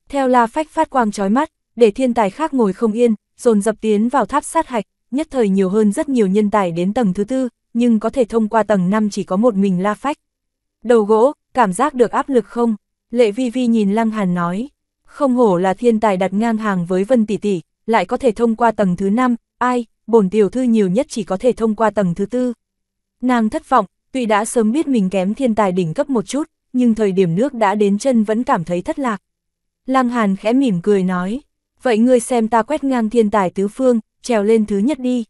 Theo La Phách phát quang chói mắt, để thiên tài khác ngồi không yên, dồn dập tiến vào tháp sát hạch, nhất thời nhiều hơn rất nhiều nhân tài đến tầng thứ tư, nhưng có thể thông qua tầng 5 chỉ có một mình La Phách. Đầu gỗ, cảm giác được áp lực không? Lệ Vi Vi nhìn Lăng Hàn nói, không hổ là thiên tài đặt ngang hàng với Vân Tỷ Tỷ, lại có thể thông qua tầng thứ 5, ai, bổn tiểu thư nhiều nhất chỉ có thể thông qua tầng thứ tư. Nàng thất vọng, tuy đã sớm biết mình kém thiên tài đỉnh cấp một chút, nhưng thời điểm nước đã đến chân vẫn cảm thấy thất lạc. Lăng Hàn khẽ mỉm cười nói, vậy ngươi xem ta quét ngang thiên tài tứ phương, trèo lên thứ nhất đi.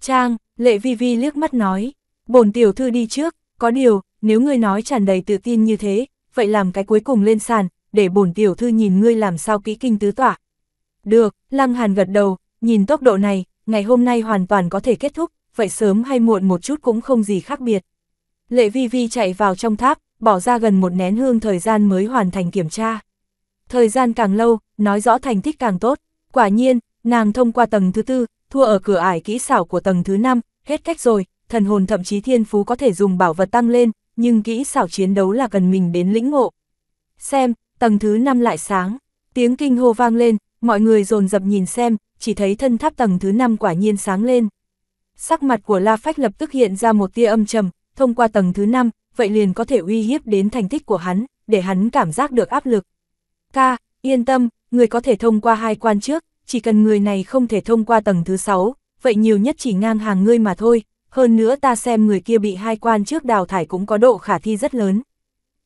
Trang, lệ vi vi liếc mắt nói, bổn tiểu thư đi trước, có điều, nếu ngươi nói tràn đầy tự tin như thế, vậy làm cái cuối cùng lên sàn, để bổn tiểu thư nhìn ngươi làm sao kỹ kinh tứ tỏa. Được, Lăng Hàn gật đầu, nhìn tốc độ này, ngày hôm nay hoàn toàn có thể kết thúc, vậy sớm hay muộn một chút cũng không gì khác biệt. Lệ Vi Vi chạy vào trong tháp, bỏ ra gần một nén hương thời gian mới hoàn thành kiểm tra. Thời gian càng lâu, nói rõ thành tích càng tốt. Quả nhiên, Nàng thông qua tầng thứ tư, thua ở cửa ải kỹ xảo của tầng thứ năm, hết cách rồi, thần hồn thậm chí thiên phú có thể dùng bảo vật tăng lên, nhưng kỹ xảo chiến đấu là cần mình đến lĩnh ngộ. Xem, tầng thứ năm lại sáng, tiếng kinh hô vang lên, mọi người dồn dập nhìn xem, chỉ thấy thân tháp tầng thứ năm quả nhiên sáng lên. Sắc mặt của La Phách lập tức hiện ra một tia âm trầm, thông qua tầng thứ năm vậy liền có thể uy hiếp đến thành tích của hắn, để hắn cảm giác được áp lực. Ca, yên tâm, người có thể thông qua hai quan trước, chỉ cần người này không thể thông qua tầng thứ 6, vậy nhiều nhất chỉ ngang hàng ngươi mà thôi, hơn nữa ta xem người kia bị hai quan trước đào thải cũng có độ khả thi rất lớn.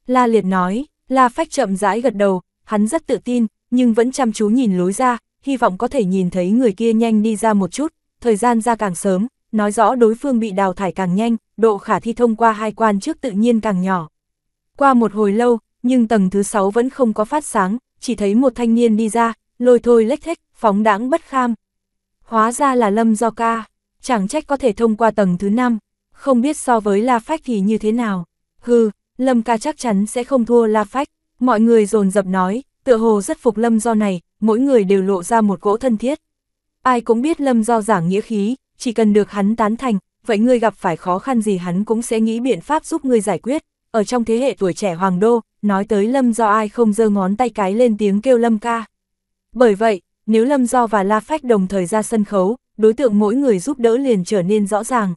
La Liệt nói, La Phách chậm rãi gật đầu, hắn rất tự tin, nhưng vẫn chăm chú nhìn lối ra, hy vọng có thể nhìn thấy người kia nhanh đi ra một chút, thời gian ra càng sớm, nói rõ đối phương bị đào thải càng nhanh, độ khả thi thông qua hai quan trước tự nhiên càng nhỏ. Qua một hồi lâu, nhưng tầng thứ 6 vẫn không có phát sáng, chỉ thấy một thanh niên đi ra, lôi thôi lếch thếch, phóng đãng bất kham. Hóa ra là Lâm Do Ca, chẳng trách có thể thông qua tầng thứ 5, không biết so với La Phách thì như thế nào. Hừ, Lâm Ca chắc chắn sẽ không thua La Phách, mọi người dồn dập nói, tựa hồ rất phục Lâm Do này, mỗi người đều lộ ra một gỗ thân thiết. Ai cũng biết Lâm Do giảng nghĩa khí, chỉ cần được hắn tán thành, vậy ngươi gặp phải khó khăn gì hắn cũng sẽ nghĩ biện pháp giúp ngươi giải quyết. Ở trong thế hệ tuổi trẻ Hoàng Đô, nói tới Lâm Do ai không giơ ngón tay cái lên tiếng kêu Lâm ca. Bởi vậy, nếu Lâm Do và La Phách đồng thời ra sân khấu, đối tượng mỗi người giúp đỡ liền trở nên rõ ràng.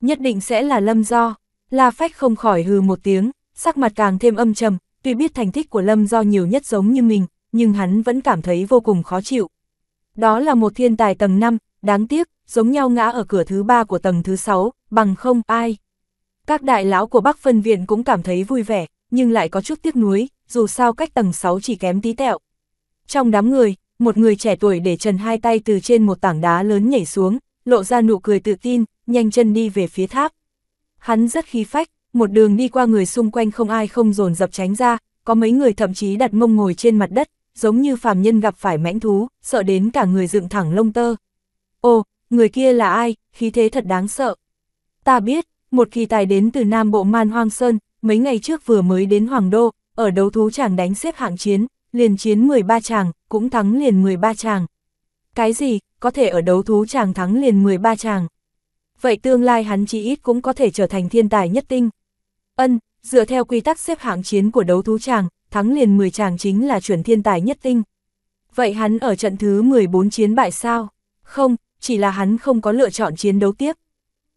Nhất định sẽ là Lâm Do, La Phách không khỏi hừ một tiếng, sắc mặt càng thêm âm trầm, tuy biết thành tích của Lâm Do nhiều nhất giống như mình, nhưng hắn vẫn cảm thấy vô cùng khó chịu. Đó là một thiên tài tầng 5, đáng tiếc, giống nhau ngã ở cửa thứ 3 của tầng thứ 6, bằng không ai. Các đại lão của Bắc Phân Viện cũng cảm thấy vui vẻ, nhưng lại có chút tiếc nuối, dù sao cách tầng 6 chỉ kém tí tẹo. Trong đám người, một người trẻ tuổi để trần hai tay từ trên một tảng đá lớn nhảy xuống, lộ ra nụ cười tự tin, nhanh chân đi về phía tháp. Hắn rất khí phách, một đường đi qua người xung quanh không ai không dồn dập tránh ra, có mấy người thậm chí đặt mông ngồi trên mặt đất, giống như phàm nhân gặp phải mãnh thú, sợ đến cả người dựng thẳng lông tơ. Ô, người kia là ai, khí thế thật đáng sợ. Ta biết, một kỳ tài đến từ Nam Bộ Man Hoang Sơn, mấy ngày trước vừa mới đến Hoàng Đô, ở đấu thú chàng đánh xếp hạng chiến, liền chiến 13 chàng, cũng thắng liền 13 chàng. Cái gì, có thể ở đấu thú chàng thắng liền 13 chàng. Vậy tương lai hắn chỉ ít cũng có thể trở thành thiên tài nhất tinh. Ân, dựa theo quy tắc xếp hạng chiến của đấu thú chàng, thắng liền 10 chàng chính là chuẩn thiên tài nhất tinh. Vậy hắn ở trận thứ 14 chiến bại sao? Không, chỉ là hắn không có lựa chọn chiến đấu tiếp.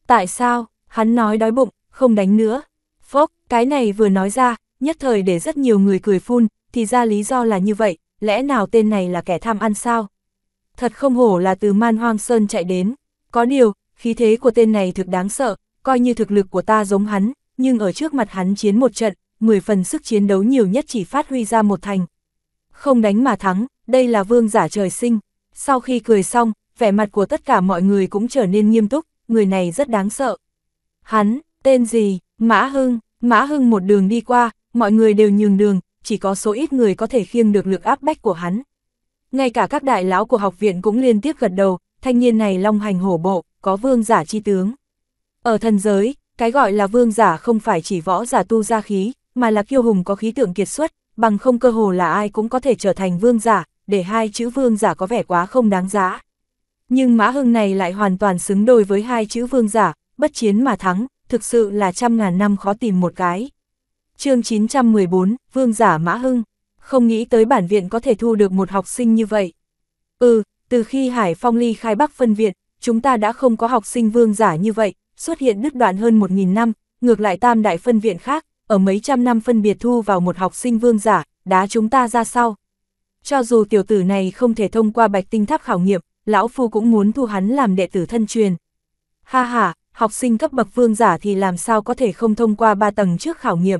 Tại sao, hắn nói đói bụng, không đánh nữa. Phốc, cái này vừa nói ra, nhất thời để rất nhiều người cười phun, thì ra lý do là như vậy, lẽ nào tên này là kẻ tham ăn sao? Thật không hổ là từ man hoang sơn chạy đến, có điều, khí thế của tên này thực đáng sợ, coi như thực lực của ta giống hắn, nhưng ở trước mặt hắn chiến một trận, 10 phần sức chiến đấu nhiều nhất chỉ phát huy ra một thành. Không đánh mà thắng, đây là vương giả trời sinh. Sau khi cười xong, vẻ mặt của tất cả mọi người cũng trở nên nghiêm túc, người này rất đáng sợ. Hắn, tên gì, Mã Hưng, Mã Hưng một đường đi qua, mọi người đều nhường đường, chỉ có số ít người có thể khiêng được lực áp bách của hắn. Ngay cả các đại lão của học viện cũng liên tiếp gật đầu, thanh niên này long hành hổ bộ, có vương giả chi tướng. Ở thần giới, cái gọi là vương giả không phải chỉ võ giả tu ra khí, mà là kiêu hùng có khí tượng kiệt xuất, bằng không cơ hồ là ai cũng có thể trở thành vương giả, để hai chữ vương giả có vẻ quá không đáng giá. Nhưng Mã Hưng này lại hoàn toàn xứng đôi với hai chữ vương giả, bất chiến mà thắng, thực sự là trăm ngàn năm khó tìm một cái chương 914, Vương giả Mã Hưng, không nghĩ tới bản viện có thể thu được một học sinh như vậy. Ừ, từ khi Hải Phong ly khai Bắc phân viện, chúng ta đã không có học sinh vương giả như vậy, xuất hiện đứt đoạn hơn 1.000 năm, ngược lại tam đại phân viện khác, ở mấy trăm năm phân biệt thu vào một học sinh vương giả, đá chúng ta ra sau. Cho dù tiểu tử này không thể thông qua bạch tinh tháp khảo nghiệm, lão phu cũng muốn thu hắn làm đệ tử thân truyền. Ha ha, học sinh cấp bậc vương giả thì làm sao có thể không thông qua ba tầng trước khảo nghiệm.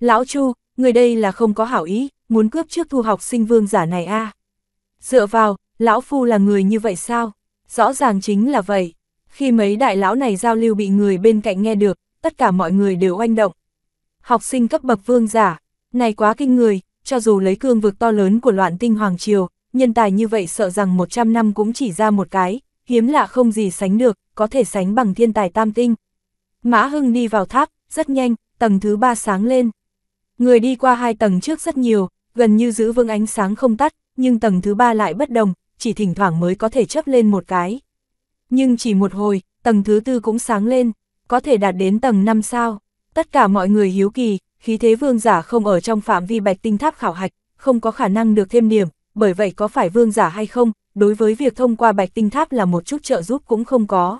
Lão Chu, người đây là không có hảo ý, muốn cướp trước thu học sinh vương giả này a à? Dựa vào, lão phu là người như vậy sao? Rõ ràng chính là vậy. Khi mấy đại lão này giao lưu bị người bên cạnh nghe được, tất cả mọi người đều oanh động. Học sinh cấp bậc vương giả, này quá kinh người, cho dù lấy cương vực to lớn của loạn tinh Hoàng Triều, nhân tài như vậy sợ rằng 100 năm cũng chỉ ra một cái, hiếm lạ không gì sánh được, có thể sánh bằng thiên tài tam tinh. Mã Hưng đi vào tháp, rất nhanh, tầng thứ ba sáng lên. Người đi qua hai tầng trước rất nhiều, gần như giữ vững ánh sáng không tắt, nhưng tầng thứ ba lại bất đồng, chỉ thỉnh thoảng mới có thể chấp lên một cái. Nhưng chỉ một hồi, tầng thứ tư cũng sáng lên, có thể đạt đến tầng 5 sao. Tất cả mọi người hiếu kỳ, khí thế vương giả không ở trong phạm vi bạch tinh tháp khảo hạch, không có khả năng được thêm điểm, bởi vậy có phải vương giả hay không, đối với việc thông qua bạch tinh tháp là một chút trợ giúp cũng không có.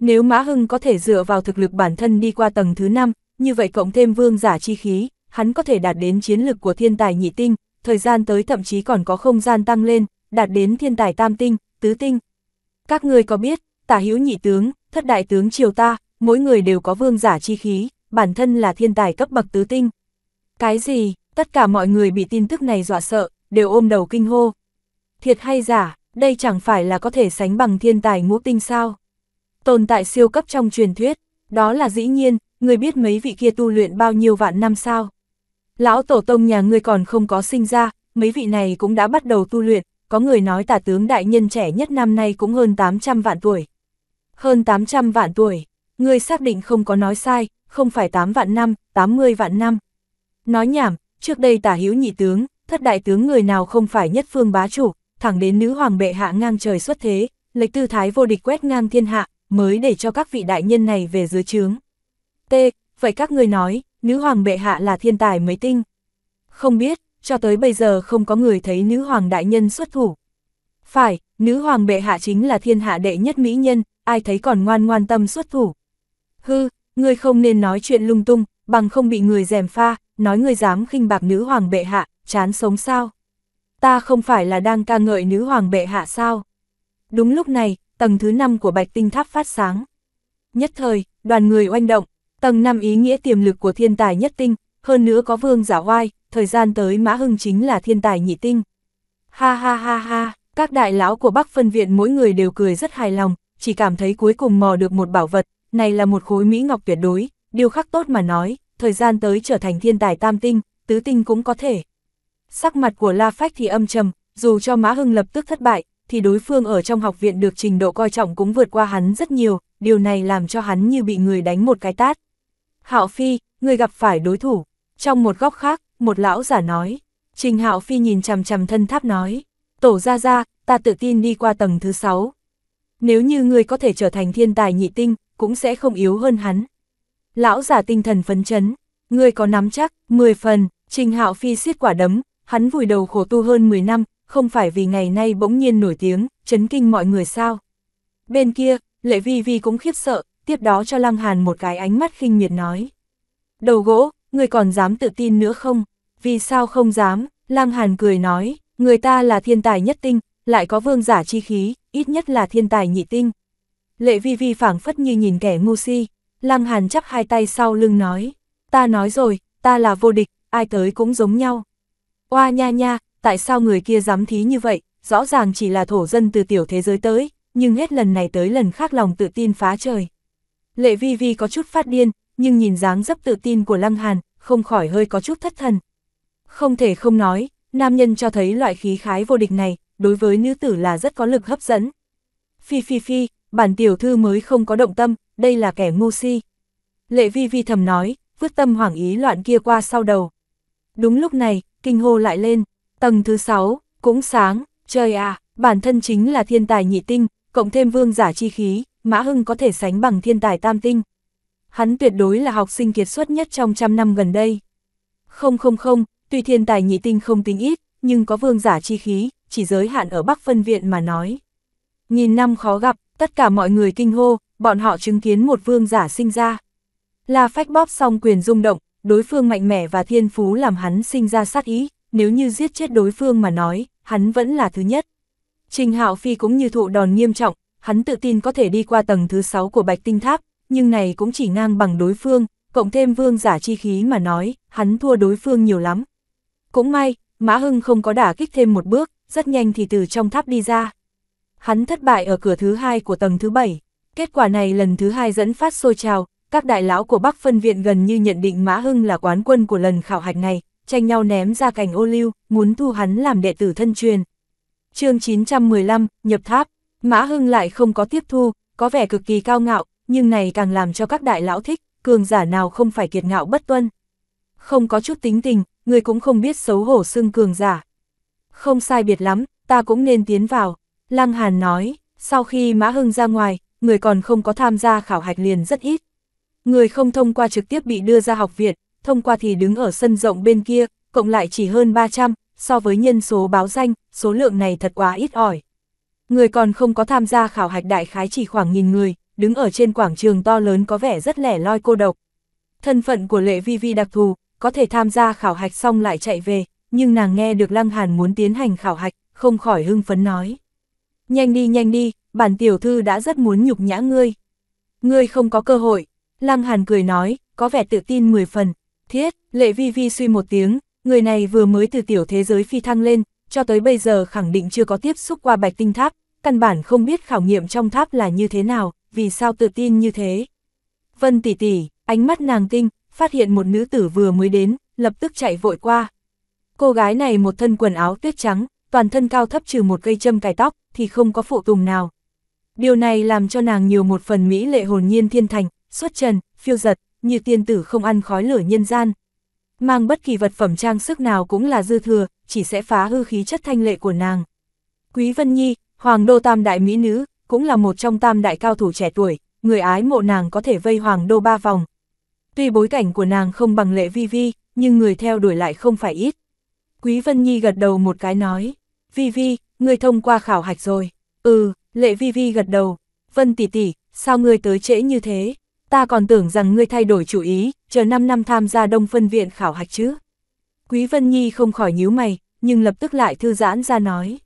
Nếu Mã Hưng có thể dựa vào thực lực bản thân đi qua tầng thứ 5, như vậy cộng thêm vương giả chi khí, hắn có thể đạt đến chiến lực của thiên tài nhị tinh, thời gian tới thậm chí còn có không gian tăng lên, đạt đến thiên tài tam tinh, tứ tinh. Các người có biết, tả hữu nhị tướng, thất đại tướng triều ta, mỗi người đều có vương giả chi khí, bản thân là thiên tài cấp bậc tứ tinh. Cái gì, tất cả mọi người bị tin tức này dọa sợ, đều ôm đầu kinh hô. Thiệt hay giả, đây chẳng phải là có thể sánh bằng thiên tài ngũ tinh sao? Tồn tại siêu cấp trong truyền thuyết, đó là dĩ nhiên, người biết mấy vị kia tu luyện bao nhiêu vạn năm sao? Lão tổ tông nhà ngươi còn không có sinh ra, mấy vị này cũng đã bắt đầu tu luyện, có người nói tả tướng đại nhân trẻ nhất năm nay cũng hơn 800 vạn tuổi. Hơn 800 vạn tuổi, ngươi xác định không có nói sai, không phải 8 vạn năm, 80 vạn năm. Nói nhảm, trước đây tả hiếu nhị tướng, thất đại tướng người nào không phải nhất phương bá chủ, thẳng đến nữ hoàng bệ hạ ngang trời xuất thế, lệch tư thái vô địch quét ngang thiên hạ, mới để cho các vị đại nhân này về dưới trướng. T, vậy các ngươi nói, nữ hoàng bệ hạ là thiên tài mới tinh. Không biết, cho tới bây giờ không có người thấy nữ hoàng đại nhân xuất thủ. Phải, nữ hoàng bệ hạ chính là thiên hạ đệ nhất mỹ nhân, ai thấy còn ngoan ngoan tâm xuất thủ. Hư, ngươi không nên nói chuyện lung tung, bằng không bị người dèm pha, nói ngươi dám khinh bạc nữ hoàng bệ hạ, chán sống sao. Ta không phải là đang ca ngợi nữ hoàng bệ hạ sao. Đúng lúc này, tầng thứ 5 của bạch tinh tháp phát sáng. Nhất thời, đoàn người oanh động, Tầng 5 ý nghĩa tiềm lực của thiên tài nhất tinh, hơn nữa có vương giả oai, thời gian tới Mã Hưng chính là thiên tài nhị tinh. Ha ha ha ha, các đại lão của Bắc phân viện mỗi người đều cười rất hài lòng, chỉ cảm thấy cuối cùng mò được một bảo vật, này là một khối mỹ ngọc tuyệt đối, điều khắc tốt mà nói, thời gian tới trở thành thiên tài tam tinh, tứ tinh cũng có thể. Sắc mặt của La Phách thì âm trầm, dù cho Mã Hưng lập tức thất bại, thì đối phương ở trong học viện được trình độ coi trọng cũng vượt qua hắn rất nhiều, điều này làm cho hắn như bị người đánh một cái tát. Hạo Phi, người gặp phải đối thủ. Trong một góc khác, một lão giả nói. Trình Hạo Phi nhìn chằm chằm thân tháp nói. Tổ ra ra, ta tự tin đi qua tầng thứ sáu. Nếu như người có thể trở thành thiên tài nhị tinh, cũng sẽ không yếu hơn hắn. Lão giả tinh thần phấn chấn. Người có nắm chắc, 10 phần, Trình Hạo Phi xiết quả đấm, hắn vùi đầu khổ tu hơn 10 năm, không phải vì ngày nay bỗng nhiên nổi tiếng, chấn kinh mọi người sao. Bên kia, Lệ Vi Vi cũng khiếp sợ, tiếp đó cho Lăng Hàn một cái ánh mắt khinh miệt nói. Đầu gỗ, người còn dám tự tin nữa không? Vì sao không dám? Lăng Hàn cười nói, người ta là thiên tài nhất tinh, lại có vương giả chi khí, ít nhất là thiên tài nhị tinh. Lệ vi vi phảng phất như nhìn kẻ ngu si, Lăng Hàn chắp hai tay sau lưng nói, ta nói rồi, ta là vô địch, ai tới cũng giống nhau. Oa nha nha, tại sao người kia dám thí như vậy, rõ ràng chỉ là thổ dân từ tiểu thế giới tới, nhưng hết lần này tới lần khác lòng tự tin phá trời. Lệ vi vi có chút phát điên, nhưng nhìn dáng dấp tự tin của Lăng Hàn, không khỏi hơi có chút thất thần. Không thể không nói, nam nhân cho thấy loại khí khái vô địch này, đối với nữ tử là rất có lực hấp dẫn. Phi phi phi, bản tiểu thư mới không có động tâm, đây là kẻ ngu si. Lệ vi vi thầm nói, vứt tâm hoảng ý loạn kia qua sau đầu. Đúng lúc này, kinh hô lại lên, tầng thứ sáu cũng sáng, trời à, bản thân chính là thiên tài nhị tinh, cộng thêm vương giả chi khí, Mã Hưng có thể sánh bằng thiên tài tam tinh. Hắn tuyệt đối là học sinh kiệt xuất nhất trong trăm năm gần đây. Không không không, tuy thiên tài nhị tinh không tính ít, nhưng có vương giả chi khí, chỉ giới hạn ở Bắc Phân Viện mà nói. Nghìn năm khó gặp, tất cả mọi người kinh hô, bọn họ chứng kiến một vương giả sinh ra. là phách bóp xong quyền rung động, đối phương mạnh mẽ và thiên phú làm hắn sinh ra sát ý, nếu như giết chết đối phương mà nói, hắn vẫn là thứ nhất. Trình Hạo Phi cũng như thụ đòn nghiêm trọng, hắn tự tin có thể đi qua tầng thứ 6 của bạch tinh tháp, nhưng này cũng chỉ ngang bằng đối phương, cộng thêm vương giả chi khí mà nói, hắn thua đối phương nhiều lắm. Cũng may, Mã Hưng không có đả kích thêm một bước, rất nhanh thì từ trong tháp đi ra. Hắn thất bại ở cửa thứ hai của tầng thứ bảy. Kết quả này lần thứ hai dẫn phát sôi trào, các đại lão của Bắc phân viện gần như nhận định Mã Hưng là quán quân của lần khảo hạch này, tranh nhau ném ra cành ô lưu, muốn thu hắn làm đệ tử thân truyền. chương 915, nhập tháp, Mã Hưng lại không có tiếp thu, có vẻ cực kỳ cao ngạo, nhưng này càng làm cho các đại lão thích, cường giả nào không phải kiệt ngạo bất tuân. Không có chút tính tình, người cũng không biết xấu hổ xưng cường giả. Không sai biệt lắm, ta cũng nên tiến vào. Lăng Hàn nói, sau khi Mã Hưng ra ngoài, người còn không có tham gia khảo hạch liền rất ít. Người không thông qua trực tiếp bị đưa ra học viện, thông qua thì đứng ở sân rộng bên kia, cộng lại chỉ hơn 300, so với nhân số báo danh, số lượng này thật quá ít ỏi. Người còn không có tham gia khảo hạch đại khái chỉ khoảng nghìn người, đứng ở trên quảng trường to lớn có vẻ rất lẻ loi cô độc. Thân phận của Lệ Vi Vi đặc thù, có thể tham gia khảo hạch xong lại chạy về, nhưng nàng nghe được Lăng Hàn muốn tiến hành khảo hạch, không khỏi hưng phấn nói. Nhanh đi nhanh đi, bản tiểu thư đã rất muốn nhục nhã ngươi. Ngươi không có cơ hội, Lăng Hàn cười nói, có vẻ tự tin 10 phần. Thiết, Lệ Vi Vi suy một tiếng, người này vừa mới từ tiểu thế giới phi thăng lên, cho tới bây giờ khẳng định chưa có tiếp xúc qua bạch tinh tháp, căn bản không biết khảo nghiệm trong tháp là như thế nào, vì sao tự tin như thế. Vân tỷ tỷ, ánh mắt nàng tinh, phát hiện một nữ tử vừa mới đến, lập tức chạy vội qua. Cô gái này một thân quần áo tuyết trắng, toàn thân cao thấp trừ một cây châm cài tóc, thì không có phụ tùng nào. Điều này làm cho nàng nhiều một phần mỹ lệ hồn nhiên thiên thành, xuất trần, phiêu giật, như tiên tử không ăn khói lửa nhân gian. Mang bất kỳ vật phẩm trang sức nào cũng là dư thừa, chỉ sẽ phá hư khí chất thanh lệ của nàng. Quý Vân Nhi, Hoàng đô tam đại mỹ nữ, cũng là một trong tam đại cao thủ trẻ tuổi, người ái mộ nàng có thể vây hoàng đô ba vòng. Tuy bối cảnh của nàng không bằng lệ vi vi, nhưng người theo đuổi lại không phải ít. Quý Vân Nhi gật đầu một cái nói, Vi Vi, người thông qua khảo hạch rồi. Ừ, lệ Vi Vi gật đầu, Vân tỷ tỷ, sao người tới trễ như thế? Ta còn tưởng rằng ngươi thay đổi chủ ý, chờ 5 năm tham gia đông phân viện khảo hạch chứ. Quý Vân Nhi không khỏi nhíu mày, nhưng lập tức lại thư giãn ra nói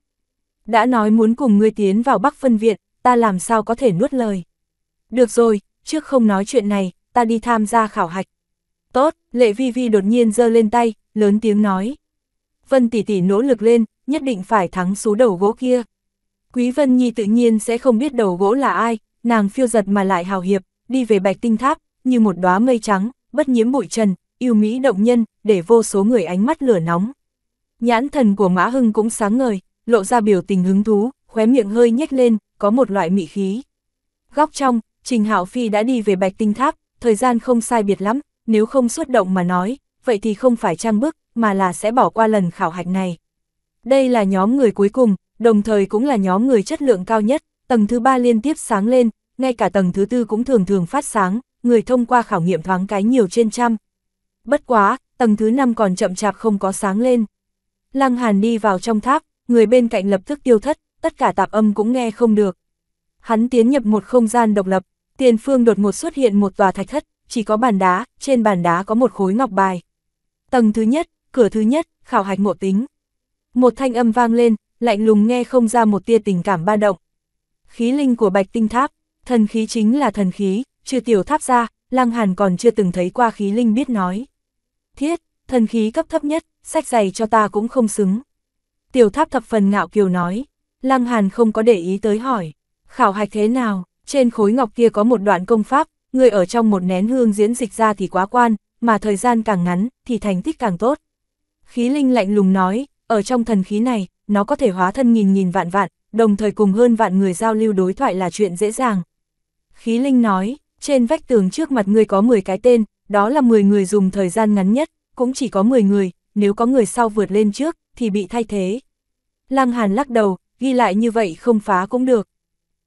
đã nói muốn cùng ngươi tiến vào Bắc Phân Viện, ta làm sao có thể nuốt lời. Được rồi, trước không nói chuyện này, ta đi tham gia khảo hạch. Tốt, Lệ Vi Vi đột nhiên giơ lên tay, lớn tiếng nói. Vân tỷ tỷ nỗ lực lên, nhất định phải thắng số đầu gỗ kia. Quý Vân Nhi tự nhiên sẽ không biết đầu gỗ là ai, nàng phiêu giật mà lại hào hiệp, đi về bạch tinh tháp, như một đóa mây trắng, bất nhiễm bụi trần, yêu mỹ động nhân, để vô số người ánh mắt lửa nóng. Nhãn thần của Mã Hưng cũng sáng ngời, lộ ra biểu tình hứng thú, khóe miệng hơi nhếch lên, có một loại mị khí. Góc trong, Trình Hạo Phi đã đi về Bạch Tinh Tháp, thời gian không sai biệt lắm, nếu không xuất động mà nói, vậy thì không phải trang bức, mà là sẽ bỏ qua lần khảo hạch này. Đây là nhóm người cuối cùng, đồng thời cũng là nhóm người chất lượng cao nhất, tầng thứ ba liên tiếp sáng lên, ngay cả tầng thứ tư cũng thường thường phát sáng, người thông qua khảo nghiệm thoáng cái nhiều trên trăm. Bất quá, tầng thứ năm còn chậm chạp không có sáng lên. Lăng Hàn đi vào trong tháp, người bên cạnh lập tức tiêu thất, tất cả tạp âm cũng nghe không được. Hắn tiến nhập một không gian độc lập, tiền phương đột ngột xuất hiện một tòa thạch thất, chỉ có bàn đá, trên bàn đá có một khối ngọc bài. Tầng thứ nhất, cửa thứ nhất, khảo hạch ngộ tính. Một thanh âm vang lên, lạnh lùng nghe không ra một tia tình cảm ba động. Khí linh của bạch tinh tháp, thần khí chính là thần khí, trừ tiểu tháp ra, lang hàn còn chưa từng thấy qua khí linh biết nói. Thiết, thần khí cấp thấp nhất, sách giày cho ta cũng không xứng. Tiểu tháp thập phần ngạo kiều nói, Lăng Hàn không có để ý tới hỏi, khảo hạch thế nào, trên khối ngọc kia có một đoạn công pháp, người ở trong một nén hương diễn dịch ra thì quá quan, mà thời gian càng ngắn, thì thành tích càng tốt. Khí linh lạnh lùng nói, ở trong thần khí này, nó có thể hóa thân nghìn nghìn vạn vạn, đồng thời cùng hơn vạn người giao lưu đối thoại là chuyện dễ dàng. Khí linh nói, trên vách tường trước mặt người có 10 cái tên, đó là 10 người dùng thời gian ngắn nhất, cũng chỉ có 10 người, nếu có người sau vượt lên trước, thì bị thay thế. Lăng Hàn lắc đầu, ghi lại như vậy không phá cũng được.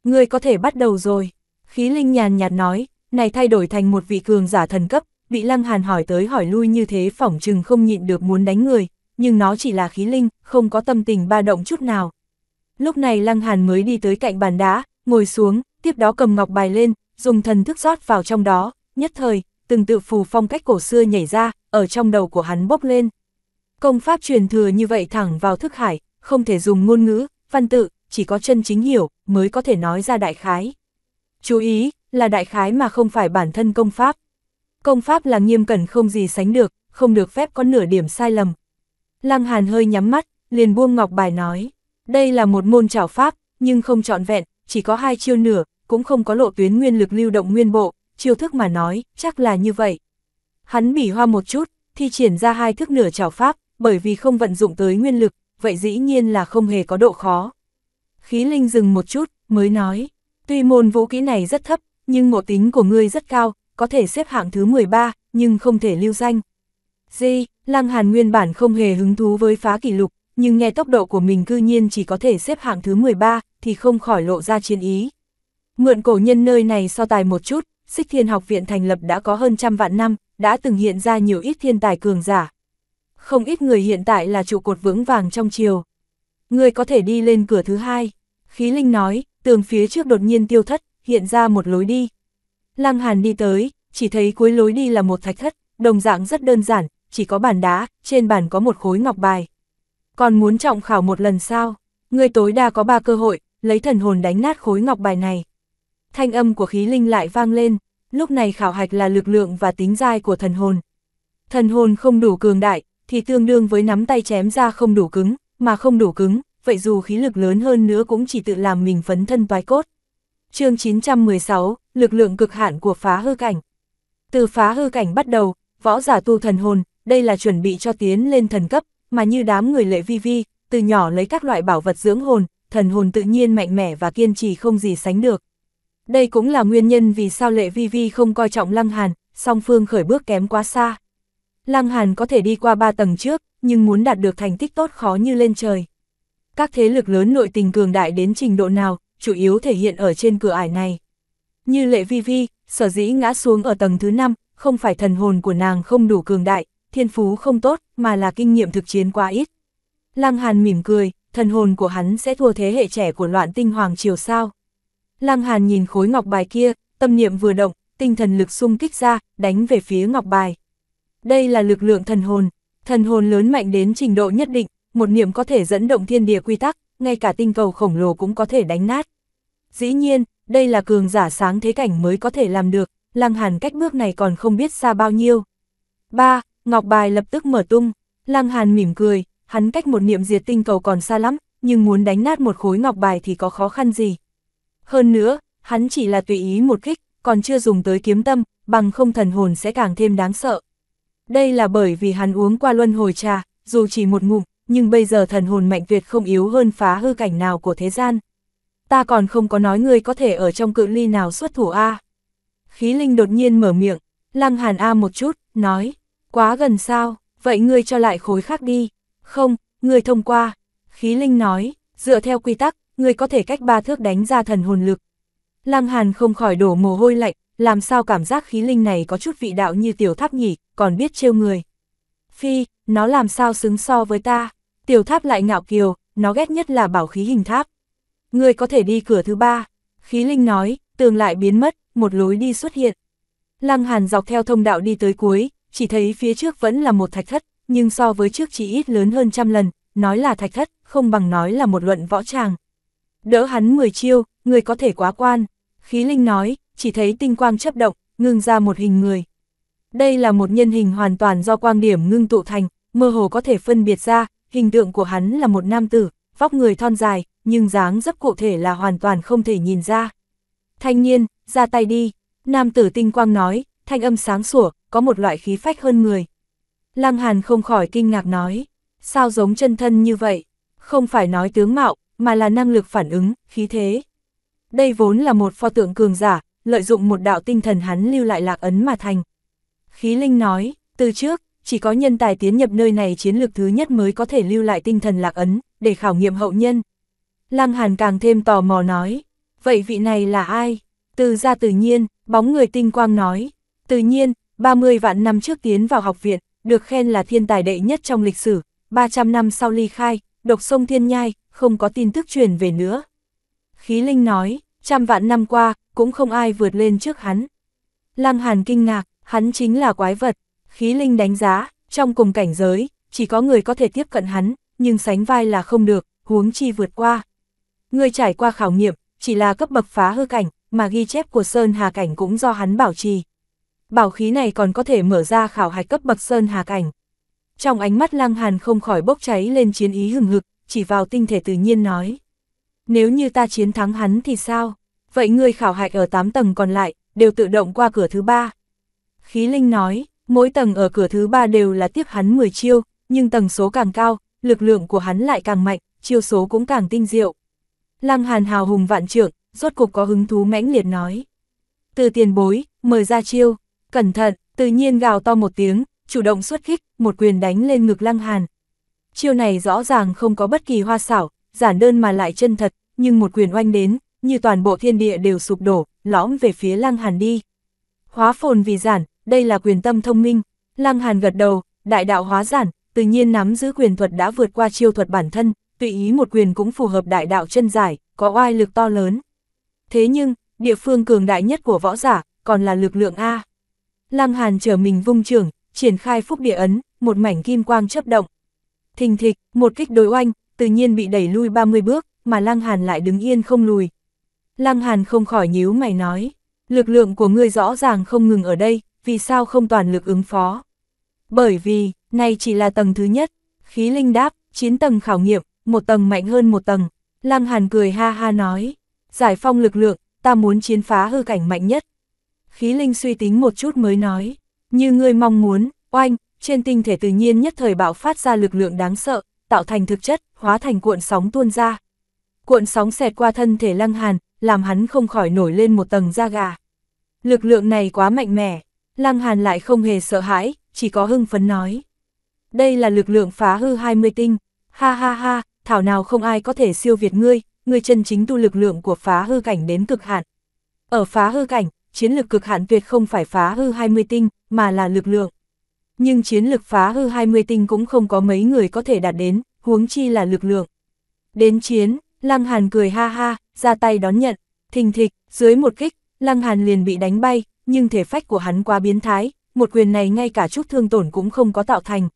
Ngươi có thể bắt đầu rồi. Khí Linh nhàn nhạt nói, này thay đổi thành một vị cường giả thần cấp, bị Lăng Hàn hỏi tới hỏi lui như thế phỏng chừng không nhịn được muốn đánh người, nhưng nó chỉ là khí linh, không có tâm tình ba động chút nào. Lúc này Lăng Hàn mới đi tới cạnh bàn đá, ngồi xuống, tiếp đó cầm ngọc bài lên, dùng thần thức rót vào trong đó, nhất thời, từng tự phù phong cách cổ xưa nhảy ra, ở trong đầu của hắn bốc lên. Công pháp truyền thừa như vậy thẳng vào thức hải, không thể dùng ngôn ngữ, văn tự, chỉ có chân chính hiểu, mới có thể nói ra đại khái. Chú ý, là đại khái mà không phải bản thân công pháp. Công pháp là nghiêm cẩn không gì sánh được, không được phép có nửa điểm sai lầm. Lăng Hàn hơi nhắm mắt, liền buông ngọc bài nói, đây là một môn trảo pháp, nhưng không trọn vẹn, chỉ có hai chiêu nửa, cũng không có lộ tuyến nguyên lực lưu động nguyên bộ, chiêu thức mà nói, chắc là như vậy. Hắn bỉ hoa một chút, thi triển ra hai thức nửa trảo pháp, bởi vì không vận dụng tới nguyên lực, vậy dĩ nhiên là không hề có độ khó. Khí linh dừng một chút, mới nói, tuy môn vũ kỹ này rất thấp, nhưng ngộ tính của ngươi rất cao, có thể xếp hạng thứ 13, nhưng không thể lưu danh. Di, Lăng Hàn nguyên bản không hề hứng thú với phá kỷ lục, nhưng nghe tốc độ của mình cư nhiên chỉ có thể xếp hạng thứ 13, thì không khỏi lộ ra chiến ý. Mượn cổ nhân nơi này so tài một chút, Xích Thiên Học Viện thành lập đã có hơn trăm vạn năm, đã từng hiện ra nhiều ít thiên tài cường giả, không ít người hiện tại là trụ cột vững vàng trong chiều. Người có thể đi lên cửa thứ hai. Khí Linh nói, tường phía trước đột nhiên tiêu thất, hiện ra một lối đi. Lăng Hàn đi tới, chỉ thấy cuối lối đi là một thạch thất, đồng dạng rất đơn giản, chỉ có bàn đá, trên bàn có một khối ngọc bài. Còn muốn trọng khảo một lần sao? người tối đa có ba cơ hội, lấy thần hồn đánh nát khối ngọc bài này. Thanh âm của khí linh lại vang lên, lúc này khảo hạch là lực lượng và tính dai của thần hồn. Thần hồn không đủ cường đại, thì tương đương với nắm tay chém ra không đủ cứng, mà không đủ cứng, vậy dù khí lực lớn hơn nữa cũng chỉ tự làm mình phấn thân toái cốt. chương 916, lực lượng cực hạn của phá hư cảnh. Từ phá hư cảnh bắt đầu, võ giả tu thần hồn, đây là chuẩn bị cho tiến lên thần cấp, mà như đám người lệ vi vi, từ nhỏ lấy các loại bảo vật dưỡng hồn, thần hồn tự nhiên mạnh mẽ và kiên trì không gì sánh được. Đây cũng là nguyên nhân vì sao lệ vi vi không coi trọng lăng hàn, song phương khởi bước kém quá xa. Lăng Hàn có thể đi qua ba tầng trước, nhưng muốn đạt được thành tích tốt khó như lên trời. Các thế lực lớn nội tình cường đại đến trình độ nào, chủ yếu thể hiện ở trên cửa ải này. Như lệ vi vi, sở dĩ ngã xuống ở tầng thứ 5, không phải thần hồn của nàng không đủ cường đại, thiên phú không tốt, mà là kinh nghiệm thực chiến quá ít. Lăng Hàn mỉm cười, thần hồn của hắn sẽ thua thế hệ trẻ của loạn tinh hoàng triều sao. Lăng Hàn nhìn khối ngọc bài kia, tâm niệm vừa động, tinh thần lực xung kích ra, đánh về phía ngọc bài. Đây là lực lượng thần hồn, thần hồn lớn mạnh đến trình độ nhất định, một niệm có thể dẫn động thiên địa quy tắc, ngay cả tinh cầu khổng lồ cũng có thể đánh nát. Dĩ nhiên, đây là cường giả sáng thế cảnh mới có thể làm được, Lăng Hàn cách bước này còn không biết xa bao nhiêu. 3. Ngọc bài lập tức mở tung, Lăng Hàn mỉm cười, hắn cách một niệm diệt tinh cầu còn xa lắm, nhưng muốn đánh nát một khối ngọc bài thì có khó khăn gì. Hơn nữa, hắn chỉ là tùy ý một kích, còn chưa dùng tới kiếm tâm, bằng không thần hồn sẽ càng thêm đáng sợ. Đây là bởi vì hắn uống qua luân hồi trà, dù chỉ một ngụm, nhưng bây giờ thần hồn mạnh tuyệt không yếu hơn phá hư cảnh nào của thế gian. Ta còn không có nói ngươi có thể ở trong cự ly nào xuất thủ A. Khí linh đột nhiên mở miệng, lăng hàn A một chút, nói, quá gần sao, vậy ngươi cho lại khối khác đi. Không, ngươi thông qua. Khí linh nói, dựa theo quy tắc, ngươi có thể cách ba thước đánh ra thần hồn lực. Lăng hàn không khỏi đổ mồ hôi lạnh, làm sao cảm giác khí linh này có chút vị đạo như tiểu tháp nhỉ, còn biết trêu người. Phi, nó làm sao xứng so với ta, tiểu tháp lại ngạo kiều, nó ghét nhất là bảo khí hình tháp. Người có thể đi cửa thứ ba, khí linh nói, tường lại biến mất, một lối đi xuất hiện. Lăng Hàn dọc theo thông đạo đi tới cuối, chỉ thấy phía trước vẫn là một thạch thất, nhưng so với trước chỉ ít lớn hơn trăm lần, nói là thạch thất, không bằng nói là một luận võ tràng. Đỡ hắn 10 chiêu, người có thể quá quan. Khí Linh nói, chỉ thấy tinh quang chấp động, ngưng ra một hình người. Đây là một nhân hình hoàn toàn do quang điểm ngưng tụ thành, mơ hồ có thể phân biệt ra, hình tượng của hắn là một nam tử, vóc người thon dài, nhưng dáng rất cụ thể là hoàn toàn không thể nhìn ra. Thanh niên, ra tay đi, nam tử tinh quang nói, thanh âm sáng sủa, có một loại khí phách hơn người. Lăng Hàn không khỏi kinh ngạc nói, sao giống chân thân như vậy, không phải nói tướng mạo, mà là năng lực phản ứng, khí thế. Đây vốn là một pho tượng cường giả, lợi dụng một đạo tinh thần hắn lưu lại lạc ấn mà thành. Khí Linh nói, từ trước, chỉ có nhân tài tiến nhập nơi này chiến lược thứ nhất mới có thể lưu lại tinh thần lạc ấn, để khảo nghiệm hậu nhân. Lăng Hàn càng thêm tò mò nói, vậy vị này là ai? Từ ra tự nhiên, bóng người tinh quang nói, tự nhiên, 30 vạn năm trước tiến vào học viện, được khen là thiên tài đệ nhất trong lịch sử, 300 năm sau ly khai, độc sông thiên nhai, không có tin tức truyền về nữa. Khí Linh nói, trăm vạn năm qua, cũng không ai vượt lên trước hắn. Lăng Hàn kinh ngạc, hắn chính là quái vật, khí linh đánh giá, trong cùng cảnh giới, chỉ có người có thể tiếp cận hắn, nhưng sánh vai là không được, huống chi vượt qua. Người trải qua khảo nghiệm, chỉ là cấp bậc phá hư cảnh, mà ghi chép của Sơn Hà Cảnh cũng do hắn bảo trì. Bảo khí này còn có thể mở ra khảo hạch cấp bậc Sơn Hà Cảnh. Trong ánh mắt Lăng Hàn không khỏi bốc cháy lên chiến ý hừng hực, chỉ vào tinh thể tự nhiên nói. Nếu như ta chiến thắng hắn thì sao? vậy người khảo hạch ở 8 tầng còn lại, đều tự động qua cửa thứ ba. Khí Linh nói, mỗi tầng ở cửa thứ ba đều là tiếp hắn 10 chiêu, nhưng tầng số càng cao, lực lượng của hắn lại càng mạnh, chiêu số cũng càng tinh diệu. Lăng Hàn hào hùng vạn trưởng, rốt cục có hứng thú mãnh liệt nói. Từ tiền bối, mời ra chiêu, cẩn thận, tự nhiên gào to một tiếng, chủ động xuất kích, một quyền đánh lên ngực Lăng Hàn. Chiêu này rõ ràng không có bất kỳ hoa xảo, giản đơn mà lại chân thật, nhưng một quyền oanh đến, như toàn bộ thiên địa đều sụp đổ, lõm về phía Lăng Hàn đi. Hóa phồn vì giản, đây là quyền tâm thông minh. Lăng Hàn gật đầu, đại đạo hóa giản, tự nhiên nắm giữ quyền thuật đã vượt qua chiêu thuật bản thân, tùy ý một quyền cũng phù hợp đại đạo chân giải, có oai lực to lớn. Thế nhưng, địa phương cường đại nhất của võ giả, còn là lực lượng A. Lăng Hàn trở mình vung trưởng, triển khai phúc địa ấn, một mảnh kim quang chấp động. Thình thịch, một kích đối oanh, tự nhiên bị đẩy lui 30 bước, mà Lăng Hàn lại đứng yên không lùi, Lăng Hàn không khỏi nhíu mày nói, lực lượng của ngươi rõ ràng không ngừng ở đây, vì sao không toàn lực ứng phó? Bởi vì, này chỉ là tầng thứ nhất, khí linh đáp, 9 tầng khảo nghiệm, một tầng mạnh hơn một tầng. Lăng Hàn cười ha ha nói, giải phong lực lượng, ta muốn chiến phá hư cảnh mạnh nhất. Khí linh suy tính một chút mới nói, như ngươi mong muốn, oanh, trên tinh thể tự nhiên nhất thời bạo phát ra lực lượng đáng sợ, tạo thành thực chất, hóa thành cuộn sóng tuôn ra. Cuộn sóng xẹt qua thân thể Lăng Hàn, làm hắn không khỏi nổi lên một tầng da gà. Lực lượng này quá mạnh mẽ, Lăng Hàn lại không hề sợ hãi, chỉ có hưng phấn nói. Đây là lực lượng phá hư 20 tinh, ha ha ha, thảo nào không ai có thể siêu việt ngươi, ngươi chân chính tu lực lượng của phá hư cảnh đến cực hạn. Ở phá hư cảnh, chiến lực cực hạn tuyệt không phải phá hư 20 tinh, mà là lực lượng. Nhưng chiến lực phá hư 20 tinh cũng không có mấy người có thể đạt đến, huống chi là lực lượng. Đến chiến, Lăng Hàn cười ha ha, ra tay đón nhận, thình thịch, dưới một kích, Lăng Hàn liền bị đánh bay, nhưng thể phách của hắn quá biến thái, một quyền này ngay cả chút thương tổn cũng không có tạo thành.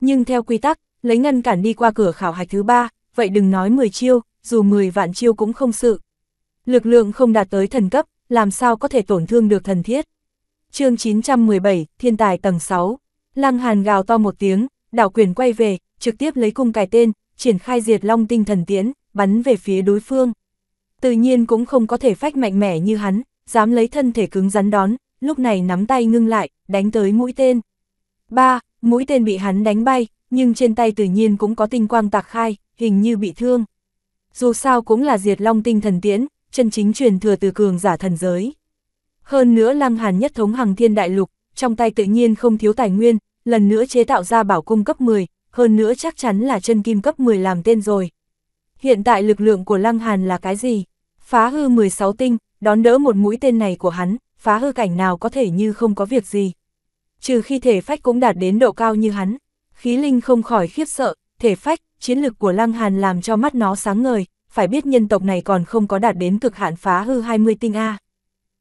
Nhưng theo quy tắc, lấy ngăn cản đi qua cửa khảo hạch thứ ba, vậy đừng nói 10 chiêu, dù 10 vạn chiêu cũng không sự. Lực lượng không đạt tới thần cấp, làm sao có thể tổn thương được thần thiết. chương 917, Thiên tài tầng 6. Lăng Hàn gào to một tiếng, đảo quyền quay về, trực tiếp lấy cung cài tên, triển khai diệt long tinh thần tiến bắn về phía đối phương. Tự nhiên cũng không có thể phách mạnh mẽ như hắn, dám lấy thân thể cứng rắn đón, lúc này nắm tay ngưng lại, đánh tới mũi tên. Ba, mũi tên bị hắn đánh bay, nhưng trên tay tự nhiên cũng có tinh quang tạc khai, hình như bị thương. Dù sao cũng là diệt long tinh thần tiễn, chân chính truyền thừa từ cường giả thần giới. Hơn nữa lăng hàn nhất thống hàng thiên đại lục, trong tay tự nhiên không thiếu tài nguyên, lần nữa chế tạo ra bảo cung cấp 10, hơn nữa chắc chắn là chân kim cấp 10 làm tên rồi, Hiện tại lực lượng của Lăng Hàn là cái gì? Phá hư 16 tinh, đón đỡ một mũi tên này của hắn, phá hư cảnh nào có thể như không có việc gì. Trừ khi thể phách cũng đạt đến độ cao như hắn, khí linh không khỏi khiếp sợ, thể phách, chiến lực của Lăng Hàn làm cho mắt nó sáng ngời, phải biết nhân tộc này còn không có đạt đến cực hạn phá hư 20 tinh A.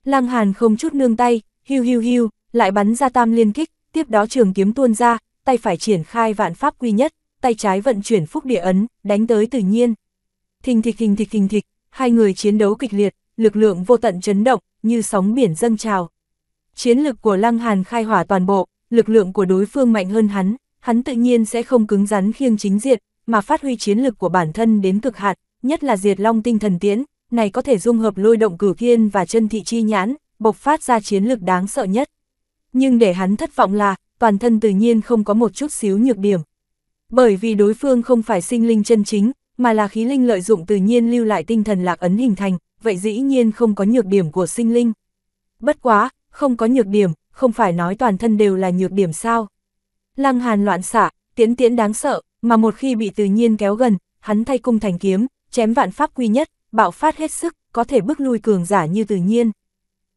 Lăng Hàn không chút nương tay, hiu hiu hiu, lại bắn ra tam liên kích, tiếp đó trường kiếm tuôn ra, tay phải triển khai vạn pháp quy nhất, tay trái vận chuyển phúc địa ấn, đánh tới tự nhiên thình thịch thình thịch thình thịch, hai người chiến đấu kịch liệt, lực lượng vô tận chấn động, như sóng biển dâng trào. Chiến lực của Lăng Hàn khai hỏa toàn bộ, lực lượng của đối phương mạnh hơn hắn, hắn tự nhiên sẽ không cứng rắn khiêng chính diệt mà phát huy chiến lực của bản thân đến cực hạn, nhất là diệt long tinh thần tiễn, này có thể dung hợp lôi động cửu thiên và chân thị chi nhãn, bộc phát ra chiến lực đáng sợ nhất. Nhưng để hắn thất vọng là, toàn thân tự nhiên không có một chút xíu nhược điểm. Bởi vì đối phương không phải sinh linh chân chính, mà là khí linh lợi dụng tự nhiên lưu lại tinh thần lạc ấn hình thành, vậy dĩ nhiên không có nhược điểm của sinh linh. Bất quá, không có nhược điểm, không phải nói toàn thân đều là nhược điểm sao. Lăng hàn loạn xả, tiến tiến đáng sợ, mà một khi bị tự nhiên kéo gần, hắn thay cung thành kiếm, chém vạn pháp quy nhất, bạo phát hết sức, có thể bức lui cường giả như tự nhiên.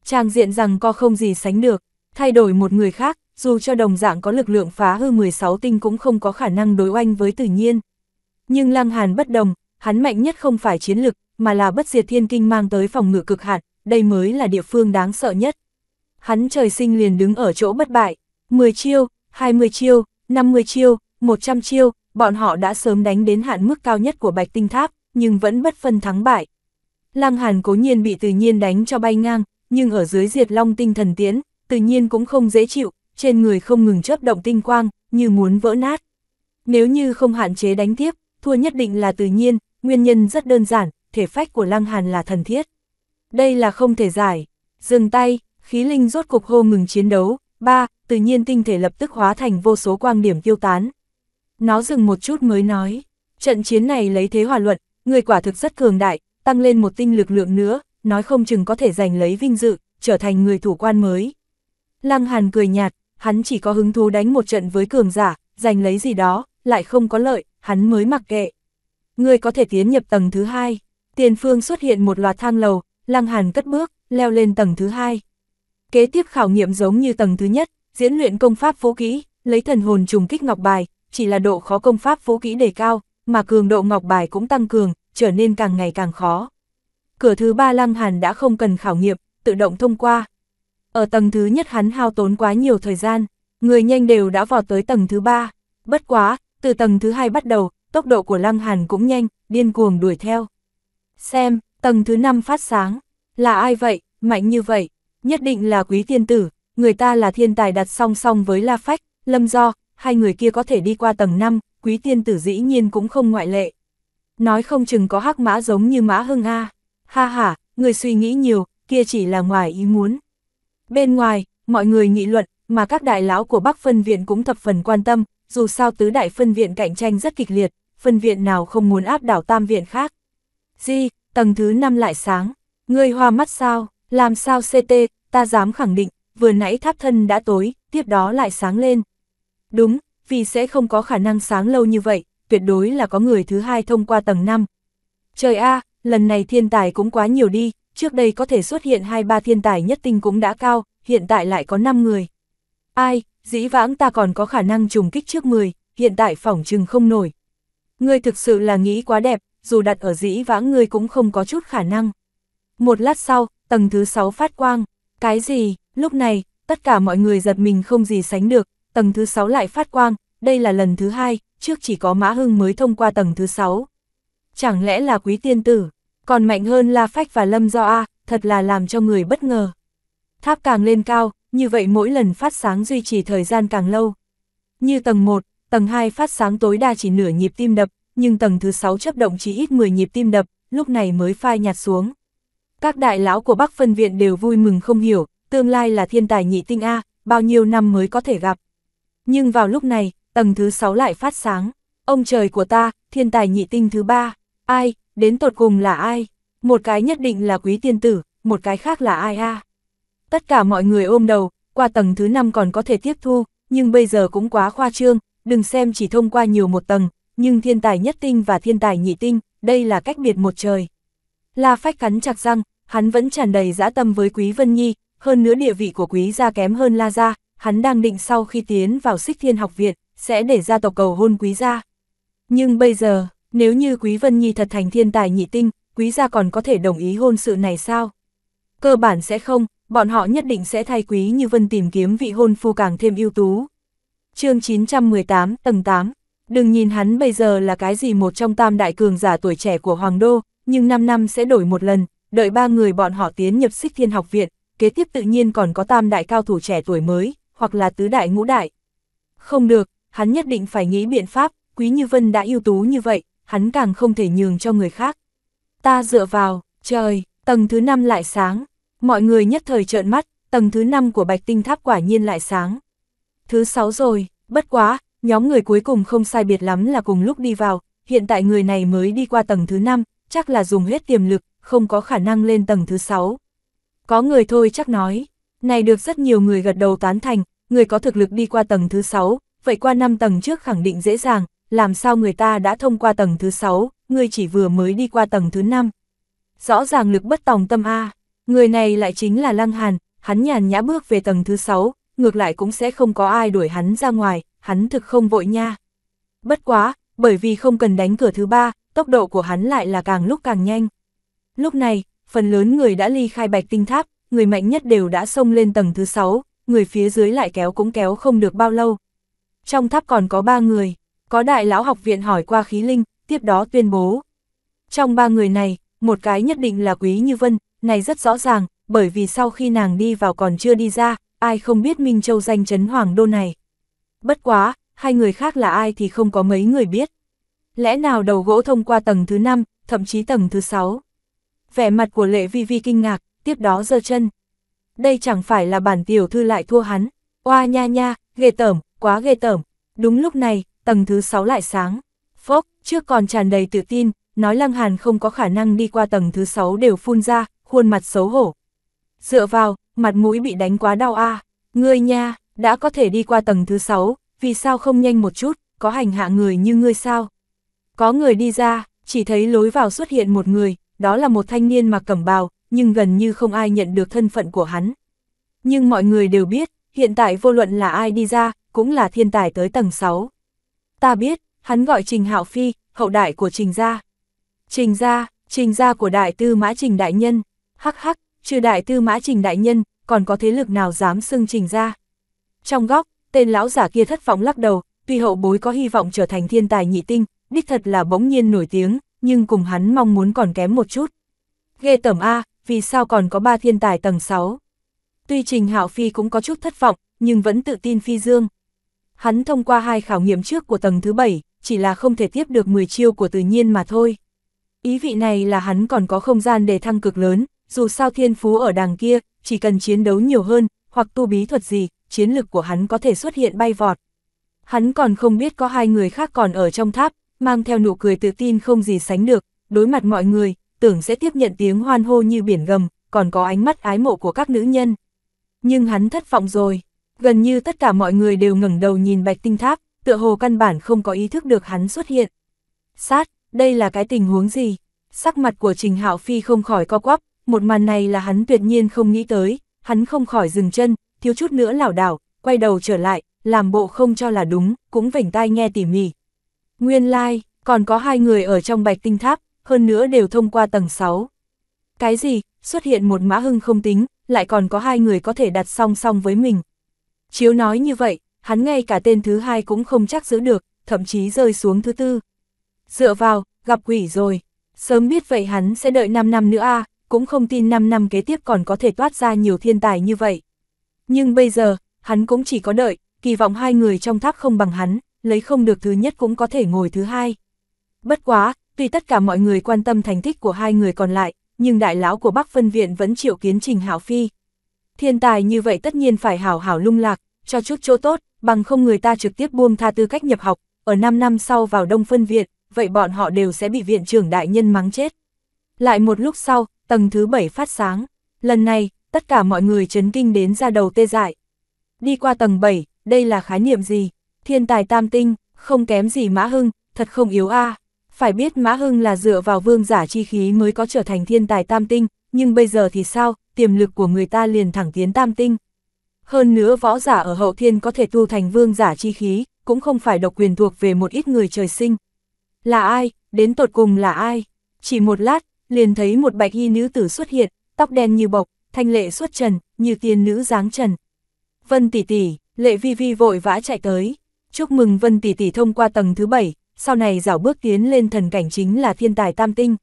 Trang diện rằng co không gì sánh được, thay đổi một người khác, dù cho đồng dạng có lực lượng phá hư 16 tinh cũng không có khả năng đối oanh với tự nhiên. Nhưng Lăng Hàn bất đồng, hắn mạnh nhất không phải chiến lực, mà là bất diệt thiên kinh mang tới phòng ngự cực hạn, đây mới là địa phương đáng sợ nhất. Hắn trời sinh liền đứng ở chỗ bất bại, 10 chiêu, 20 chiêu, 50 chiêu, 100 chiêu, bọn họ đã sớm đánh đến hạn mức cao nhất của Bạch Tinh Tháp, nhưng vẫn bất phân thắng bại. Lăng Hàn cố nhiên bị tự nhiên đánh cho bay ngang, nhưng ở dưới diệt long tinh thần tiến, tự nhiên cũng không dễ chịu, trên người không ngừng chớp động tinh quang, như muốn vỡ nát. Nếu như không hạn chế đánh tiếp, thua nhất định là tự nhiên, nguyên nhân rất đơn giản, thể phách của Lăng Hàn là thần thiết. Đây là không thể giải. Dừng tay, khí linh rốt cục hô ngừng chiến đấu. ba Tự nhiên tinh thể lập tức hóa thành vô số quang điểm tiêu tán. Nó dừng một chút mới nói. Trận chiến này lấy thế hòa luận, người quả thực rất cường đại, tăng lên một tinh lực lượng nữa, nói không chừng có thể giành lấy vinh dự, trở thành người thủ quan mới. Lăng Hàn cười nhạt, hắn chỉ có hứng thú đánh một trận với cường giả, giành lấy gì đó, lại không có lợi, hắn mới mặc kệ. Người có thể tiến nhập tầng thứ hai, tiền phương xuất hiện một loạt thang lầu, lăng hàn cất bước, leo lên tầng thứ hai. Kế tiếp khảo nghiệm giống như tầng thứ nhất, diễn luyện công pháp phố kỹ, lấy thần hồn trùng kích ngọc bài, chỉ là độ khó công pháp phố kỹ đề cao, mà cường độ ngọc bài cũng tăng cường, trở nên càng ngày càng khó. Cửa thứ ba lăng hàn đã không cần khảo nghiệm, tự động thông qua. Ở tầng thứ nhất hắn hao tốn quá nhiều thời gian, người nhanh đều đã vào tới tầng thứ ba. Bất quá, từ tầng thứ hai bắt đầu, tốc độ của Lăng Hàn cũng nhanh, điên cuồng đuổi theo. Xem, tầng thứ năm phát sáng, là ai vậy, mạnh như vậy, nhất định là quý tiên tử, người ta là thiên tài đặt song song với La Phách, Lâm Do, hai người kia có thể đi qua tầng 5, quý tiên tử dĩ nhiên cũng không ngoại lệ. Nói không chừng có hắc mã giống như mã hưng A. Ha ha, người suy nghĩ nhiều, kia chỉ là ngoài ý muốn. Bên ngoài, mọi người nghị luận, mà các đại lão của Bắc Phân Viện cũng thập phần quan tâm, dù sao tứ đại phân viện cạnh tranh rất kịch liệt, phân viện nào không muốn áp đảo tam viện khác. Di, tầng thứ 5 lại sáng, ngươi hoa mắt sao, làm sao CT, ta dám khẳng định, vừa nãy tháp thân đã tối, tiếp đó lại sáng lên. Đúng, vì sẽ không có khả năng sáng lâu như vậy, tuyệt đối là có người thứ hai thông qua tầng 5. Trời a, lần này thiên tài cũng quá nhiều đi, trước đây có thể xuất hiện hai ba thiên tài nhất tinh cũng đã cao, hiện tại lại có 5 người. Ai, dĩ vãng ta còn có khả năng trùng kích trước 10, hiện tại phỏng chừng không nổi. Ngươi thực sự là nghĩ quá đẹp, dù đặt ở dĩ vãng ngươi cũng không có chút khả năng. Một lát sau, tầng thứ 6 phát quang, cái gì, lúc này, tất cả mọi người giật mình không gì sánh được, tầng thứ 6 lại phát quang, đây là lần thứ hai, trước chỉ có Mã Hưng mới thông qua tầng thứ 6. Chẳng lẽ là quý tiên tử, còn mạnh hơn La Phách và Lâm Do A, thật là làm cho người bất ngờ. Tháp càng lên cao, như vậy mỗi lần phát sáng duy trì thời gian càng lâu. Như tầng 1, tầng 2 phát sáng tối đa chỉ nửa nhịp tim đập, nhưng tầng thứ 6 chấp động chỉ ít 10 nhịp tim đập, lúc này mới phai nhạt xuống. Các đại lão của Bắc phân viện đều vui mừng không hiểu, tương lai là thiên tài nhị tinh A, bao nhiêu năm mới có thể gặp. Nhưng vào lúc này, tầng thứ 6 lại phát sáng. Ông trời của ta, thiên tài nhị tinh thứ ba, ai, đến tột cùng là ai? Một cái nhất định là quý tiên tử, một cái khác là ai a? tất cả mọi người ôm đầu, qua tầng thứ 5 còn có thể tiếp thu, nhưng bây giờ cũng quá khoa trương, đừng xem chỉ thông qua nhiều một tầng, nhưng thiên tài nhất tinh và thiên tài nhị tinh, đây là cách biệt một trời. La Phách cắn chặt răng, hắn vẫn tràn đầy dã tâm với Quý Vân Nhi, hơn nữa địa vị của Quý gia kém hơn La gia, hắn đang định sau khi tiến vào Xích Thiên học viện, sẽ để gia tộc cầu hôn Quý gia. Nhưng bây giờ, nếu như Quý Vân Nhi thật thành thiên tài nhị tinh, Quý gia còn có thể đồng ý hôn sự này sao? Cơ bản sẽ không, bọn họ nhất định sẽ thay Quý Như Vân tìm kiếm vị hôn phu càng thêm ưu tú. chương 918, tầng 8 Đừng nhìn hắn bây giờ là cái gì một trong tam đại cường giả tuổi trẻ của Hoàng Đô, nhưng 5 năm sẽ đổi một lần, đợi ba người bọn họ tiến nhập xích thiên học viện, kế tiếp tự nhiên còn có tam đại cao thủ trẻ tuổi mới, hoặc là tứ đại ngũ đại. Không được, hắn nhất định phải nghĩ biện pháp, Quý Như Vân đã ưu tú như vậy, hắn càng không thể nhường cho người khác. Ta dựa vào, trời, tầng thứ năm lại sáng, Mọi người nhất thời trợn mắt, tầng thứ 5 của bạch tinh tháp quả nhiên lại sáng. Thứ 6 rồi, bất quá, nhóm người cuối cùng không sai biệt lắm là cùng lúc đi vào, hiện tại người này mới đi qua tầng thứ 5, chắc là dùng hết tiềm lực, không có khả năng lên tầng thứ 6. Có người thôi chắc nói, này được rất nhiều người gật đầu tán thành, người có thực lực đi qua tầng thứ 6, vậy qua 5 tầng trước khẳng định dễ dàng, làm sao người ta đã thông qua tầng thứ 6, người chỉ vừa mới đi qua tầng thứ 5. Rõ ràng lực bất tòng tâm A. Người này lại chính là Lăng Hàn, hắn nhàn nhã bước về tầng thứ 6, ngược lại cũng sẽ không có ai đuổi hắn ra ngoài, hắn thực không vội nha. Bất quá, bởi vì không cần đánh cửa thứ 3, tốc độ của hắn lại là càng lúc càng nhanh. Lúc này, phần lớn người đã ly khai bạch tinh tháp, người mạnh nhất đều đã xông lên tầng thứ 6, người phía dưới lại kéo cũng kéo không được bao lâu. Trong tháp còn có 3 người, có đại lão học viện hỏi qua khí linh, tiếp đó tuyên bố. Trong ba người này, một cái nhất định là quý như vân, này rất rõ ràng, bởi vì sau khi nàng đi vào còn chưa đi ra, ai không biết Minh Châu danh chấn hoàng đô này. Bất quá, hai người khác là ai thì không có mấy người biết. Lẽ nào đầu gỗ thông qua tầng thứ 5, thậm chí tầng thứ 6. Vẻ mặt của Lệ Vi Vi kinh ngạc, tiếp đó giơ chân. Đây chẳng phải là bản tiểu thư lại thua hắn. Oa nha nha, ghê tởm, quá ghê tởm. Đúng lúc này, tầng thứ 6 lại sáng. Phốc, trước còn tràn đầy tự tin, nói Lăng Hàn không có khả năng đi qua tầng thứ 6 đều phun ra, khuôn mặt xấu hổ. Dựa vào, mặt mũi bị đánh quá đau a ngươi nha, đã có thể đi qua tầng thứ 6, vì sao không nhanh một chút, có hành hạ người như ngươi sao? Có người đi ra, chỉ thấy lối vào xuất hiện một người, đó là một thanh niên mặc cẩm bào, nhưng gần như không ai nhận được thân phận của hắn. Nhưng mọi người đều biết, hiện tại vô luận là ai đi ra, cũng là thiên tài tới tầng 6. Ta biết, hắn gọi Trình Hạo Phi, hậu đại của Trình Gia. Trình Gia, Trình Gia của Đại Tư Mã Trình Đại Nhân hắc hắc, trừ đại tư mã trình đại nhân, còn có thế lực nào dám xưng trình ra. Trong góc, tên lão giả kia thất vọng lắc đầu, tuy hậu bối có hy vọng trở thành thiên tài nhị tinh, đích thật là bỗng nhiên nổi tiếng, nhưng cùng hắn mong muốn còn kém một chút. Ghê tẩm A, vì sao còn có ba thiên tài tầng 6? Tuy Trình Hạo Phi cũng có chút thất vọng, nhưng vẫn tự tin phi dương. Hắn thông qua hai khảo nghiệm trước của tầng thứ 7, chỉ là không thể tiếp được 10 chiêu của tự nhiên mà thôi. Ý vị này là hắn còn có không gian để thăng cực lớn, dù sao thiên phú ở đằng kia, chỉ cần chiến đấu nhiều hơn, hoặc tu bí thuật gì, chiến lực của hắn có thể xuất hiện bay vọt. Hắn còn không biết có hai người khác còn ở trong tháp, mang theo nụ cười tự tin không gì sánh được, đối mặt mọi người, tưởng sẽ tiếp nhận tiếng hoan hô như biển gầm, còn có ánh mắt ái mộ của các nữ nhân. Nhưng hắn thất vọng rồi, gần như tất cả mọi người đều ngẩng đầu nhìn bạch tinh tháp, tựa hồ căn bản không có ý thức được hắn xuất hiện. Sát, đây là cái tình huống gì? Sắc mặt của Trình Hạo Phi không khỏi co quắp, một màn này là hắn tuyệt nhiên không nghĩ tới, hắn không khỏi dừng chân, thiếu chút nữa lảo đảo, quay đầu trở lại, làm bộ không cho là đúng, cũng vểnh tai nghe tỉ mỉ. Nguyên lai, like, còn có hai người ở trong bạch tinh tháp, hơn nữa đều thông qua tầng 6. Cái gì, xuất hiện một mã hưng không tính, lại còn có hai người có thể đặt song song với mình. Chiếu nói như vậy, hắn ngay cả tên thứ hai cũng không chắc giữ được, thậm chí rơi xuống thứ tư. Dựa vào, gặp quỷ rồi. Sớm biết vậy hắn sẽ đợi 5 năm nữa a à, cũng không tin 5 năm kế tiếp còn có thể toát ra nhiều thiên tài như vậy. Nhưng bây giờ, hắn cũng chỉ có đợi, kỳ vọng hai người trong tháp không bằng hắn, lấy không được thứ nhất cũng có thể ngồi thứ hai. Bất quá, tuy tất cả mọi người quan tâm thành tích của hai người còn lại, nhưng đại lão của Bắc Phân Viện vẫn chịu kiến trình Hảo Phi. Thiên tài như vậy tất nhiên phải hảo hảo lung lạc, cho chút chỗ tốt, bằng không người ta trực tiếp buông tha tư cách nhập học, ở 5 năm sau vào Đông Phân Viện, vậy bọn họ đều sẽ bị viện trưởng đại nhân mắng chết. Lại một lúc sau, tầng thứ bảy phát sáng, lần này, tất cả mọi người chấn kinh đến ra đầu tê dại. Đi qua tầng 7, đây là khái niệm gì? Thiên tài tam tinh, không kém gì Mã Hưng, thật không yếu a. Phải biết Mã Hưng là dựa vào vương giả chi khí mới có trở thành thiên tài tam tinh, nhưng bây giờ thì sao, tiềm lực của người ta liền thẳng tiến tam tinh. Hơn nữa võ giả ở hậu thiên có thể tu thành vương giả chi khí, cũng không phải độc quyền thuộc về một ít người trời sinh. Là ai, đến tột cùng là ai? Chỉ một lát, liền thấy một bạch y nữ tử xuất hiện, tóc đen như bọc, thanh lệ xuất trần, như tiên nữ dáng trần. Vân tỷ tỷ, lệ vi vi vội vã chạy tới, chúc mừng Vân tỷ tỷ thông qua tầng thứ bảy, sau này dảo bước tiến lên thần cảnh chính là thiên tài tam tinh.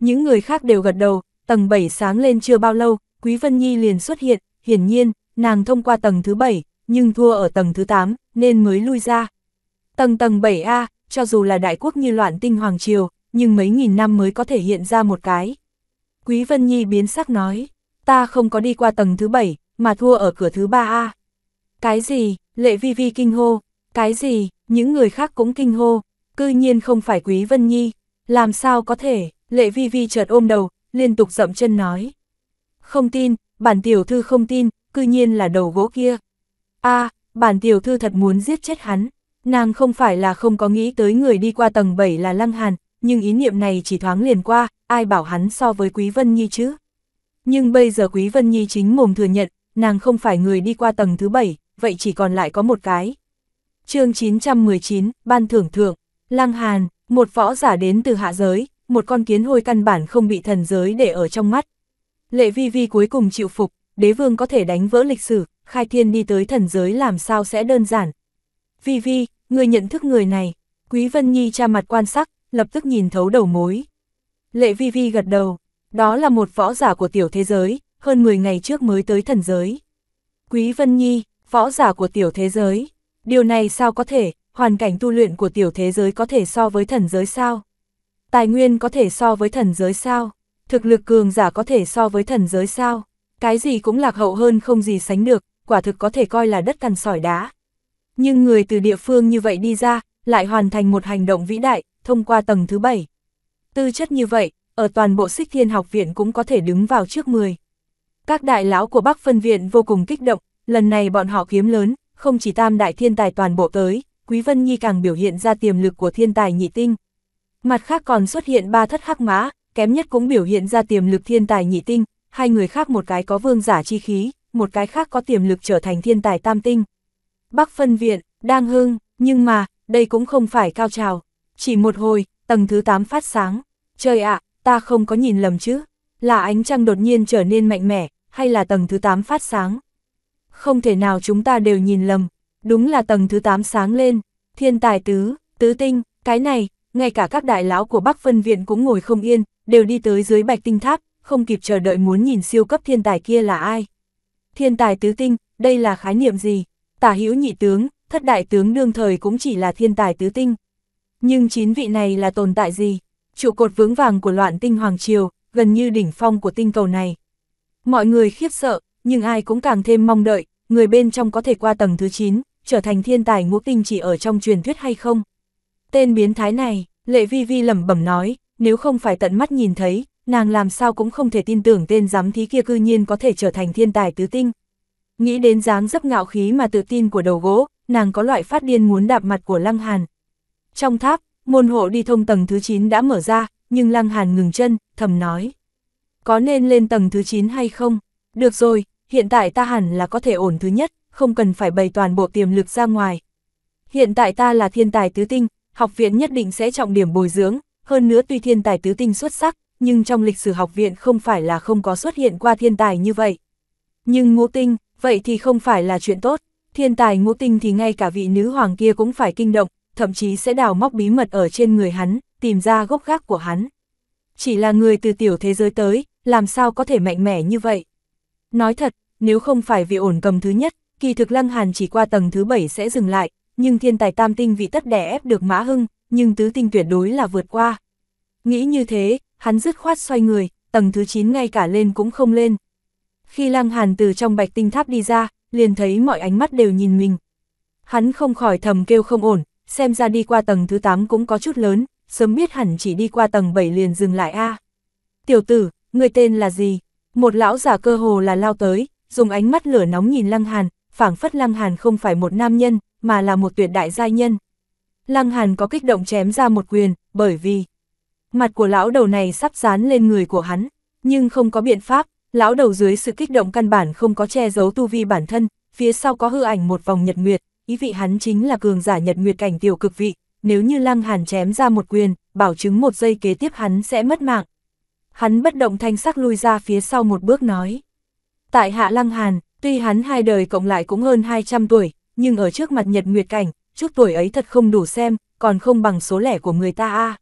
Những người khác đều gật đầu, tầng bảy sáng lên chưa bao lâu, Quý Vân Nhi liền xuất hiện, hiển nhiên, nàng thông qua tầng thứ bảy, nhưng thua ở tầng thứ tám, nên mới lui ra. Tầng tầng 7A, cho dù là đại quốc như loạn tinh Hoàng Triều, nhưng mấy nghìn năm mới có thể hiện ra một cái. Quý Vân Nhi biến sắc nói, ta không có đi qua tầng thứ bảy, mà thua ở cửa thứ ba a Cái gì, lệ vi vi kinh hô, cái gì, những người khác cũng kinh hô, cư nhiên không phải Quý Vân Nhi, làm sao có thể, lệ vi vi chợt ôm đầu, liên tục rậm chân nói. Không tin, bản tiểu thư không tin, cư nhiên là đầu gỗ kia. a bản tiểu thư thật muốn giết chết hắn, nàng không phải là không có nghĩ tới người đi qua tầng 7 là Lăng Hàn, nhưng ý niệm này chỉ thoáng liền qua, ai bảo hắn so với Quý Vân Nhi chứ. Nhưng bây giờ Quý Vân Nhi chính mồm thừa nhận, nàng không phải người đi qua tầng thứ bảy, vậy chỉ còn lại có một cái. chương 919, Ban Thưởng Thượng, Lang Hàn, một võ giả đến từ hạ giới, một con kiến hôi căn bản không bị thần giới để ở trong mắt. Lệ vi vi cuối cùng chịu phục, đế vương có thể đánh vỡ lịch sử, khai thiên đi tới thần giới làm sao sẽ đơn giản. Vi vi, người nhận thức người này, Quý Vân Nhi tra mặt quan sắc, lập tức nhìn thấu đầu mối. Lệ vi vi gật đầu, đó là một võ giả của tiểu thế giới, hơn 10 ngày trước mới tới thần giới. Quý Vân Nhi, võ giả của tiểu thế giới, điều này sao có thể, hoàn cảnh tu luyện của tiểu thế giới có thể so với thần giới sao? Tài nguyên có thể so với thần giới sao? Thực lực cường giả có thể so với thần giới sao? Cái gì cũng lạc hậu hơn không gì sánh được, quả thực có thể coi là đất cằn sỏi đá. Nhưng người từ địa phương như vậy đi ra, lại hoàn thành một hành động vĩ đại, thông qua tầng thứ 7. Tư chất như vậy, ở toàn bộ Sích thiên học viện cũng có thể đứng vào trước 10. Các đại lão của Bắc phân viện vô cùng kích động, lần này bọn họ kiếm lớn, không chỉ tam đại thiên tài toàn bộ tới, Quý Vân Nhi càng biểu hiện ra tiềm lực của thiên tài nhị tinh. Mặt khác còn xuất hiện ba thất hắc mã, kém nhất cũng biểu hiện ra tiềm lực thiên tài nhị tinh, hai người khác một cái có vương giả chi khí, một cái khác có tiềm lực trở thành thiên tài tam tinh. Bắc phân viện, đang hưng, nhưng mà, đây cũng không phải cao trào. Chỉ một hồi, tầng thứ 8 phát sáng. Trời ạ, ta không có nhìn lầm chứ? Là ánh trăng đột nhiên trở nên mạnh mẽ, hay là tầng thứ 8 phát sáng? Không thể nào chúng ta đều nhìn lầm. Đúng là tầng thứ 8 sáng lên. Thiên tài tứ, tứ tinh, cái này, ngay cả các đại lão của Bắc Phân Viện cũng ngồi không yên, đều đi tới dưới bạch tinh tháp, không kịp chờ đợi muốn nhìn siêu cấp thiên tài kia là ai. Thiên tài tứ tinh, đây là khái niệm gì? Tả hữu nhị tướng, thất đại tướng đương thời cũng chỉ là thiên tài tứ tinh, nhưng chín vị này là tồn tại gì? Trụ cột vướng vàng của loạn tinh Hoàng Triều, gần như đỉnh phong của tinh cầu này. Mọi người khiếp sợ, nhưng ai cũng càng thêm mong đợi, người bên trong có thể qua tầng thứ 9, trở thành thiên tài ngũ tinh chỉ ở trong truyền thuyết hay không. Tên biến thái này, Lệ Vi Vi lẩm bẩm nói, nếu không phải tận mắt nhìn thấy, nàng làm sao cũng không thể tin tưởng tên giám thí kia cư nhiên có thể trở thành thiên tài tứ tinh. Nghĩ đến dáng dấp ngạo khí mà tự tin của đầu gỗ, nàng có loại phát điên muốn đạp mặt của Lăng Hàn, trong tháp, môn hộ đi thông tầng thứ 9 đã mở ra, nhưng Lăng Hàn ngừng chân, thầm nói. Có nên lên tầng thứ 9 hay không? Được rồi, hiện tại ta hẳn là có thể ổn thứ nhất, không cần phải bày toàn bộ tiềm lực ra ngoài. Hiện tại ta là thiên tài tứ tinh, học viện nhất định sẽ trọng điểm bồi dưỡng, hơn nữa tuy thiên tài tứ tinh xuất sắc, nhưng trong lịch sử học viện không phải là không có xuất hiện qua thiên tài như vậy. Nhưng ngũ tinh, vậy thì không phải là chuyện tốt, thiên tài ngũ tinh thì ngay cả vị nữ hoàng kia cũng phải kinh động, thậm chí sẽ đào móc bí mật ở trên người hắn, tìm ra gốc gác của hắn. Chỉ là người từ tiểu thế giới tới, làm sao có thể mạnh mẽ như vậy? Nói thật, nếu không phải vì ổn cầm thứ nhất, kỳ thực Lăng Hàn chỉ qua tầng thứ bảy sẽ dừng lại, nhưng thiên tài tam tinh vì tất đẻ ép được Mã Hưng, nhưng tứ tinh tuyệt đối là vượt qua. Nghĩ như thế, hắn dứt khoát xoay người, tầng thứ 9 ngay cả lên cũng không lên. Khi Lăng Hàn từ trong bạch tinh tháp đi ra, liền thấy mọi ánh mắt đều nhìn mình. Hắn không khỏi thầm kêu không ổn, xem ra đi qua tầng thứ 8 cũng có chút lớn, sớm biết hẳn chỉ đi qua tầng 7 liền dừng lại a. Tiểu tử, người tên là gì? Một lão giả cơ hồ là lao tới, dùng ánh mắt lửa nóng nhìn Lăng Hàn, phảng phất Lăng Hàn không phải một nam nhân, mà là một tuyệt đại giai nhân. Lăng Hàn có kích động chém ra một quyền, bởi vì mặt của lão đầu này sắp dán lên người của hắn, nhưng không có biện pháp, lão đầu dưới sự kích động căn bản không có che giấu tu vi bản thân, phía sau có hư ảnh một vòng nhật nguyệt, ý vị hắn chính là cường giả nhật nguyệt cảnh tiểu cực vị, nếu như Lăng Hàn chém ra một quyền, bảo chứng một giây kế tiếp hắn sẽ mất mạng. Hắn bất động thanh sắc lui ra phía sau một bước nói. Tại hạ Lăng Hàn, tuy hắn hai đời cộng lại cũng hơn 200 tuổi, nhưng ở trước mặt nhật nguyệt cảnh, chút tuổi ấy thật không đủ xem, còn không bằng số lẻ của người ta a. À.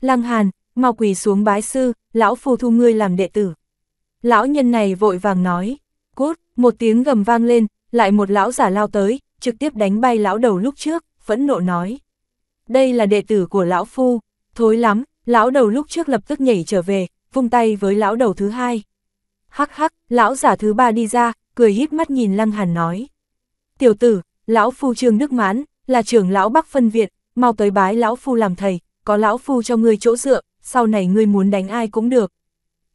Lăng Hàn, mau quỳ xuống bái sư, lão phu thu ngươi làm đệ tử. Lão nhân này vội vàng nói, cút, một tiếng gầm vang lên, lại một lão giả lao tới, trực tiếp đánh bay lão đầu lúc trước, phẫn nộ nói. Đây là đệ tử của lão phu, thối lắm, lão đầu lúc trước lập tức nhảy trở về, vung tay với lão đầu thứ hai. Hắc hắc, lão giả thứ ba đi ra, cười híp mắt nhìn Lăng Hàn nói. Tiểu tử, lão phu trương nước Mãn, là trưởng lão Bắc Phân Viện, mau tới bái lão phu làm thầy, có lão phu cho ngươi chỗ dựa, sau này ngươi muốn đánh ai cũng được.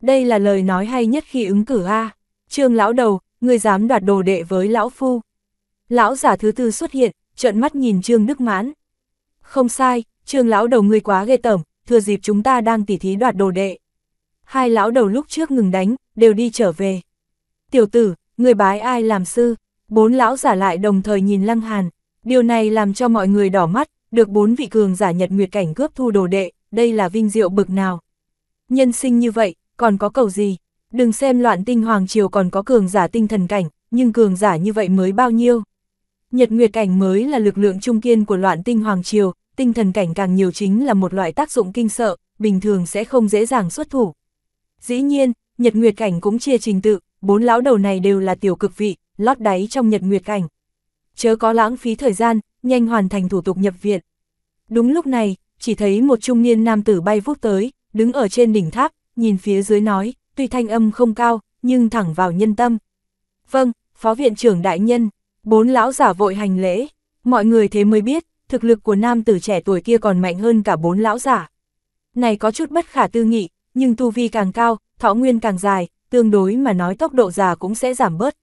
Đây là lời nói hay nhất khi ứng cử A. Trương lão đầu, ngươi dám đoạt đồ đệ với lão phu, lão giả thứ tư xuất hiện, trợn mắt nhìn Trương Đức Mãn. Không sai, Trương lão đầu ngươi quá ghê tởm, thừa dịp chúng ta đang tỉ thí đoạt đồ đệ. Hai lão đầu lúc trước ngừng đánh, đều đi trở về. Tiểu tử, người bái ai làm sư? Bốn lão giả lại đồng thời nhìn Lăng Hàn, điều này làm cho mọi người đỏ mắt, được bốn vị cường giả Nhật Nguyệt cảnh cướp thu đồ đệ, đây là vinh diệu bực nào. Nhân sinh như vậy, còn có cầu gì? Đừng xem loạn tinh hoàng triều còn có cường giả tinh thần cảnh, nhưng cường giả như vậy mới bao nhiêu? Nhật Nguyệt Cảnh mới là lực lượng trung kiên của loạn tinh Hoàng Triều, tinh thần cảnh càng nhiều chính là một loại tác dụng kinh sợ, bình thường sẽ không dễ dàng xuất thủ. Dĩ nhiên, Nhật Nguyệt Cảnh cũng chia trình tự, bốn lão đầu này đều là tiểu cực vị, lót đáy trong Nhật Nguyệt Cảnh. Chớ có lãng phí thời gian, nhanh hoàn thành thủ tục nhập viện. Đúng lúc này, chỉ thấy một trung niên nam tử bay vút tới, đứng ở trên đỉnh tháp, nhìn phía dưới nói, tuy thanh âm không cao, nhưng thẳng vào nhân tâm. Vâng, Phó Viện trưởng Đại Nhân. Bốn lão giả vội hành lễ, mọi người thế mới biết, thực lực của nam tử trẻ tuổi kia còn mạnh hơn cả bốn lão giả. Này có chút bất khả tư nghị, nhưng tu vi càng cao, thọ nguyên càng dài, tương đối mà nói tốc độ già cũng sẽ giảm bớt.